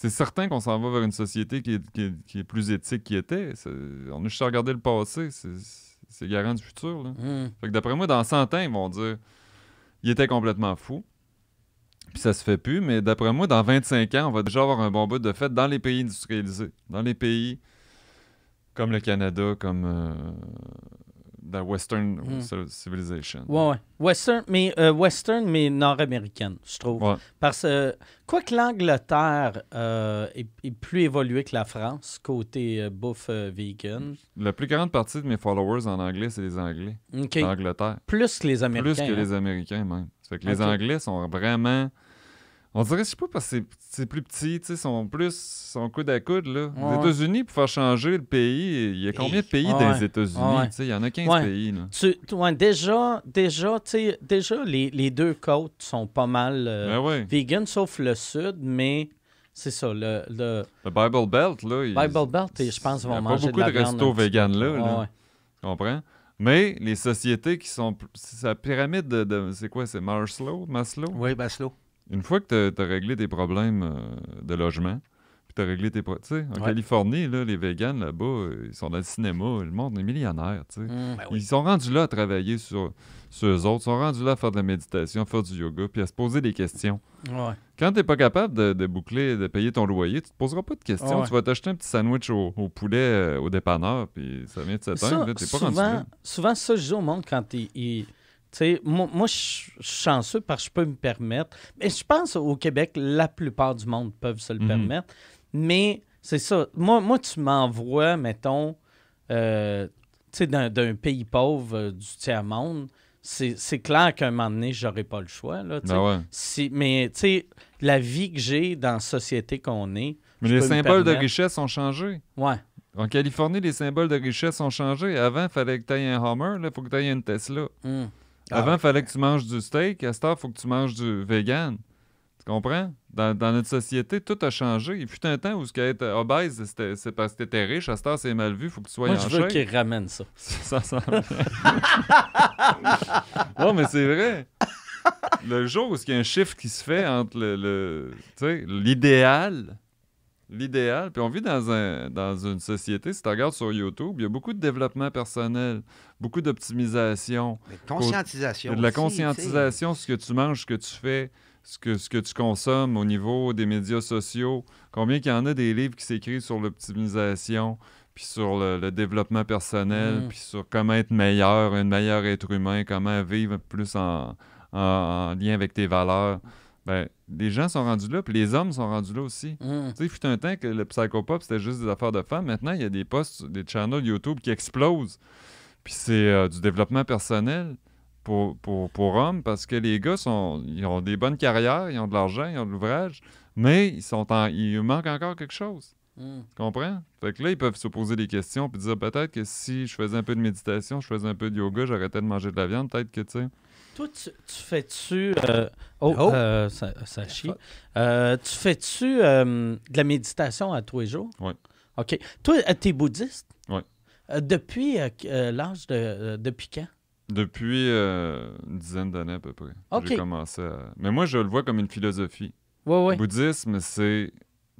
c'est certain qu'on s'en va vers une société qui est, plus éthique qu'il était. on a juste à regarder le passé. C'est garant du futur. Hmm. d'après moi, dans 100 ans, ils vont dire il était complètement fou. Puis ça se fait plus. Mais d'après moi, dans 25 ans, on va déjà avoir un bon bout de fête dans les pays industrialisés. Dans les pays comme le Canada, comme. Euh, de Western hmm. Civilization. Ouais, ouais. Western, mais, euh, Western, mais nord-américaine, je trouve. Parce que, euh, quoi que l'Angleterre euh, est, plus évoluée que la France, côté bouffe vegan. La plus grande partie de mes followers en anglais, c'est les Anglais. en Angleterre. Plus que les Américains. Plus que les hein. Américains, même. Ça fait que les Anglais sont vraiment on dirait, je sais pas, parce que c'est plus petit, tu sais, sont plus, sont coude à coude, là. Les États-Unis, pour faire changer le pays, il y a combien de pays dans les États-Unis? il y en a 15 pays, là. Tu, déjà, déjà, tu déjà, les, deux côtes sont pas mal euh, ben vegan, sauf le sud, mais c'est ça, le, le... Bible Belt, là... Il... Bible Belt, je pense, vont manger Il n'y a pas beaucoup de, restos vegan, là, là. Tu comprends? Mais les sociétés qui sont... C'est la pyramide de... c'est quoi? C'est Maslow? Maslow? Oui, Maslow. Une fois que tu as, réglé tes problèmes euh, de logement, puis tu as réglé tes problèmes. En Californie, les vegans, là-bas, euh, ils sont dans le cinéma, le monde est millionnaire. tu mm, ben Ils sont rendus là à travailler sur, sur eux autres, ils sont rendus là à faire de la méditation, à faire du yoga, puis à se poser des questions. Ouais. Quand tu n'es pas capable de, boucler, de payer ton loyer, tu te poseras pas de questions. Tu vas t'acheter un petit sandwich au, poulet euh, au dépanneur, puis ça vient de s'éteindre. Souvent, pas souvent, ça, je dis au monde quand ils. T'sais, moi, je suis chanceux parce que je peux me permettre. Mais je pense au Québec, la plupart du monde peuvent se le mhm. permettre. Mais c'est ça. Moi, moi tu m'envoies, mettons, euh, d'un pays pauvre euh, du tiers-monde, c'est clair qu'à un moment donné, j'aurais pas le choix. Là, ben si, mais la vie que j'ai dans la société qu'on est. Mais les symboles de richesse ont changé. Ouais. En Californie, les symboles de richesse ont changé. Avant, il fallait que tu aies un Hummer, il faut que tu aies une Tesla. Hmm. Ah, Avant, il fallait que tu manges du steak. À il faut que tu manges du vegan. Tu comprends? Dans, notre société, tout a changé. Il fut un temps où ce être obèse, c'est parce que étais riche. À c'est mal vu. Faut que tu sois Moi, je veux qu'ils ramènent ça. ça, non, mais c'est vrai. Le jour où il y a un chiffre qui se fait entre le, l'idéal l'idéal. Puis on vit dans, un, dans une société, si tu regardes sur YouTube, il y a beaucoup de développement personnel, beaucoup d'optimisation. Conscientisation. De la conscientisation, ce que tu manges, ce que tu fais, ce que, ce que tu consommes au niveau des médias sociaux. Combien qu'il y en a des livres qui s'écrivent sur l'optimisation, puis sur le, développement personnel, mm. puis sur comment être meilleur, un meilleur être humain, comment vivre plus en lien avec tes valeurs ben, les gens sont rendus là, puis les hommes sont rendus là aussi. Hmm. Tu sais, il fut un temps que le psychopop, c'était juste des affaires de femmes. Maintenant, il y a des posts, des channels YouTube qui explosent. Puis c'est euh, du développement personnel pour, pour, pour, hommes, parce que les gars, sont, ils ont des bonnes carrières, ils ont de l'argent, ils ont de l'ouvrage, mais ils sont en, il manque encore quelque chose. Hmm. Tu comprends? Fait que là, ils peuvent se poser des questions, puis dire peut-être que si je faisais un peu de méditation, je faisais un peu de yoga, j'arrêtais de manger de la viande, peut-être que, tu sais... Toi, tu, fais-tu. ça, chie. tu fais-tu de la méditation à tous les jours? Oui. OK. Toi, euh, es bouddhiste? Oui. Euh, depuis euh, l'âge de. depuis quand? Depuis une dizaine d'années à peu près. OK. Mais moi, je le vois comme une philosophie. Oui, oui. Le bouddhisme, c'est.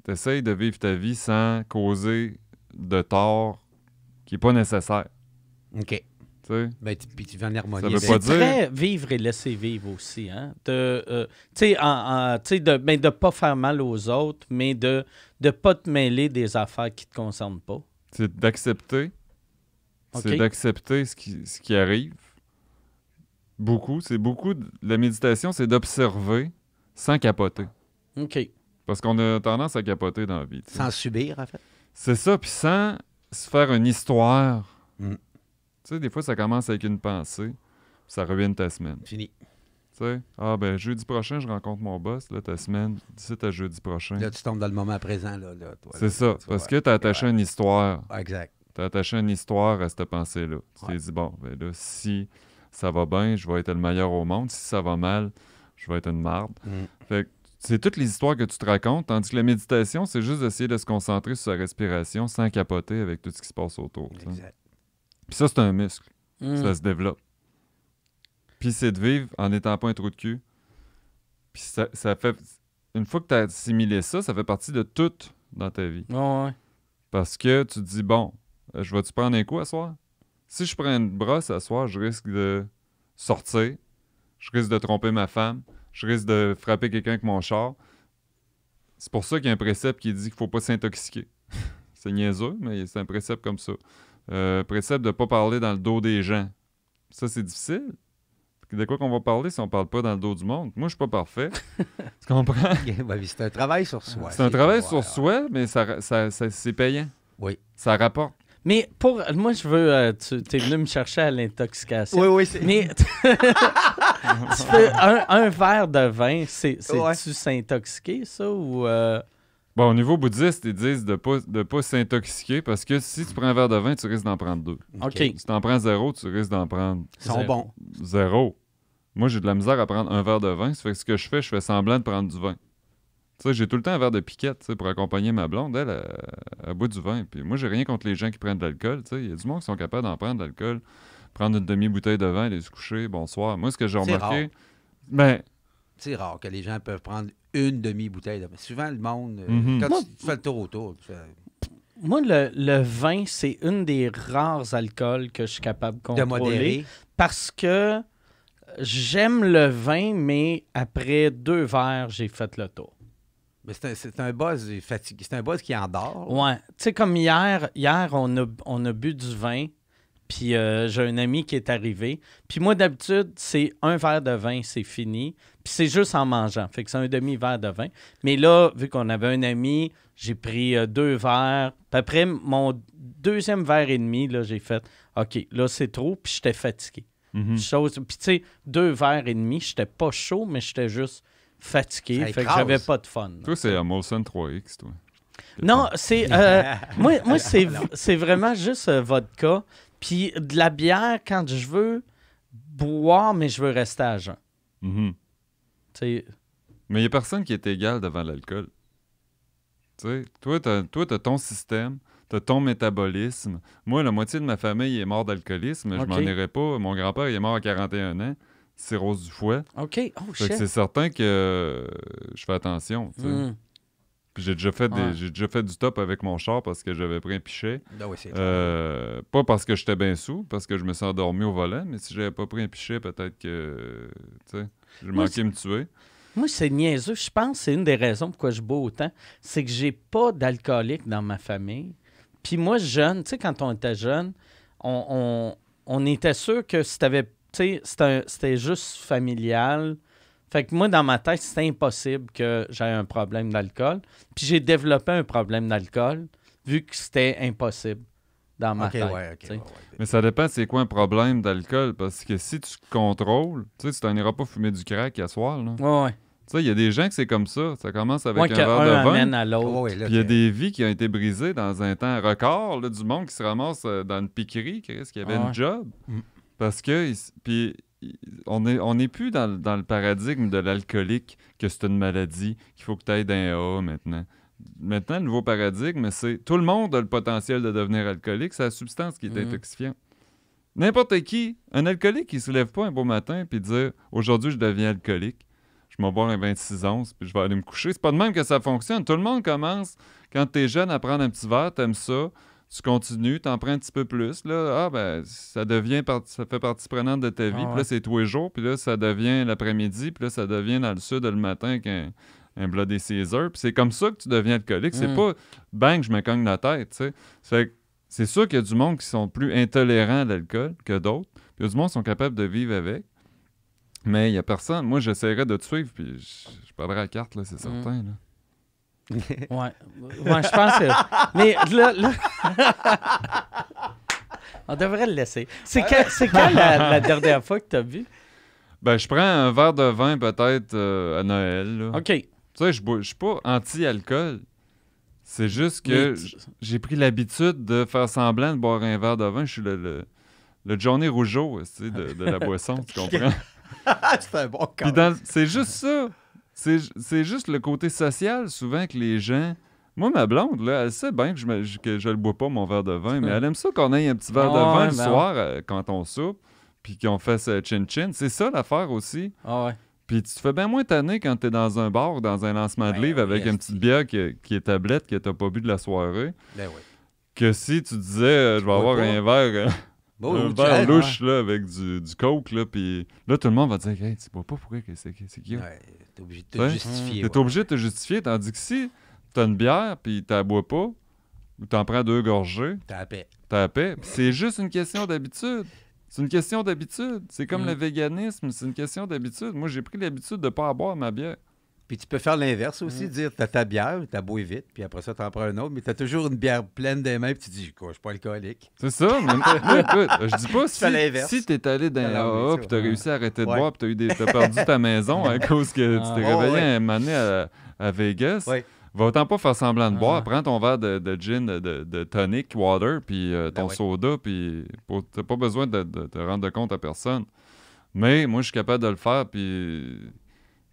T'essayes de vivre ta vie sans causer de tort qui n'est pas nécessaire. OK tu vas ben, en harmonie. Ça veut ben, Très vivre et laisser vivre aussi. Hein? De, euh, ne de, ben, de pas faire mal aux autres, mais de ne pas te mêler des affaires qui ne te concernent pas. C'est d'accepter. C'est d'accepter ce qui, ce qui arrive. Beaucoup. C'est beaucoup. la méditation, c'est d'observer sans capoter. OK. Parce qu'on a tendance à capoter dans la vie. Sans subir, en fait. C'est ça, puis sans se faire une histoire. Mm. Tu sais, des fois, ça commence avec une pensée, ça ruine ta semaine. Fini. Tu sais, ah ben jeudi prochain, je rencontre mon boss, là, ta semaine, d'ici à jeudi prochain. Là, tu tombes dans le moment présent, là, là toi. C'est ça, parce que tu as attaché une histoire. Ah, exact. Tu as attaché une histoire à cette pensée-là. Tu t'es dit, bon, ben là, si ça va bien, je vais être le meilleur au monde. Si ça va mal, je vais être une marde. Mm. Fait c'est toutes les histoires que tu te racontes, tandis que la méditation, c'est juste d'essayer de se concentrer sur sa respiration sans capoter avec tout ce qui se passe autour. Exact. Puis ça, c'est un muscle. Hmm. Ça se développe. Puis c'est de vivre en n'étant pas un trou de cul. Puis ça, fait. Une fois que tu as assimilé ça, ça fait partie de tout dans ta vie. ouais. Parce que tu te dis, bon, euh, je vais-tu prendre un coup à soir? Si je prends une brosse à soir, je risque de sortir. Je risque de tromper ma femme. Je risque de frapper quelqu'un avec mon char. C'est pour ça qu'il y a un précepte qui dit qu'il faut pas s'intoxiquer. c'est niaiseux, mais c'est un précepte comme ça. Euh, précepte de ne pas parler dans le dos des gens. Ça, c'est difficile. De quoi qu'on va parler si on parle pas dans le dos du monde? Moi, je suis pas parfait. tu comprends? Ben, c'est un travail sur soi. C'est un travail sur euh, soi, mais ça, c'est payant. Oui. Ça rapporte. Mais pour. Moi, je veux. Euh, tu es venu me chercher à l'intoxication. Oui, oui. Mais. tu un, verre de vin, c'est-tu s'intoxiquer, ça? Ou. Euh... Bon, au niveau bouddhiste, ils disent de ne pas, de pas s'intoxiquer parce que si tu prends un verre de vin, tu risques d'en prendre deux. OK. Si tu en prends zéro, tu risques d'en prendre. Ils sont Zéro. Moi, j'ai de la misère à prendre un verre de vin. Ça fait que ce que je fais, je fais semblant de prendre du vin. Tu sais, j'ai tout le temps un verre de piquette pour accompagner ma blonde, elle, à, bout du vin. Puis moi, j'ai rien contre les gens qui prennent de l'alcool. Tu sais, Il y a du monde qui sont capables d'en prendre de l'alcool. Prendre une demi-bouteille de vin, aller se coucher, bonsoir. Moi, ce que j'ai remarqué. Ben, c'est rare que les gens peuvent prendre une demi-bouteille. Souvent, le monde, euh, mhm. quand tu, fais le tour autour, Moi, le, vin, c'est une des rares alcools que je suis capable de contrôler. modérer. Parce que j'aime le vin, mais après deux verres, j'ai fait le tour. C'est un, un, buzz C'est un buzz qui endort. Oui, Tu sais, comme hier, hier on, a, bu du vin, puis euh, j'ai un ami qui est arrivé. Puis moi, d'habitude, c'est un verre de vin, c'est fini. Puis c'est juste en mangeant. Fait que c'est un demi-verre de vin. Mais là, vu qu'on avait un ami, j'ai pris euh, deux verres. Puis après, mon deuxième verre et demi, là, j'ai fait OK, là, c'est trop. Puis j'étais fatigué. Mm-hmm. Puis tu sais, deux verres et demi, j'étais pas chaud, mais j'étais juste fatigué. fait que j'avais pas de fun. Toi, c'est Molson 3X, toi. Non, c'est. Euh, moi, c'est vraiment juste euh, vodka. Puis de la bière quand je veux boire, mais je veux rester à jeun. Mm-hmm. Mais il n'y a personne qui est égal devant l'alcool. toi, tu toi, ton système, tu as ton métabolisme. Moi, la moitié de ma famille est mort d'alcoolisme. Okay. Je m'en irais pas. Mon grand-père, est mort à 41 ans. rose du foie. OK. Oh, c'est certain que euh, je fais attention. Hmm. j'ai déjà, fait des, déjà fait du top avec mon char parce que j'avais pris un pichet. Ben euh, pas parce que j'étais bien sous, parce que je me suis endormi au volant, mais si j'avais pas pris un pichet, peut-être que. J'ai me tuer. Moi, c'est niaiseux. Je pense que c'est une des raisons pourquoi je bois autant. C'est que j'ai pas d'alcoolique dans ma famille. Puis moi, jeune, tu sais, quand on était jeune, on, était sûr que si c'était juste familial. Fait que moi, dans ma tête, c'était impossible que j'aie un problème d'alcool. Puis j'ai développé un problème d'alcool vu que c'était impossible mais ça dépend c'est quoi un problème d'alcool, parce que si tu contrôles, tu sais, tu t'en iras pas fumer du crack à soir, Tu sais, il y a des gens que c'est comme ça. Ça commence avec un, verre de vin. Puis il y a des vies qui ont été brisées dans un temps record, du monde qui se ramasse euh, dans une piquerie, qu'il y avait une job. Mm. Parce que... Puis on n'est on est plus dans, dans le paradigme de l'alcoolique, que c'est une maladie, qu'il faut que tu ailles d'un A maintenant maintenant, le nouveau paradigme, c'est tout le monde a le potentiel de devenir alcoolique, c'est la substance qui est mhm. intoxifiante. N'importe qui, un alcoolique qui se lève pas un beau matin puis dire aujourd'hui je deviens alcoolique, je vais boire un 26 onces puis je vais aller me coucher. C'est pas de même que ça fonctionne. Tout le monde commence quand tu es jeune à prendre un petit verre, aimes ça, tu continues, en prends un petit peu plus là, ah ben ça devient ça fait partie prenante de ta vie. Ah puis c'est tous les jours, puis là ça devient l'après-midi, puis là ça devient dans le sud le matin qu'un un Bloody Caesar. Puis c'est comme ça que tu deviens alcoolique. C'est mm. pas bang, je me cogne la tête. c'est sûr qu'il y a du monde qui sont plus intolérants à l'alcool que d'autres. Puis il y a du monde qui sont capables de vivre avec. Mais il y a personne. Moi, j'essaierai de te suivre, puis je, pas la carte, là, c'est mm. certain. Là. ouais. ouais je pense que. Mais là. On devrait le laisser. C'est quand, la, dernière fois que tu as bu? Ben, je prends un verre de vin peut-être euh, à Noël. OK je ne suis pas anti-alcool. C'est juste que j'ai pris l'habitude de faire semblant de boire un verre de vin. Je suis le, le, le Johnny Rougeau de, la boisson, tu comprends? c'est un bon cas. C'est juste ça. C'est juste le côté social, souvent, que les gens. Moi, ma blonde, là, elle sait bien que je ne le bois pas, mon verre de vin, mais elle aime ça qu'on ait un petit verre de vin le ben soir euh, quand on soupe, puis qu'on fasse euh, chin-chin. C'est ça l'affaire aussi. Ah puis tu te fais bien moins tanné quand t'es dans un bar, dans un lancement de ben livres avec une petite bière qui, est tablette que t'as pas bu de la soirée. Ben que si tu disais, euh, je vais avoir un verre. Euh, bah un verre louche là, avec du, du, coke, là, puis là, tout le monde va dire, hey, tu bois pas pourquoi c'est qui ouais, T'es obligé de te justifier. T'es obligé de te justifier, tandis que si t'as une bière, puis t'as bois pas, ou t'en prends deux gorgées. T'as la paix. paix. c'est juste une question d'habitude. C'est une question d'habitude. C'est comme le mm. véganisme, c'est une question d'habitude. Moi, j'ai pris l'habitude de ne pas boire ma bière. Puis tu peux faire l'inverse aussi, mm. dire t'as ta bière, t'as bois vite, puis après ça, t'en prends un autre, mais t'as toujours une bière pleine des mains, puis tu dis, je suis pas alcoolique. C'est ça, mais écoute, je dis pas si, si t'es allé dans la AA, tu t'as réussi à arrêter de boire, puis t'as, eu des, perdu ta maison à cause que ah. tu t'es réveillé un moment à, Vegas. Oui. Va autant pas faire semblant de boire. Ah. Prends ton verre de, gin, de, de, tonic, water, puis euh, ben ton soda, puis t'as pas besoin de, te rendre compte à personne. Mais moi, je suis capable de le faire, puis.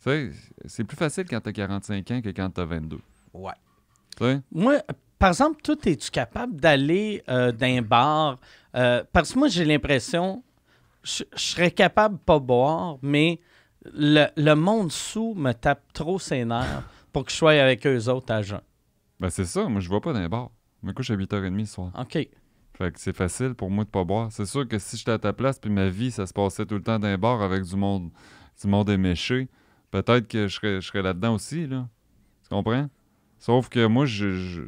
Tu sais, c'est plus facile quand t'as 45 ans que quand t'as 22. Ouais. sais Moi, par exemple, toi, es-tu capable d'aller euh, d'un bar? Euh, parce que moi, j'ai l'impression, je serais capable de pas boire, mais le, le monde sous me tape trop ses nerfs pour que je sois avec eux autres à jeun. c'est ça. Moi, je vois pas d'un bar. Je me couche à 8h30 le soir. OK. Fait que c'est facile pour moi de pas boire. C'est sûr que si j'étais à ta place puis ma vie, ça se passait tout le temps d'un bar avec du monde, du monde éméché, peut-être que je serais, là-dedans aussi, là. Tu comprends? Sauf que moi, je, je,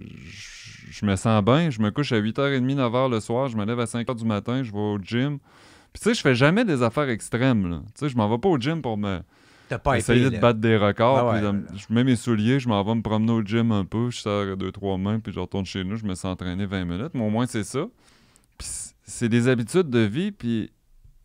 je, me sens bien. Je me couche à 8h30, 9h le soir. Je me lève à 5h du matin. Je vais au gym. Puis tu sais, je fais jamais des affaires extrêmes, là. Tu sais, je m'en vais pas au gym pour me Essayer de battre des records. Ah je mets mes souliers, je m'en vais me promener au gym un peu, je sers deux, trois mains, puis je retourne chez nous, je me sens entraîné 20 minutes. Mais au moins, c'est ça. c'est des habitudes de vie, puis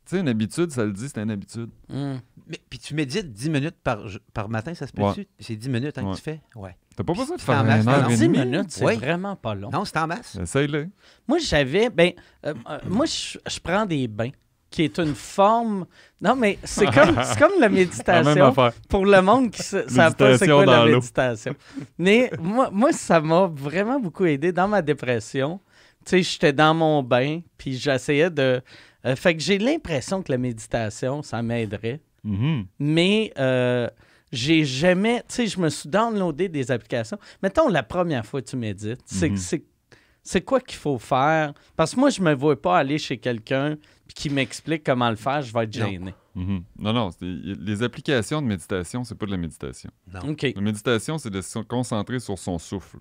tu sais, une habitude, ça le dit, c'est une habitude. Hum. Mais, puis tu médites 10 minutes par, par matin, ça se peut-tu? C'est 10 minutes hein, que tu fais? Ouais. T'as pas besoin de faire une 10 minutes, c'est vraiment pas long. Non, c'est en masse. Essaye-le. Moi, j'avais... ben euh, euh, Moi, je prends des bains qui est une forme. Non, mais c'est comme, comme la méditation pour le monde qui ne pas c'est quoi la méditation. mais moi, moi ça m'a vraiment beaucoup aidé dans ma dépression. Tu sais, j'étais dans mon bain, puis j'essayais de. Euh, fait que j'ai l'impression que la méditation, ça m'aiderait. Mm-hmm. Mais euh, j'ai jamais. Tu sais, je me suis downloadé des applications. Mettons, la première fois que tu médites, c'est mm-hmm. c'est quoi qu'il faut faire? Parce que moi, je me vois pas aller chez quelqu'un puis qui m'explique comment le faire, je vais être gêné. Mhm. Non, non, les applications de méditation, c'est pas de la méditation. Non. La méditation, c'est de se concentrer sur son souffle.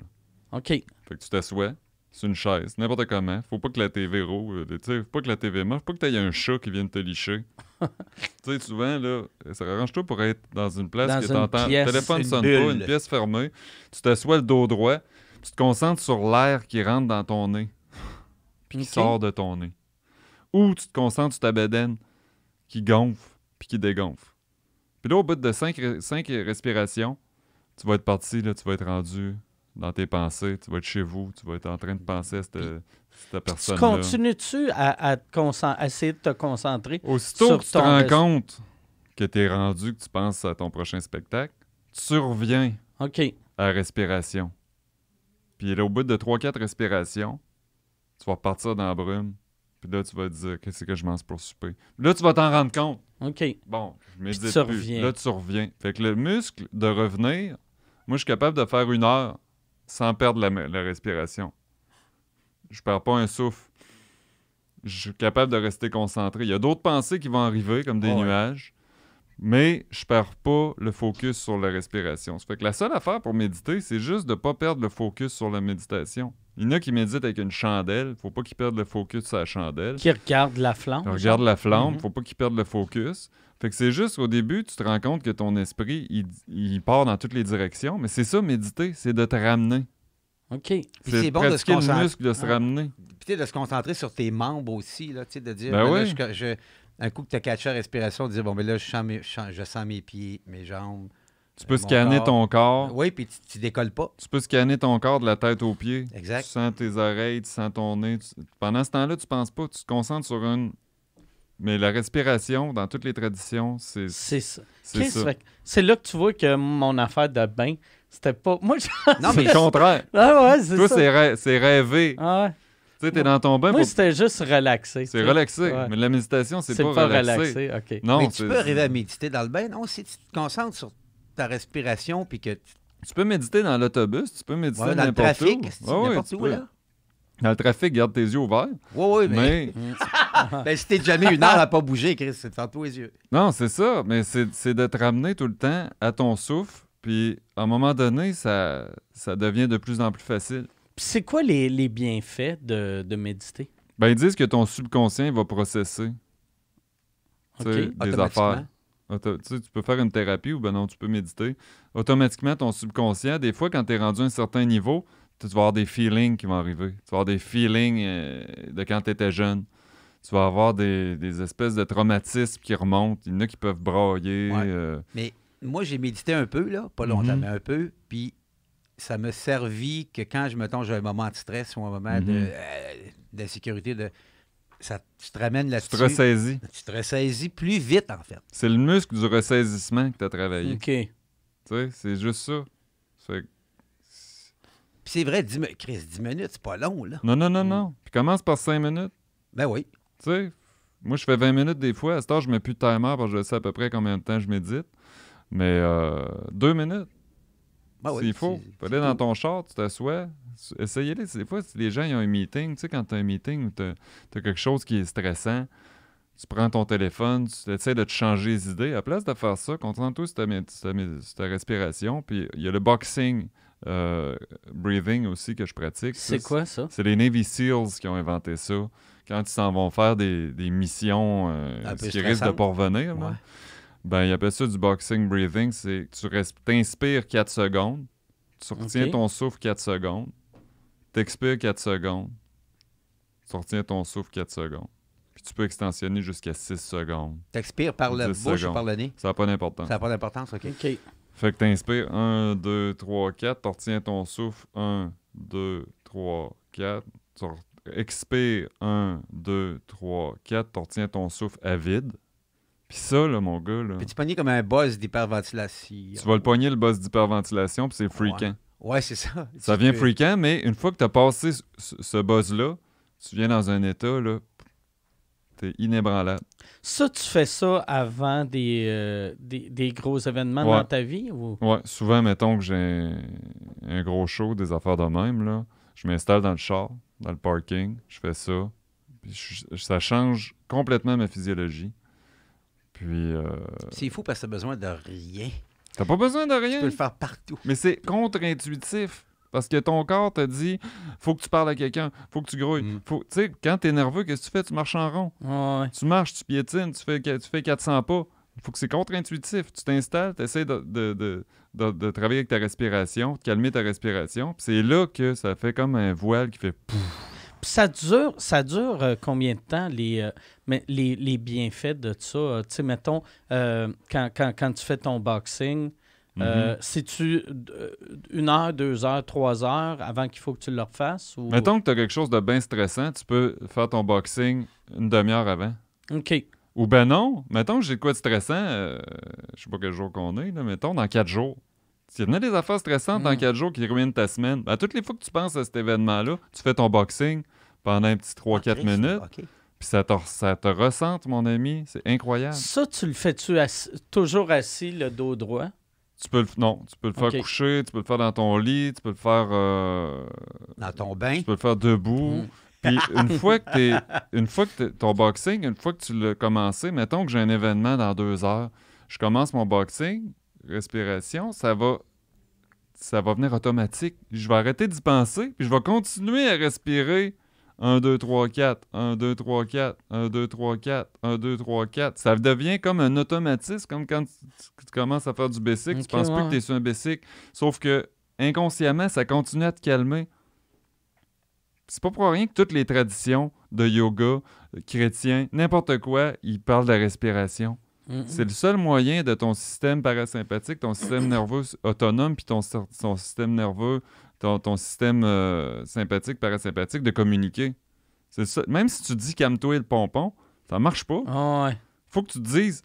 OK. Fait que tu t'assoies sur une chaise, n'importe comment. Faut pas que la TV roule, euh, faut pas que la TV marche, faut pas que aies un chat qui vienne te licher. tu sais, souvent, là, ça arrange tout pour être dans une place dans tu t'entends. Le téléphone sonne bulle. une pièce fermée. Tu t'assoies le dos droit, tu te concentres sur l'air qui rentre dans ton nez, puis qui sort de ton nez ou tu te concentres sur ta bedaine qui gonfle puis qui dégonfle. Puis là, au bout de 5, respirations, tu vas être parti, là, tu vas être rendu dans tes pensées, tu vas être chez vous, tu vas être en train de penser à cette, cette personne. Tu continues-tu à, essayer de te concentrer? Aussitôt sur que tu te rends compte que tu es rendu, que tu penses à ton prochain spectacle, tu reviens à la respiration. Puis là, au bout de 3-4 respirations, tu vas repartir dans la brume, puis là, tu vas te dire, qu'est-ce que je mange pour souper? Là, tu vas t'en rendre compte. OK. Bon, je médite tu Là, tu reviens. Fait que le muscle de revenir, moi, je suis capable de faire une heure sans perdre la, respiration. Je perds pas un souffle. Je suis capable de rester concentré. Il y a d'autres pensées qui vont arriver, comme des nuages mais je perds pas le focus sur la respiration. Ça fait que la seule affaire pour méditer, c'est juste de ne pas perdre le focus sur la méditation. Il y en a qui méditent avec une chandelle, faut pas qu'ils perdent le focus sur la chandelle. Qui regarde la flamme. Regarde la flamme, Il mhm. ne faut pas qu'ils perdent le focus. Fait que c'est juste au début, tu te rends compte que ton esprit, il, part dans toutes les directions, mais c'est ça, méditer, c'est de te ramener. OK. C'est bon de se concentrer. le muscle de se ah. ramener. Puis de se concentrer sur tes membres aussi, là, de dire, ben ben oui. je, un coup que tu as catché la respiration, dis bon, mais là, je sens mes, mes pieds, mes jambes. Tu peux scanner ton corps. Oui, puis tu, décolles pas. Tu peux scanner ton corps de la tête aux pieds. Exact. Tu sens tes oreilles, tu sens ton nez. Pendant ce temps-là, tu penses pas, tu te concentres sur une. Mais la respiration, dans toutes les traditions, c'est. C'est ça. C'est C'est là que tu vois que mon affaire de bain, c'était pas. Moi, je... Non, mais. C'est le contraire. ah ouais, c'est rêvé. c'est rêver. Ah ouais. Tu dans ton bain. Moi, c'était juste relaxé. C'est relaxé. Mais la méditation, c'est pas, pas relaxé. Non, mais tu peux arriver à méditer dans le bain. Non, si tu te concentres sur ta respiration puis que tu... peux méditer dans l'autobus, tu peux méditer dans, le trafic, n'importe où là. Dans le trafic, garde tes yeux ouverts. Oui, oui, mais. mais... si t'es jamais une heure à pas bouger, Chris, c'est de faire tous les yeux. Non, c'est ça, mais c'est de te ramener tout le temps à ton souffle, puis à un moment donné, ça devient de plus en plus facile. C'est quoi les, bienfaits de, méditer? Ben, ils disent que ton subconscient va processer des affaires. tu peux faire une thérapie ou ben non, tu peux méditer. Automatiquement, ton subconscient, des fois, quand tu es rendu à un certain niveau, tu vas avoir des feelings qui vont arriver. Tu vas avoir des feelings euh, de quand tu étais jeune. Tu vas avoir des, espèces de traumatismes qui remontent. Il y en a qui peuvent brailler. Euh. Mais moi, j'ai médité un peu, là, pas longtemps, mhm. mais un peu. Puis ça me servit que quand je me tombe, j'ai un moment de stress ou un moment mhm. euh, d'insécurité, de, ça, tu te ramènes là-dessus. Tu te ressaisis. Tu te ressaisis plus vite, en fait. C'est le muscle du ressaisissement que tu as travaillé. OK. Tu sais, c'est juste ça. c'est vrai, Chris, 10 minutes, c'est pas long, là. Non, non, non, mm. non. Puis commence par 5 minutes. Ben oui. Tu sais, moi, je fais 20 minutes des fois. À cette je mets plus de timer parce que je sais à peu près combien de temps je médite. Mais 2 euh, deux minutes. Ah il faut, aller dans ton char, tu t'assois, essayez-les. Des fois, les gens ils ont un meeting, tu sais, quand tu as un meeting ou tu as, quelque chose qui est stressant, tu prends ton téléphone, tu essaies de te changer les idées. À place de faire ça, concentre-toi sur, ta, respiration. Puis il y a le boxing euh, breathing aussi que je pratique. C'est quoi ça? C'est les Navy SEALs qui ont inventé ça. Quand ils s'en vont faire des, des missions euh, ce qui risquent de pas revenir. Ben, il appelle ça du boxing breathing. C'est tu t'inspires 4 secondes, tu retiens ton souffle 4 secondes, t'expires 4 secondes, tu retiens ton souffle 4 secondes. Puis tu peux extensionner jusqu'à 6 secondes. T'expires par la bouche ou par le nez? Ça n'a pas d'importance. Ça n'a pas d'importance, OK. OK. Fait que inspires 1, 2, 3, 4, tu retiens ton souffle 1, 2, 3, 4, tu expires 1, 2, 3, 4, tu retiens ton souffle à vide ça, mon gars. Là. Peux-tu pogner comme un buzz d'hyperventilation? Tu vas le pogner, le buzz d'hyperventilation, puis c'est freakant. Ouais, c'est ça. Ça vient freakant, mais une fois que tu as passé ce, buzz-là, tu viens dans un état, là, t'es inébranlable. Ça, tu fais ça avant des, euh, des, des, gros événements dans ta vie? Ou... Ouais, souvent, mettons que j'ai un gros show, des affaires de même, là. Je m'installe dans le char, dans le parking, je fais ça. ça change complètement ma physiologie. Puis. Euh, c'est fou parce que t'as besoin de rien. T'as pas besoin de rien. Tu peux le faire partout. Mais c'est contre-intuitif. Parce que ton corps te dit faut que tu parles à quelqu'un, faut que tu grouilles. Mm. Faut... Tu sais, quand t'es nerveux, qu'est-ce que tu fais Tu marches en rond. Tu marches, tu piétines, tu fais, tu fais 400 pas. faut que c'est contre-intuitif. Tu t'installes, tu essaies de, de, travailler avec ta respiration, de calmer ta respiration. c'est là que ça fait comme un voile qui fait pouf. ça dure, ça dure euh, combien de temps les, euh, mais les, bienfaits de ça, euh, tu sais, mettons, euh, quand, tu fais ton boxing, euh, mhm. si tu une heure, deux heures, trois heures avant qu'il faut que tu le refasses? Ou... Mettons que tu as quelque chose de bien stressant, tu peux faire ton boxing une demi-heure avant. OK. Ou ben non, mettons que j'ai quoi de stressant, je sais pas quel jour qu'on est, là, mettons dans quatre jours. S'il y a des affaires stressantes dans mhm. quatre jours qui ruinent ta semaine, à ben, toutes les fois que tu penses à cet événement-là, tu fais ton boxing pendant un petit 3-4 minutes. OK. Puis ça te, ça te ressente, mon ami. C'est incroyable. Ça, tu le fais-tu toujours assis, le dos droit? Tu peux le, non, tu peux le faire coucher, tu peux le faire dans ton lit, tu peux le faire... Euh, dans ton bain? Tu peux le faire debout. Mm. Puis une fois que, es, une fois que ton boxing, une fois que tu l'as commencé, mettons que j'ai un événement dans deux heures, je commence mon boxing, respiration, ça va ça va venir automatique. Je vais arrêter d'y penser, puis je vais continuer à respirer 1, 2, 3, 4, 1, 2, 3, 4, 1, 2, 3, 4, 1, 2, 3, 4. Ça devient comme un automatisme, comme quand tu, commences à faire du basic. tu tu penses plus que tu es sur un basic. Sauf que inconsciemment, ça continue à te calmer. C'est pas pour rien que toutes les traditions de yoga, euh, chrétien, n'importe quoi, ils parlent de la respiration. C'est le seul moyen de ton système parasympathique, ton système nerveux autonome, puis ton, ton système nerveux ton, système euh, sympathique, parasympathique de communiquer. Même si tu dis calme-toi le pompon, ça marche pas. Ah, il Faut que tu te dises,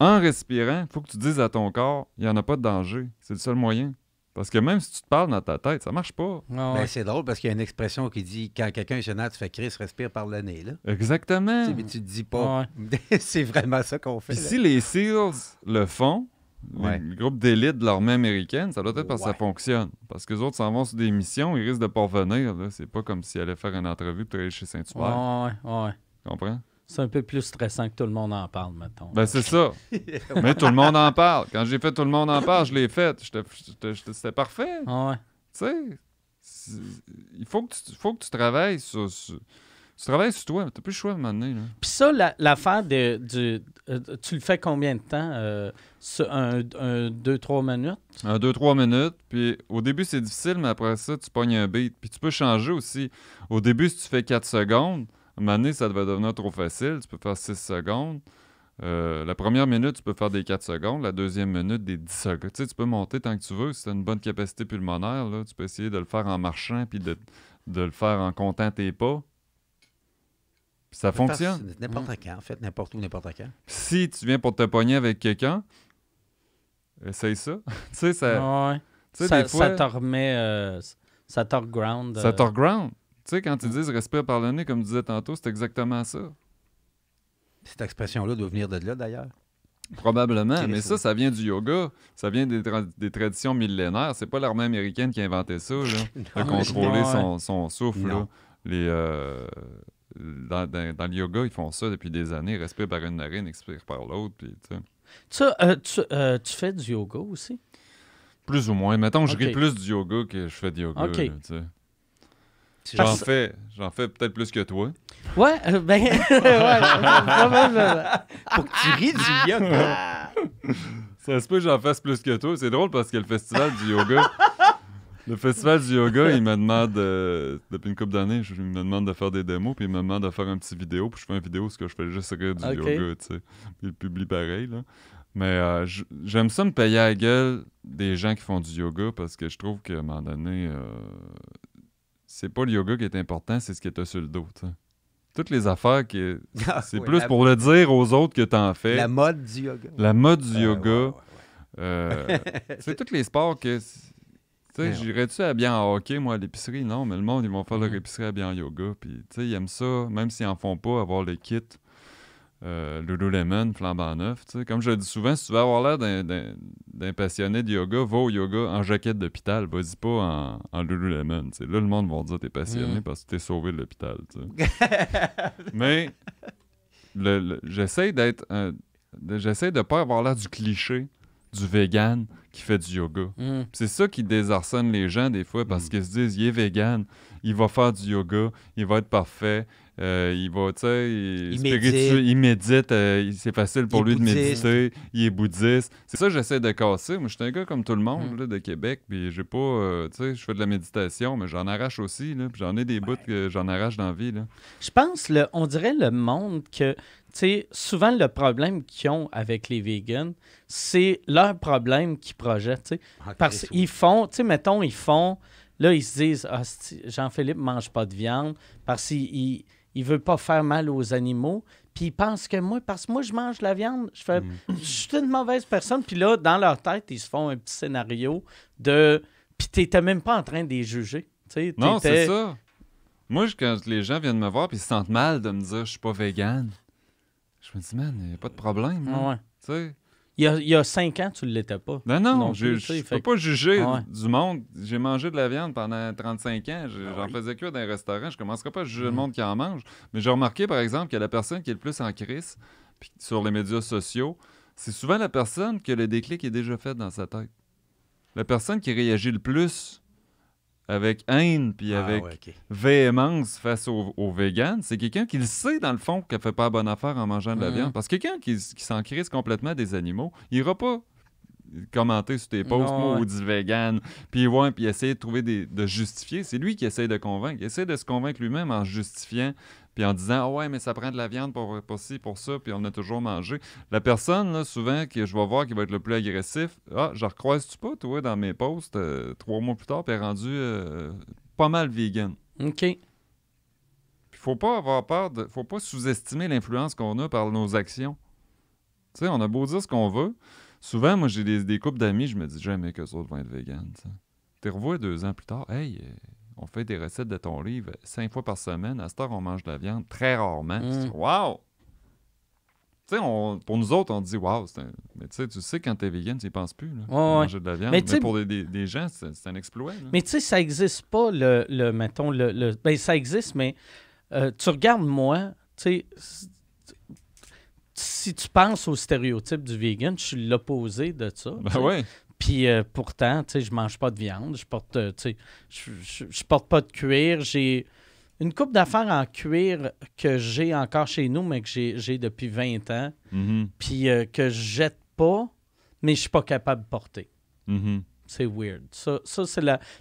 en respirant, faut que tu dises à ton corps, il n'y en a pas de danger. C'est le seul moyen. Parce que même si tu te parles dans ta tête, ça marche pas. Ah, ben, c'est drôle parce qu'il y a une expression qui dit quand quelqu'un est gênant, tu fais Chris, respire par le nez. Exactement. mais tu te dis pas. Ah, c'est vraiment ça qu'on fait. si les SEALs le font, le groupe d'élite de l'armée américaine, ça doit être parce que ça fonctionne. Parce que les autres s'en vont sur des missions, ils risquent de pas revenir. C'est pas comme s'ils allaient faire une entrevue pour aller chez Saint-Hubert. Ouais, ouais. comprends? C'est un peu plus stressant que tout le monde en parle, maintenant. Ben, c'est ça. Mais tout le monde en parle. Quand j'ai fait tout le monde en parle, je l'ai fait. C'était parfait. Ouais. Tu sais, il faut que tu, faut que tu travailles sur tu travailles sur toi, tu t'as plus le choix à un Puis ça, l'affaire la, du. Euh, tu le fais combien de temps euh, un, deux, trois minutes Un, deux, trois minutes. Puis au début, c'est difficile, mais après ça, tu pognes un beat. Puis tu peux changer aussi. Au début, si tu fais quatre secondes, à un ça devait devenir trop facile. Tu peux faire six secondes. Euh, la première minute, tu peux faire des 4 secondes. La deuxième minute, des 10 secondes. Tu, sais, tu peux monter tant que tu veux. Si tu as une bonne capacité pulmonaire, là, tu peux essayer de le faire en marchant puis de, de le faire en comptant tes pas. Ça fonctionne. N'importe mm. quand, en fait, n'importe où, n'importe quand. Si tu viens pour te pogner avec quelqu'un, essaye ça. tu sais, ça. ça, ça te remet. ça te euh. ground. Ça te ground. Tu sais, quand ils mm. disent respect par le nez, comme tu disais tantôt, c'est exactement ça. Cette expression-là doit venir de là, d'ailleurs. Probablement, mais ça, ça vient du yoga. Ça vient des, traditions millénaires. C'est pas l'armée américaine qui a inventé ça, là, de contrôler son, son souffle. Là. Les, euh, dans, le yoga, ils font ça depuis des années. Respire par une narine, expire par l'autre. Puis, tu, euh, euh, tu, fais du yoga aussi? Plus ou moins. Mettons, je ris plus du yoga que je fais du yoga. J'en fais, j'en fais peut-être plus que toi. Ouais, euh, ben, pour que tu ris du yoga. Ça se peut que j'en fasse plus que toi. C'est drôle parce que le festival du yoga, le festival du yoga, il me demande, euh, depuis une couple d'années, je me demande de faire des démos, puis il me demande de faire un petit vidéo, puis je fais une vidéo que je fais juste rire du yoga, tu sais. il publie pareil, là. Mais euh, j'aime ça me payer à gueule des gens qui font du yoga parce que je trouve qu'à un moment donné, euh, c'est pas le yoga qui est important, c'est ce qui est sur le dos, sais. toutes les affaires qui. Ah, c'est plus pour le dire aux autres que t'en fais. La mode du yoga. La mode du ah, yoga. Euh, c'est tous les sports que tu sais, j'irais-tu bien en hockey, moi, à l'épicerie? Non, mais le monde, ils vont faire leur mm-hmm. épicerie bien en yoga. Puis, tu ils aiment ça, même s'ils en font pas, avoir les kits euh, Lululemon, flambant neuf. Comme je le dis souvent, si tu veux avoir l'air d'un, passionné de yoga, va au yoga en jaquette d'hôpital. Vas-y pas en, Lululemon. Là, le monde va dire que t'es passionné mm. parce que t'es sauvé de l'hôpital. mais le, j'essaie d'être... de, ne pas avoir l'air du cliché du vegan qui fait du yoga. Hmm. C'est ça qui désarçonne les gens des fois parce hmm. qu'ils se disent il est vegan, il va faire du yoga, il va être parfait, euh, il va, tu sais, il, médite, euh, c'est facile pour lui de méditer, il est bouddhiste. C'est ça que j'essaie de casser. Moi, je suis un gars comme tout le monde mm. de Québec, puis j'ai pas, euh, je fais de la méditation, mais j'en arrache aussi, puis j'en ai des bouts que j'en arrache dans la vie. Je pense, le, on dirait le monde que, tu sais, souvent le problème qu'ils ont avec les vegans, c'est leur problème qu'ils projettent, tu sais. Ah, parce qu'ils font, tu sais, mettons, ils font. Là, ils se disent, ah, Jean-Philippe mange pas de viande parce qu'ils il veut pas faire mal aux animaux. Puis ils pensent que moi, parce que moi, je mange la viande, je fais, mm. suis une mauvaise personne. Puis là, dans leur tête, ils se font un petit scénario de. Puis n'étais même pas en train de les juger. non, c'est ça. Moi, quand les gens viennent me voir puis se sentent mal de me dire je suis pas vegan, je me dis, man, y a pas de problème. Hein, tu sais. Il y a, cinq ans, tu ne l'étais pas. non, non, je ne peux pas juger du monde. J'ai mangé de la viande pendant 35 ans. J'en ah faisais que dans un restaurant. Je ne commencerai pas à juger le mm. monde qui en mange. Mais j'ai remarqué, par exemple, que la personne qui est le plus en crise sur les médias sociaux, c'est souvent la personne que le déclic est déjà fait dans sa tête. La personne qui réagit le plus avec haine puis ah avec véhémence face aux, végans c'est quelqu'un qui le sait dans le fond qu'elle fait pas bonne affaire en mangeant de la mhm. viande. Parce que quelqu'un qui, s'en crise complètement des animaux, il n'ira pas commenter sur tes posts, ou dit vegan, puis puis essayer de trouver des, de justifier. C'est lui qui essaie de convaincre. Il essaie de se convaincre lui-même en justifiant puis en disant Ah ouais, mais ça prend de la viande pour, pour pour ça, puis on a toujours mangé. La personne, souvent, que je vais voir qui va être le plus agressif, ah, je recroise-tu pas, toi, dans mes posts, euh, trois mois plus tard, puis rendu euh, pas mal vegan. OK. Puis faut pas avoir peur de. Faut pas sous-estimer l'influence qu'on a par nos actions. Tu sais, on a beau dire ce qu'on veut. Souvent, moi, j'ai des, des couples d'amis, je me dis jamais que ça, autres vont être vegan. Tu revois deux ans plus tard, hey, euh, on fait des recettes de ton livre cinq fois par semaine. À ce heure, on mange de la viande très rarement. waouh mm. Wow! Tu sais, pour nous autres, on dit wow, un... mais tu sais, quand es vegan, tu n'y penses plus. Là, manger de la viande. Mais, pour des, gens, c'est un exploit. Mais tu sais, ça n'existe pas, le, le mettons, le, ben, ça existe, mais euh, tu regardes moi, tu si tu penses au stéréotype du vegan, je suis l'opposé de ça. Ben oui. Puis euh, pourtant, tu sais, je mange pas de viande, je porte, euh, je, porte pas de cuir. J'ai une coupe d'affaires en cuir que j'ai encore chez nous, mais que j'ai depuis 20 ans, mm-hmm. puis euh, que je jette pas, mais je suis pas capable de porter. Mm-hmm. C'est weird. Ça,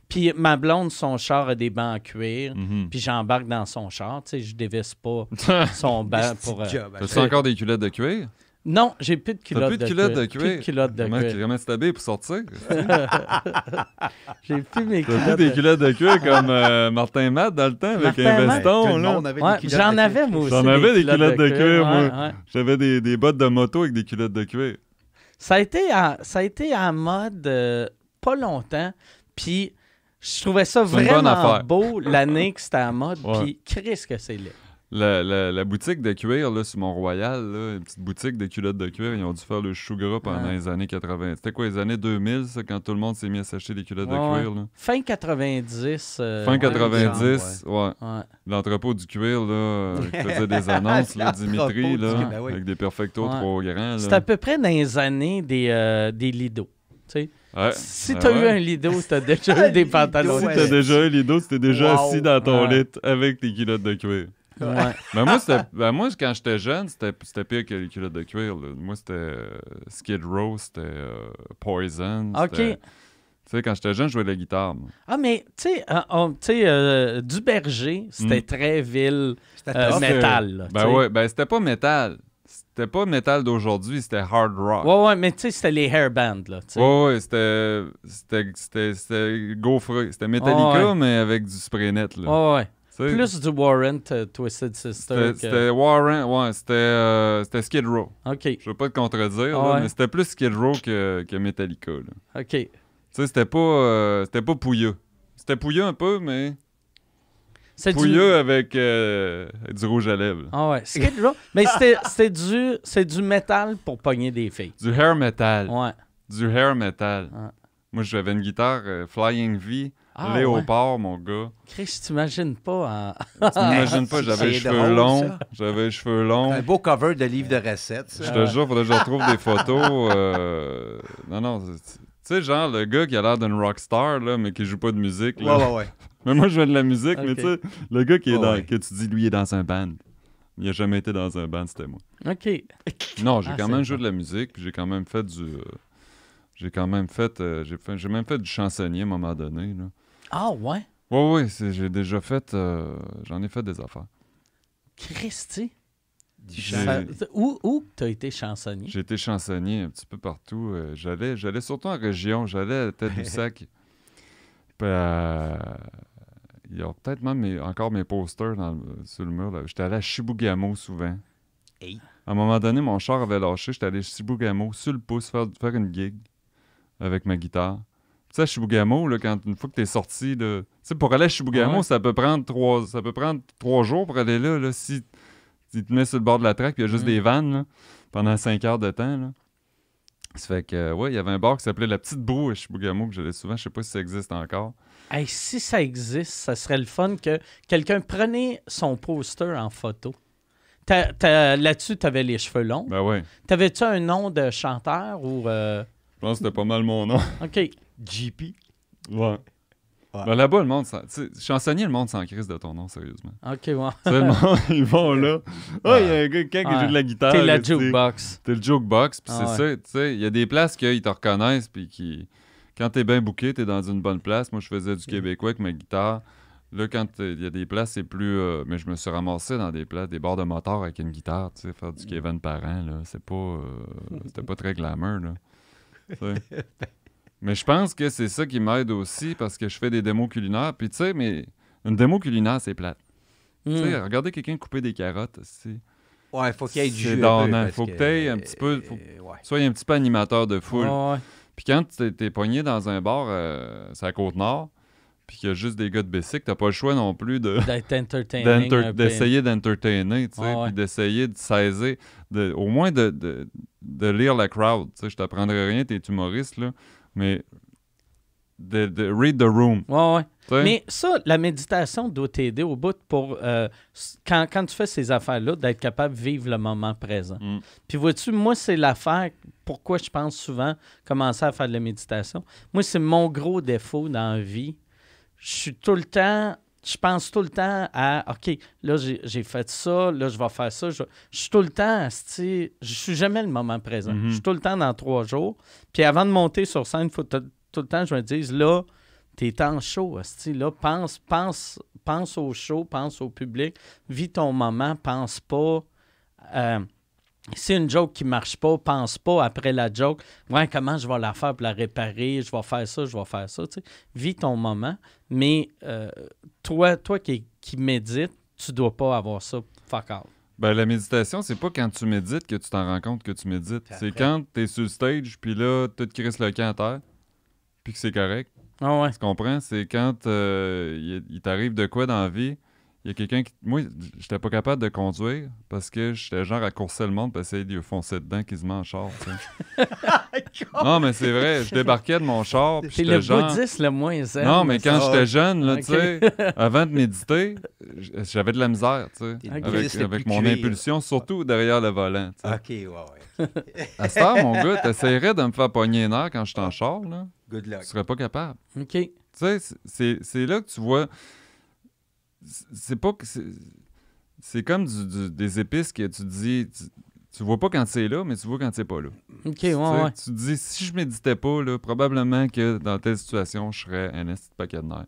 Puis ma blonde, son char a des bancs en cuir, mm-hmm. puis j'embarque dans son char, tu sais, je dévisse pas son banc pour... Hein. Tu encore des culottes de cuir? Non, j'ai plus de culottes plus de, culottes cuir. de cuir. Plus de culottes de cuir. Comment tu t'habilles pour sortir? j'ai plus mes culottes. T'as plus des culottes de cuir comme euh, Martin Matt dans le temps avec un veston. J'en avais, moi aussi. J'en avais des culottes de cuir, moi. J'avais des, des, bottes de moto avec des culottes de cuir. Ça a été en, ça a été mode euh, pas longtemps. Puis je trouvais ça vraiment beau l'année que c'était en mode. Puis Chris, que c'est laid. La, boutique de cuir là, sur Mont-Royal, une petite boutique de culottes de cuir, ils ont dû faire le sugar pendant les années 80. C'était quoi, les années 2000, c'est quand tout le monde s'est mis à s'acheter des culottes de cuir? Fin 90. Euh, fin 90, ouais. L'entrepôt du cuir, là, euh, faisait des annonces, Dimitri, là, ben avec des perfectos trop grands. c'était à peu près dans les années des, lidos. Euh, des Lido, tu sais. si ben t'as eu un lido, t'as déjà eu des pantalons. Si t'as déjà eu un lido, t'es déjà assis dans ton lit avec tes culottes de cuir. Ouais. moi, ben moi, quand j'étais jeune, c'était pire que les culottes de cuir. Moi, c'était euh, Skid Row, c'était euh, Poison. Tu sais, quand j'étais jeune, je jouais de la guitare. Ah, mais euh, tu sais, euh, du berger, c'était mm. très ville métal. ben ouais, ben c'était pas métal. C'était pas métal d'aujourd'hui, c'était hard rock. Ouais, ouais, mais tu sais, c'était les hair bands, là. Ouais, ouais, c'était. C'était C'était Metallica, mais avec du spray net, là. Plus du Warrant Twisted Sister. C'était Warrant, ouais, euh, c'était Skid Row. OK. Je veux pas te contredire, mais c'était plus Skid Row que, que Metallica. OK. Tu sais, c'était pas, euh, c'était pas pouilleux. C'était pouilleux un peu, mais. C'est pouilleux euh, avec du rouge à lèvres. Ah ouais, Skid Row. mais c'était du, du métal pour pogner des filles. Du hair metal. Ouais. Du hair metal. Moi, j'avais une guitare Flying V. Ah, Léopard, mon gars. Chris, hein? tu t'imagines pas. tu m'imagines pas, j'avais les cheveux longs. J'avais cheveux longs. Un beau cover de livre de recettes. Je te jure, faudrait que je retrouve des photos. Euh... Non, non. Tu sais, genre, le gars qui a l'air d'une rockstar, là, mais qui joue pas de musique. Ouais, ouais, ouais. mais moi, je veux de la musique, mais tu sais, le gars qui est dans... que tu dis, lui, il est dans un band. Il a jamais été dans un band, c'était moi. OK. Non, j'ai ah, quand même joué de la musique, puis j'ai quand même fait du. Euh, j'ai quand même euh, fait. j'ai même fait du chansonnier à un moment donné, là. Ah ouais? Oui, oui, j'ai déjà fait. Euh, j'en ai fait des affaires. Christy? où, où t'as été chansonnier? J'ai été chansonnier un petit peu partout. Euh, j'allais, j'allais surtout en région. J'allais à sac Puis euh, il y a peut-être même encore mes posters sur le mur. J'étais allé à Chibougamau souvent. À un moment donné, mon char avait lâché. J'étais allé à Chibougamau sur le pouce faire, faire une gig avec ma guitare sais, à là, quand, une fois que tu es sorti, sais, pour aller à Shibugamo, ça peut prendre trois ça peut prendre trois jours pour aller là, là si tu te mets sur le bord de la traque, il y a juste mm. des vannes pendant cinq heures de temps. Là. Ça fait que, ouais, il y avait un bar qui s'appelait La Petite Boue à que j'allais souvent, je sais pas si ça existe encore. Hey, si ça existe, ça serait le fun que quelqu'un prenait son poster en photo. Là-dessus, tu avais les cheveux longs. Ben ouais. T'avais-tu un nom de chanteur ou. Euh? Je pense que c'était pas mal mon nom. OK. J.P. Ouais. Ben, là-bas, le monde s'en. Chansonnier, le monde sans crise de ton nom, sérieusement. Ok, ouais. le monde, ils vont là. Oh, il y a un gars qui joue de la guitare. T'es la jukebox. T'es le jukebox, puis ah c'est ça, tu sais. Il y a des places qu'ils te reconnaissent, puis qui. Quand t'es bien booké, t'es dans une bonne place. Moi, je faisais du mm. québécois avec ma guitare. Là, quand euh, il y a des places, c'est plus. Euh, mais je me suis ramassé dans des places, des bars de moteur avec une guitare, tu sais, faire du mm. Kevin Parent, là. C'est pas. Euh, c'était pas très glamour, là. Mais je pense que c'est ça qui m'aide aussi parce que je fais des démos culinaires. Puis tu sais, mais une démo culinaire, c'est plate. Tu sais, hmm. regardez quelqu'un couper des carottes. aussi. Ouais, faut qu'il y ait du jus. Il faut que, tu un petit peu. Euh, sois un petit peu animateur de foule. Ouais. Puis quand tu es pogné dans un bar, euh, c'est à Côte-Nord, puis qu'il y a juste des gars de Bessic, t'as pas le choix non plus de, d'essayer d'entertainer, tu sais, puis d'essayer de saisir, au moins de, lire la crowd. Tu sais, je t'apprendrai rien, es humoriste, là mais de, read the room. Ouais, ouais. Mais ça, la méditation doit t'aider au bout pour, euh, quand, quand, tu fais ces affaires-là, d'être capable de vivre le moment présent. Mm. Puis vois-tu, moi, c'est l'affaire, pourquoi je pense souvent commencer à faire de la méditation. Moi, c'est mon gros défaut dans la vie. Je suis tout le temps je pense tout le temps à OK, là, j'ai fait ça, là, je vais faire ça. Je, suis tout le temps, je suis jamais le moment présent. Mhm. Je suis tout le temps dans trois jours. Puis avant de monter sur scène, faut tout le temps, je me dise là, t'es en chaud, là, pense, pense, pense au show, pense au public, vis ton moment, pense pas. Euh, si une joke qui marche pas, pense pas après la joke, ouais, comment je vais la faire pour la réparer, je vais faire ça, je vais faire ça. Tu Vis ton moment, mais euh, toi, toi qui, qui médites, tu dois pas avoir ça fuck out. Ben, la méditation, c'est pas quand tu médites que tu t'en rends compte que tu médites. C'est quand tu es sur le stage, puis là, tu te crisses le camp à terre, puis que c'est correct. Ah ouais. Tu comprends? C'est quand euh, il, il t'arrive de quoi dans la vie, il y a quelqu'un qui. Moi, j'étais pas capable de conduire parce que j'étais genre à courser le monde pour essayer lui foncer dedans quasiment en char. non, mais c'est vrai, je débarquais de mon char. es le genre... bouddhiste le moins Non, mais quand j'étais jeune, là, tu sais, avant de méditer, j'avais de la misère, tu sais, avec, avec mon impulsion, surtout derrière le volant. OK, ouais, ouais. à ce mon gars, tu essaierais de me faire pogner une heure quand je suis en char, là. Good luck. Tu serais pas capable. OK. Tu sais, c'est là que tu vois c'est pas que c'est comme des épices que tu dis tu, vois pas quand c'est là, mais tu vois quand c'est pas là. OK, ouais, Tu dis, si je méditais pas, là, probablement que dans telle situation, je serais un de paquet de nerfs.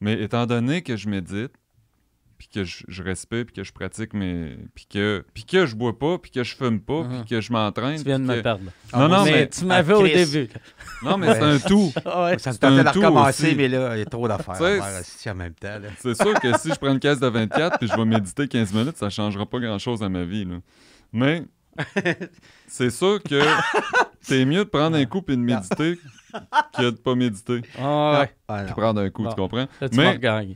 Mais étant donné que je médite, puis que je, respecte, puis que je pratique, mais puis que, puis que je bois pas, puis que je fume pas, puis mhm. que je m'entraîne. Tu viens de me perdre. Ah, non, non, mais, tu m'avais au ah, début. Non, mais c'est un tout. Ah, ça me tentait de recommencer, aussi. mais là, il y a trop d'affaires à en même temps. C'est sûr que si je prends une caisse de 24 puis je vais méditer 15 minutes, ça changera pas grand-chose à ma vie. Là. Mais c'est sûr que c'est mieux de prendre un coup et de méditer que de pas méditer. Ah ouais. Ah, prendre un coup, tu comprends? Là, tu mais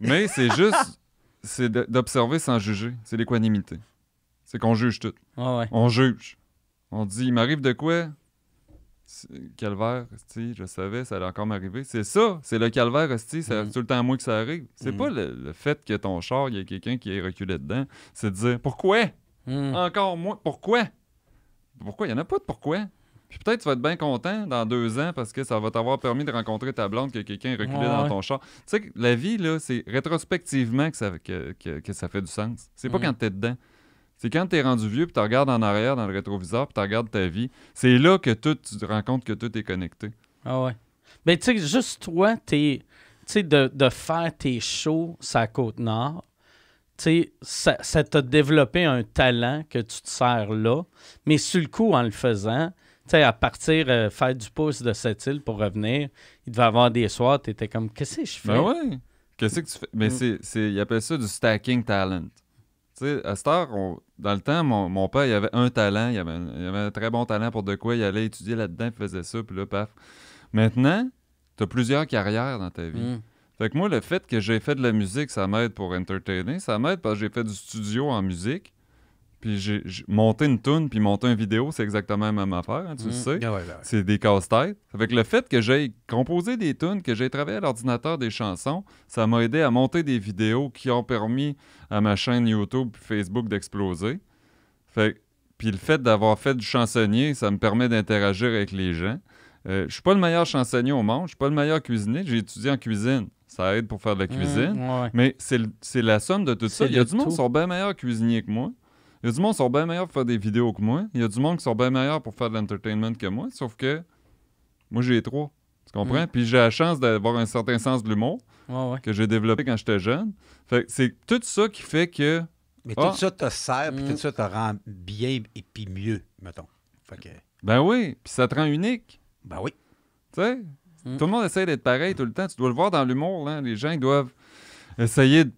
mais c'est juste c'est d'observer sans juger. C'est l'équanimité. C'est qu'on juge tout. Ah On juge. On dit, il m'arrive de quoi? Calvaire, si je savais, ça allait encore m'arriver. C'est ça, c'est le calvaire, mm-hmm. c'est tout le temps à moi que ça arrive. C'est mm-hmm. pas le, fait que ton char, il y a quelqu'un qui est reculé dedans. C'est de dire, pourquoi? Mm. Encore moins, pourquoi? Pourquoi? Il n'y en a pas de pourquoi peut-être tu vas être bien content dans deux ans parce que ça va t'avoir permis de rencontrer ta blonde que quelqu'un reculait dans ton char. Tu sais, la vie, là, c'est rétrospectivement que ça, que, ça fait du sens. C'est pas quand mm. quand t'es dedans. C'est quand t'es rendu vieux, puis tu regardes en arrière dans le rétroviseur, puis tu regardes ta vie. C'est là que tu te rends compte que tout est connecté. Ah ouais. mais ben, tu sais, juste toi, t'es. Tu sais, de, faire tes shows ça côte nord, tu sais, ça t'a développé un talent que tu te sers là. Mais sur le coup, en le faisant, tu sais, à partir, euh, faire du pouce de cette île pour revenir, il devait avoir des soirs, tu étais comme, qu'est-ce que je fais? Ben ouais. Qu'est-ce que tu fais? Mais mm. c'est, il appelle ça du stacking talent. Tu sais, à cette dans le temps, mon, père, il avait un talent, il avait, un très bon talent pour de quoi, il allait étudier là-dedans, il faisait ça, puis là, paf. Maintenant, tu as plusieurs carrières dans ta vie. Mm. Fait que moi, le fait que j'ai fait de la musique, ça m'aide pour entertainer, ça m'aide parce que j'ai fait du studio en musique. Puis j'ai monté une tune puis monter une vidéo, c'est exactement la même affaire, hein, tu le mm. sais. Ah ben c'est des casse-têtes. Avec le fait que j'ai composé des tunes, que j'ai travaillé à l'ordinateur des chansons, ça m'a aidé à monter des vidéos qui ont permis à ma chaîne YouTube et Facebook d'exploser. puis le fait d'avoir fait du chansonnier, ça me permet d'interagir avec les gens. Euh, je suis pas le meilleur chansonnier au monde, je suis pas le meilleur cuisinier, j'ai étudié en cuisine ça aide pour faire de la mm, cuisine. Mais c'est la somme de tout ça. Il y a du monde qui sont bien meilleurs cuisiniers que moi. Il y a du monde qui sont bien meilleurs pour faire des vidéos que moi. Il y a du monde qui sont bien meilleurs pour faire de l'entertainment que moi. Sauf que moi, j'ai trois. Tu comprends? Mm. Puis j'ai la chance d'avoir un certain sens de l'humour que j'ai développé quand j'étais jeune. c'est tout ça qui fait que. Mais tout ah! ça te sert, puis tout mm. ça te rend bien et puis mieux, mettons. Fait Ben oui, puis ça te rend unique. Ben oui. Tu sais, mm. tout le monde essaie d'être pareil tout le temps. Tu dois le voir dans l'humour, Les gens, ils doivent essayer de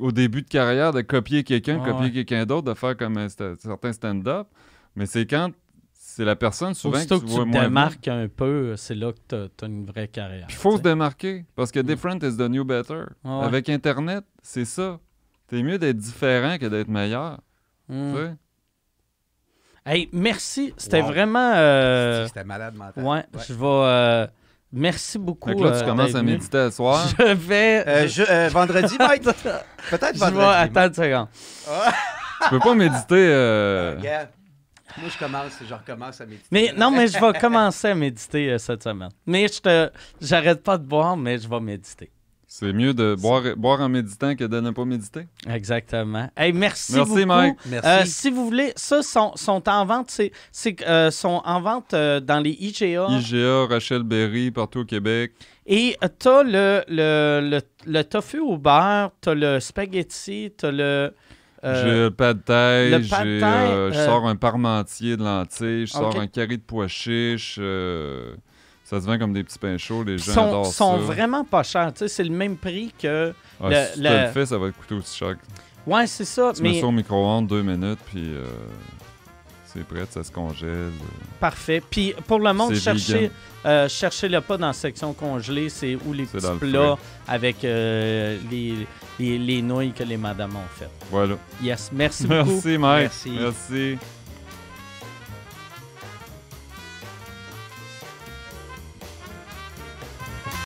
au début de carrière de copier quelqu'un, copier quelqu'un d'autre, de faire comme un, euh, certains stand-up. Mais c'est quand c'est la personne souvent que tu, que tu te démarques un peu, c'est là que tu as, une vraie carrière. Il faut se démarquer parce que mm. different is the new better. Avec Internet, c'est ça. T'es mieux d'être différent que d'être meilleur. Mm. Tu Hey, merci. C'était vraiment. Euh... C'était malade mental. Ouais, je vais. Euh, Merci beaucoup. Donc là, tu euh, commences à méditer le soir. Je vais. Euh, je, euh, vendredi, Mike. Peut-être vendredi. Je vais une seconde. Ah. Tu peux pas méditer. Ah, Moi, je commence, je recommence à méditer. Mais, non, mais je vais commencer à méditer cette semaine. Mais je te, j'arrête pas de boire, mais je vais méditer. C'est mieux de boire, boire en méditant que de ne pas méditer. Exactement. Et merci, merci beaucoup. Euh, si vous voulez, ça sont, sont en vente, c'est, c'est euh, sont en vente euh, dans les IGA. IGA, Rachel Berry, partout au Québec. Et t'as le, le, le, tofu au beurre, t'as le spaghetti, t'as le j'ai le pad thai, je sors un parmentier de lentilles, je sors un carré de pois chiches. Ça se vend comme des petits pains chauds, les gens sont, Ils sont vraiment pas chers. C'est le même prix que. le, si tu le fais, ça va te coûter aussi cher. Ouais, c'est ça. Tu mais... mets ça au micro-ondes deux minutes, puis euh, c'est prêt, ça se congèle. Parfait. Puis pour le monde, euh, cherchez, le pas dans la section congelée, c'est où les petits plats avec euh, les, les, nouilles que les madames ont faites. Voilà. Yes, merci, merci beaucoup. Merci, Merci.